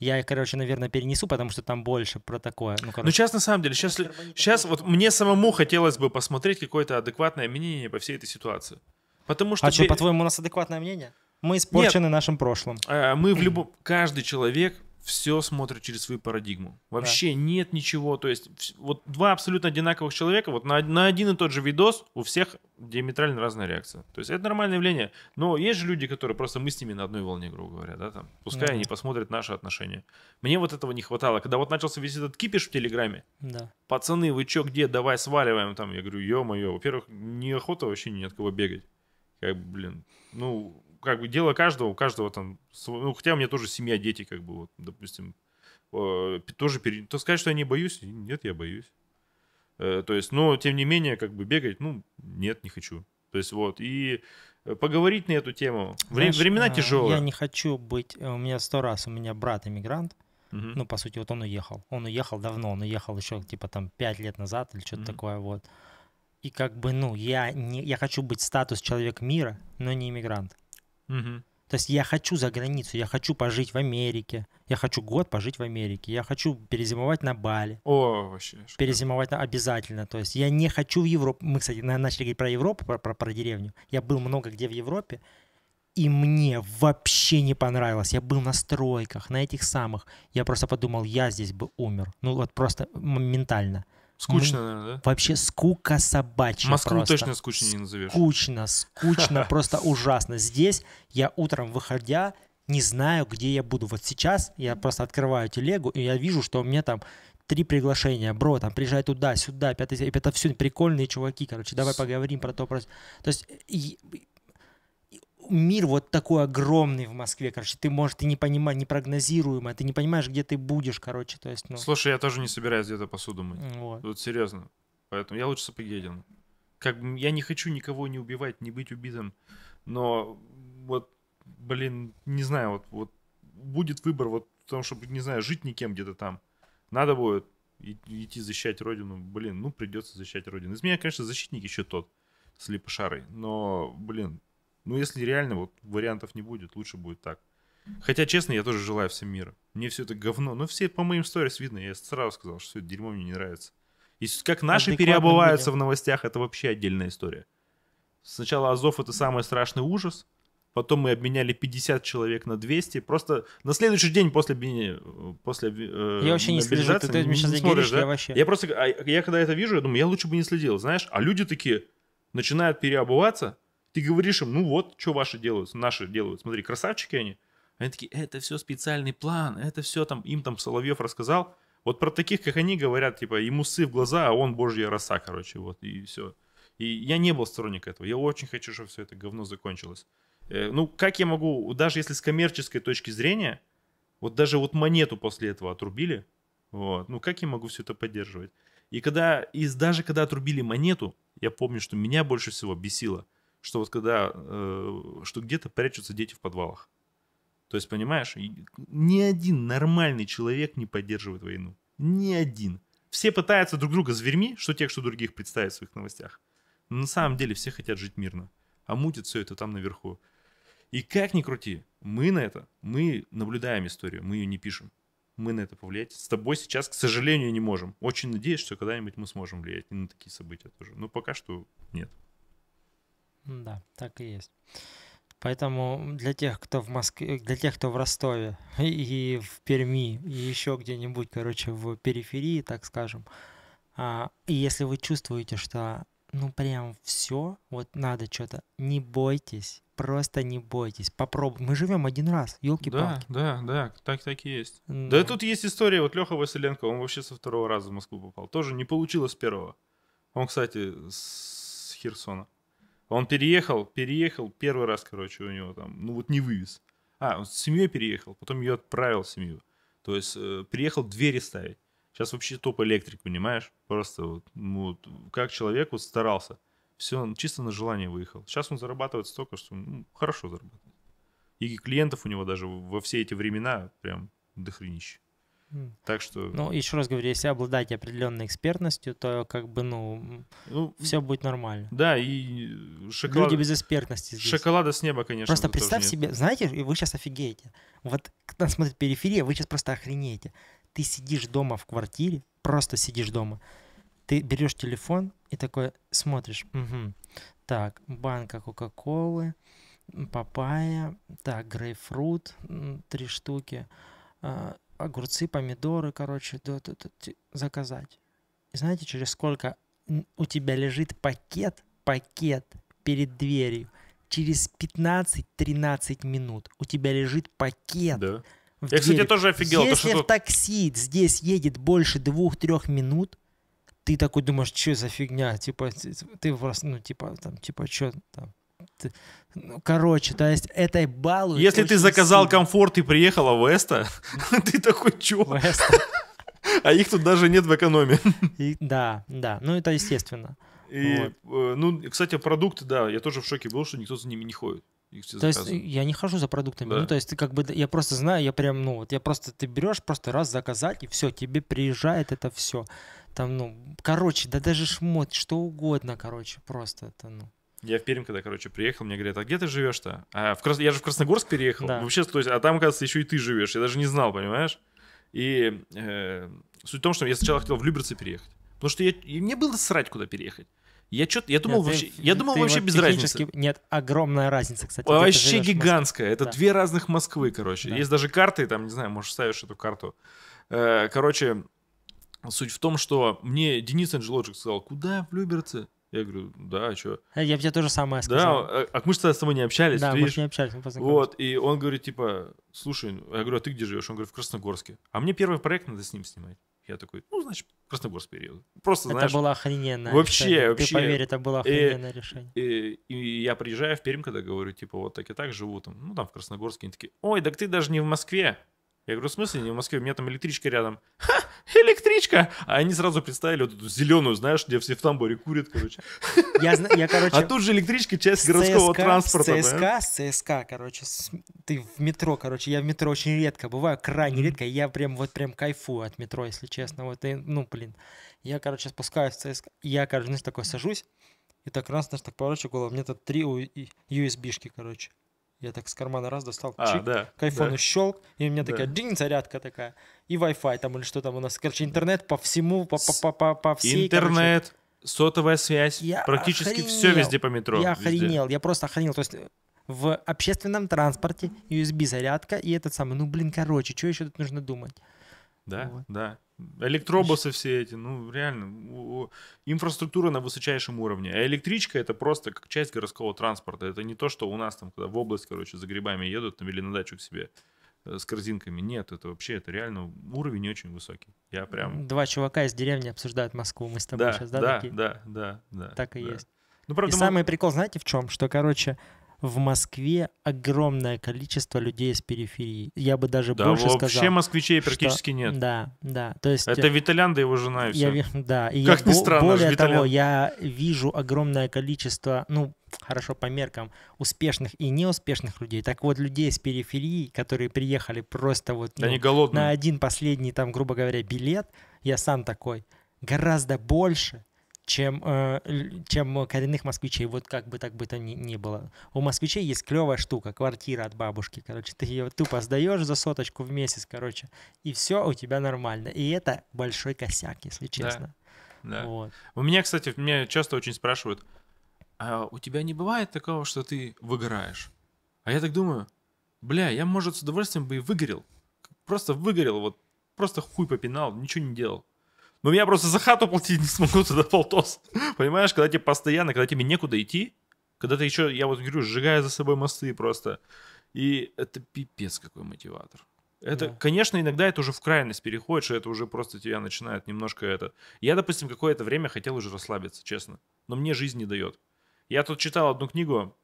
Я, короче, наверное, перенесу, потому что там больше про такое. Ну, ну короче. ну сейчас, на самом деле, сейчас, сейчас вот мне самому хотелось бы посмотреть какое-то адекватное мнение по всей этой ситуации. Потому что... А что, по-твоему, у нас адекватное мнение? Мы испорчены Нет, нашим прошлым. А, мы в любом... Каждый человек все смотрят через свою парадигму. Вообще да. нет ничего. То есть вот два абсолютно одинаковых человека, вот на, на один и тот же видос у всех диаметрально разная реакция. То есть это нормальное явление. Но есть же люди, которые просто мы с ними на одной волне, грубо говоря, да, там. Пускай ну да. они посмотрят наши отношения. Мне вот этого не хватало. Когда вот начался весь этот кипиш в Телеграме, да. пацаны, вы чё, где, давай сваливаем там. Я говорю, ё-моё, во-первых, неохота вообще ни от кого бегать. Как, бы, блин, ну, как бы дело каждого, у каждого там, ну, хотя у меня тоже семья, дети, как бы, вот, допустим, тоже, пере... то сказать, что я не боюсь, нет, я боюсь. Э, то есть, но, тем не менее, как бы бегать, ну, нет, не хочу. То есть, вот, и э, поговорить на эту тему. Знаешь, времена э, тяжелые. Я не хочу быть, у меня сто раз, у меня брат иммигрант, Угу. Ну, по сути, вот он уехал. Он уехал давно, он уехал еще типа там 5 лет назад или что-то угу. такое вот. И как бы, ну, я, не, я хочу быть статус человек мира, но не иммигрант. Угу. То есть я хочу за границу, я хочу пожить в Америке, я хочу год пожить в Америке, я хочу перезимовать на Бали. О, вообще. Шикарно. Перезимовать обязательно. То есть я не хочу в Европу. Мы, кстати, начали говорить про Европу, про, про, про деревню. Я был много где в Европе, и мне вообще не понравилось. Я был на стройках, на этих самых. Я просто подумал, я здесь бы умер. Ну вот просто моментально. Скучно, ну, наверное, да? Вообще скука собачья Москву просто. точно скучно не назовешь. Скучно, скучно, просто ужасно. Здесь я утром, выходя, не знаю, где я буду. Вот сейчас я просто открываю телегу, и я вижу, что у меня там три приглашения, бро, там, приезжай туда, сюда, пятый, это все прикольные чуваки, короче, давай поговорим про то, про... То есть и, мир вот такой огромный в Москве, короче, ты, может, ты не понимаешь, непрогнозируемо, ты не понимаешь, где ты будешь, короче, то есть, ну... Слушай, я тоже не собираюсь где-то посуду мыть, вот, вот серьезно, поэтому я лучше сапоги одену. Как бы я не хочу никого не убивать, не быть убитым, но вот, блин, не знаю, вот, вот будет выбор, вот, потому что, не знаю, жить никем где-то там, надо будет идти защищать родину, блин, ну, придется защищать родину. Из меня, конечно, защитник еще тот, слепошарый, но, блин, ну, если реально вот вариантов не будет, лучше будет так. Хотя, честно, я тоже желаю всем мира. Мне все это говно. Но ну, все по моим сторис видно. Я сразу сказал, что все это дерьмо мне не нравится. И как наши Адекватно переобуваются в новостях, это вообще отдельная история. Сначала Азов это самый страшный ужас. Потом мы обменяли 50 человек на 200. Просто на следующий день после после э, Я вообще не слежу, ты, ты не, сейчас не смотришь, говоришь, да? я вообще... Я просто, а, я когда это вижу, я думаю, я лучше бы не следил, знаешь? А люди такие начинают переобуваться, ты говоришь им, ну вот, что ваши делают, наши делают, смотри, красавчики они. Они такие, это все специальный план, это все там, им там Соловьев рассказал. Вот про таких, как они, говорят, типа, ему сы в глаза, а он божья роса, короче, вот, и все. И я не был сторонник этого. Я очень хочу, чтобы все это говно закончилось. Э, ну, как я могу, даже если с коммерческой точки зрения, вот даже вот монету после этого отрубили, вот, ну как я могу все это поддерживать? И когда, и даже когда отрубили монету, я помню, что меня больше всего бесило, что вот когда, э, что где-то прячутся дети в подвалах. То есть, понимаешь, ни один нормальный человек не поддерживает войну. Ни один. Все пытаются друг друга зверьми, что тех, что других представят в своих новостях. Но на самом деле все хотят жить мирно. А мутит все это там наверху. И как ни крути, мы на это, мы наблюдаем историю, мы ее не пишем. Мы на это повлиять с тобой сейчас, к сожалению, не можем. Очень надеюсь, что когда-нибудь мы сможем влиять и на такие события тоже. Но пока что нет. Да, так и есть. Поэтому для тех, кто в Москве, для тех, кто в Ростове и в Перми, и еще где-нибудь, короче, в периферии, так скажем, а, и если вы чувствуете, что ну прям все, вот надо что-то, не бойтесь, просто не бойтесь, попробуй. Мы живем один раз, елки палки Да, да, да, так так и есть. Да. да тут есть история, вот Леха Василенко, он вообще со второго раза в Москву попал, тоже не получилось первого. Он, кстати, с Херсона. Он переехал, переехал первый раз, короче, у него там, ну вот не вывез. А, он с семьей переехал, потом ее отправил в семью. То есть э, приехал двери ставить. Сейчас вообще топ электрик, понимаешь? Просто вот, ну, вот как человек вот старался. Все, он чисто на желание выехал. Сейчас он зарабатывает столько, что ну, хорошо зарабатывает. И клиентов у него даже во все эти времена прям дохренище. Так что... Ну, еще раз говорю, если обладать определенной экспертностью, то как бы, ну, ну все будет нормально. Да, и э, шоколад... Люди без экспертности здесь. Шоколада с неба, конечно. Просто представь себе, нет. знаете, вы сейчас офигеете. Вот когда смотрит периферия, вы сейчас просто охренеете. Ты сидишь дома в квартире, просто сидишь дома. Ты берешь телефон и такой смотришь. Угу. Так, банка Кока-Колы, папайя, так, грейпфрут, три штуки а, огурцы, помидоры, короче, да, да, да, заказать. И знаете, через сколько у тебя лежит пакет, пакет перед дверью? Через 15-13 минут у тебя лежит пакет. Да. В Я, дверь. кстати, тоже офигел. Если то, что в такси здесь едет больше 2-3 минут, ты такой думаешь, что за фигня? Типа, ты просто, ну, типа, там, типа, что там? Ну, короче, то есть этой балу, Если ты заказал сильно. комфорт и приехала в Веста, ты такой, чё? А их тут даже нет в экономе. Да, да, ну это естественно. И, э, ну, кстати, продукты, да, я тоже в шоке был, что никто за ними не ходит. то есть я не хожу за продуктами. Ну, то есть ты как бы, я просто знаю, я прям, ну, вот я просто, ты берешь просто раз заказать, и все, тебе приезжает это все. Там, ну, короче, да даже шмот, что угодно, короче, просто это, ну. Я в Пермь, когда, короче, приехал, мне говорят, а где ты живешь-то? А, в Крас... Я же в Красногорск переехал. Да. Вообще, то есть, а там, оказывается, еще и ты живешь. Я даже не знал, понимаешь? И э, суть в том, что я сначала хотел в Люберцы переехать. Потому что я... мне было срать, куда переехать. Я что я думал Нет, вообще, ты, я думал ты вообще вот без разницы. Нет, огромная разница, кстати. Вообще гигантская. Это да. две разных Москвы, короче. Да. Есть даже карты, там, не знаю, можешь ставишь эту карту. Э, короче, суть в том, что мне Денис Анджелоджик сказал, куда в Люберцы? Я говорю, да, а что? Э, я бы тебе тоже самое сказал. Да, а, а мы же с тобой не общались, Да, видишь? мы не общались, мы Вот, и он говорит, типа, слушай, ну, я говорю, а ты где живешь? Он говорит, в Красногорске. А мне первый проект надо с ним снимать. Я такой, ну, значит, Красногорск период. Просто, это знаешь... было охрененное Вообще, решение. вообще. Ты поверь, это было охрененное и, решение. И, и я приезжаю в Пермь, когда говорю, типа, вот так и так живу там, ну, там в Красногорске. Они такие, ой, так ты даже не в Москве. Я говорю, в смысле не в Москве? У меня там электричка рядом. Ха, электричка! А они сразу представили вот эту зеленую, знаешь, где все в Тамборе курят, короче. Я, я, короче а тут же электричка, часть городского ЦСКА, транспорта. С ЦСКА, да? с ЦСКА, короче, с, ты в метро, короче, я в метро очень редко бываю, крайне mm-hmm. редко, я прям вот прям кайфую от метро, если честно. Вот, и, ну, блин, я, короче, спускаюсь в ЦСКА, я, короче, знаешь, такой сажусь, и так раз, знаешь, так поворачиваю голову, мне тут три USB-шки, короче. Я так с кармана раз достал, а, чик, да, к айфону да. щелк, и у меня такая да. динь, зарядка такая, и Wi-Fi там или что там у нас. Короче, интернет по всему, по, по, по, по, по всей, Интернет, короче. сотовая связь, я практически охренел. все везде по метро. Я везде. я просто охренел. То есть в общественном транспорте USB зарядка и этот самый, ну блин, короче, что еще тут нужно думать? Да, вот. да. Электробусы все эти, ну реально, инфраструктура на высочайшем уровне. А электричка это просто как часть городского транспорта. Это не то, что у нас там, когда в область, короче, за грибами едут там, или на дачу к себе э, с корзинками. Нет, это вообще, это реально уровень очень высокий. Я прям... Два чувака из деревни обсуждают Москву, мы с тобой да, сейчас, да, да, такие? да, да, да. Так и да. есть. Ну, правда, и мы... самый прикол, знаете, в чем? Что, короче, в Москве огромное количество людей с периферии. Я бы даже да, больше сказал. Да, вообще москвичей практически что, нет. Да, да. То есть, Это э, Виталян да его жена и все. Я, да, и как я, ни странно, более Виталян. того, я вижу огромное количество, ну, хорошо по меркам успешных и неуспешных людей. Так вот, людей с периферии, которые приехали просто вот да ну, не голодные. на один последний, там, грубо говоря, билет, я сам такой, гораздо больше, чем, э, чем коренных москвичей, вот как бы так бы то ни, ни было. У москвичей есть клевая штука, квартира от бабушки, короче, ты ее тупо сдаешь за соточку в месяц, короче, и все у тебя нормально. И это большой косяк, если честно. Да, да. Вот. У меня, кстати, меня часто очень спрашивают, а у тебя не бывает такого, что ты выгораешь? А я так думаю, бля, я, может, с удовольствием бы и выгорел. Просто выгорел, вот просто хуй попинал, ничего не делал. Ну, меня просто за хату платить не смогу за полтос. Понимаешь, когда тебе постоянно, когда тебе некуда идти, когда ты еще, я вот говорю, сжигая за собой мосты просто. И это пипец какой мотиватор. Это, да. конечно, иногда это уже в крайность переходит, что это уже просто тебя начинает немножко это. Я, допустим, какое-то время хотел уже расслабиться, честно. Но мне жизнь не дает. Я тут читал одну книгу,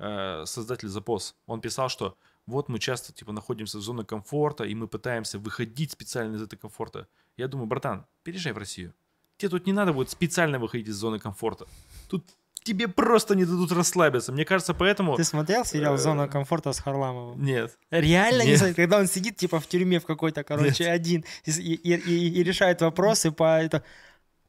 э, создатель Запос. Он писал, что вот мы часто типа находимся в зоне комфорта, и мы пытаемся выходить специально из этой комфорта. Я думаю, братан, переезжай в Россию. Тебе тут не надо будет специально выходить из зоны комфорта. Тут тебе просто не дадут расслабиться. Мне кажется, поэтому... Ты смотрел сериал э, «Зона комфорта» с Харламовым? Нет. Реально Нет. не смотрел? Когда он сидит, типа, в тюрьме в какой-то, короче, Нет. один и, и, и, и решает вопросы по... Это...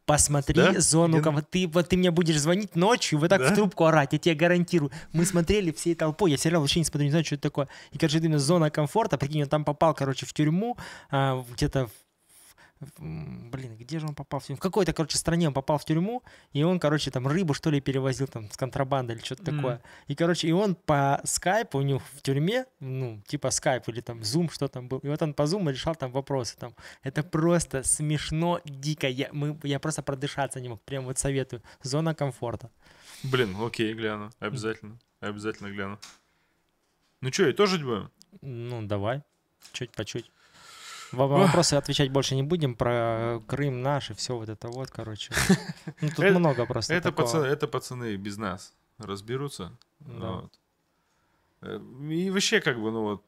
Посмотри да? зону Где... комфорта. Ты, вот, ты мне будешь звонить ночью, вот так да? в трубку орать, я тебе гарантирую. Мы смотрели всей толпой, я сериал вообще не смотрю, не знаю, что это такое. И, короче, именно зона комфорта, прикинь, он там попал, короче, в тюрьму, а, где-то блин, где же он попал в тюрьму? В какой-то, короче, стране он попал в тюрьму, и он, короче, там рыбу, что ли, перевозил там с контрабандой или что-то mm. такое. И, короче, и он по скайпу, у него в тюрьме, ну, типа скайп или там зум, что там был, и вот он по зуму решал там вопросы там. Это просто смешно, дико, я, мы, я просто продышаться не мог, прям вот советую. Зона комфорта. Блин, окей, гляну, обязательно, обязательно гляну. Ну что, и тоже будем? Ну, давай, чуть по чуть. Вопросы отвечать больше не будем про Крым наш и все вот это вот, короче. Ну, тут э, много просто это пацаны, это пацаны без нас разберутся. Э, и вообще как бы, ну вот,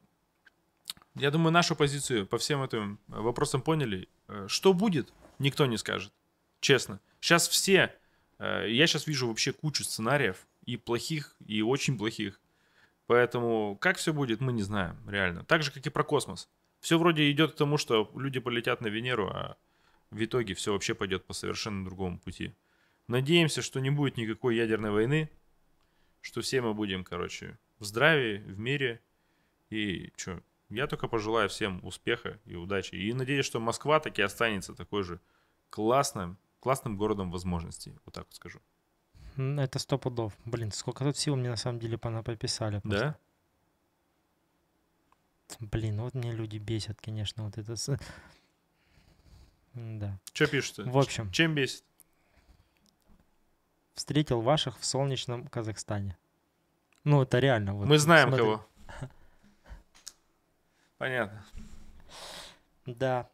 я думаю, нашу позицию по всем этим вопросам поняли. Э, что будет, никто не скажет, честно. Сейчас все, я сейчас вижу вообще кучу сценариев, и плохих, и очень плохих. Поэтому как все будет, мы не знаем, реально. Так же, как и про космос. Все вроде идет к тому, что люди полетят на Венеру, а в итоге все вообще пойдет по совершенно другому пути. Надеемся, что не будет никакой ядерной войны, что все мы будем, короче, в здравии, в мире. И что, я только пожелаю всем успеха и удачи. И надеюсь, что Москва таки останется такой же классным, классным городом возможностей. Вот так вот скажу. Это сто пудов. Блин, сколько тут всего мне на самом деле понаписали. Просто. Да? Блин, ну вот мне люди бесят, конечно, вот это... Да. Что пишут? В общем. Чем бесит? Встретил ваших в солнечном Казахстане. Ну, это реально. Вот, Мы знаем смотри. кого. Понятно. Да,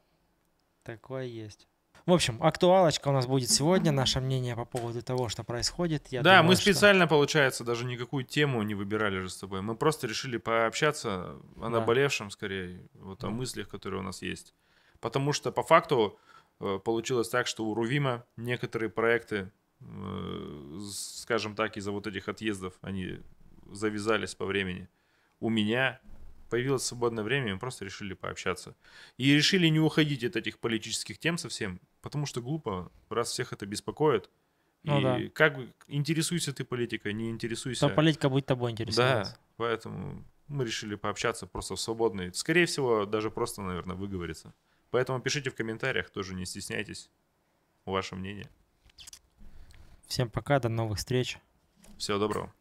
такое есть. В общем, актуалочка у нас будет сегодня, наше мнение по поводу того, что происходит. Я да, думаю, мы специально, что... получается, даже никакую тему не выбирали же с тобой. Мы просто решили пообщаться о наболевшем, да. скорее, вот о мыслях, которые у нас есть. Потому что, по факту, э, получилось так, что у Рувима некоторые проекты, э, скажем так, из-за вот этих отъездов, они завязались по времени. У меня появилось свободное время, и мы просто решили пообщаться. И решили не уходить от этих политических тем совсем, потому что глупо, раз всех это беспокоит. Ну, и да. как бы интересуйся ты политикой, не интересуйся. то политика будет тобой интересоваться. Да, поэтому мы решили пообщаться просто в свободной. Скорее всего, даже просто, наверное, выговориться. Поэтому пишите в комментариях, тоже не стесняйтесь. Ваше мнение. Всем пока, до новых встреч. Всего доброго.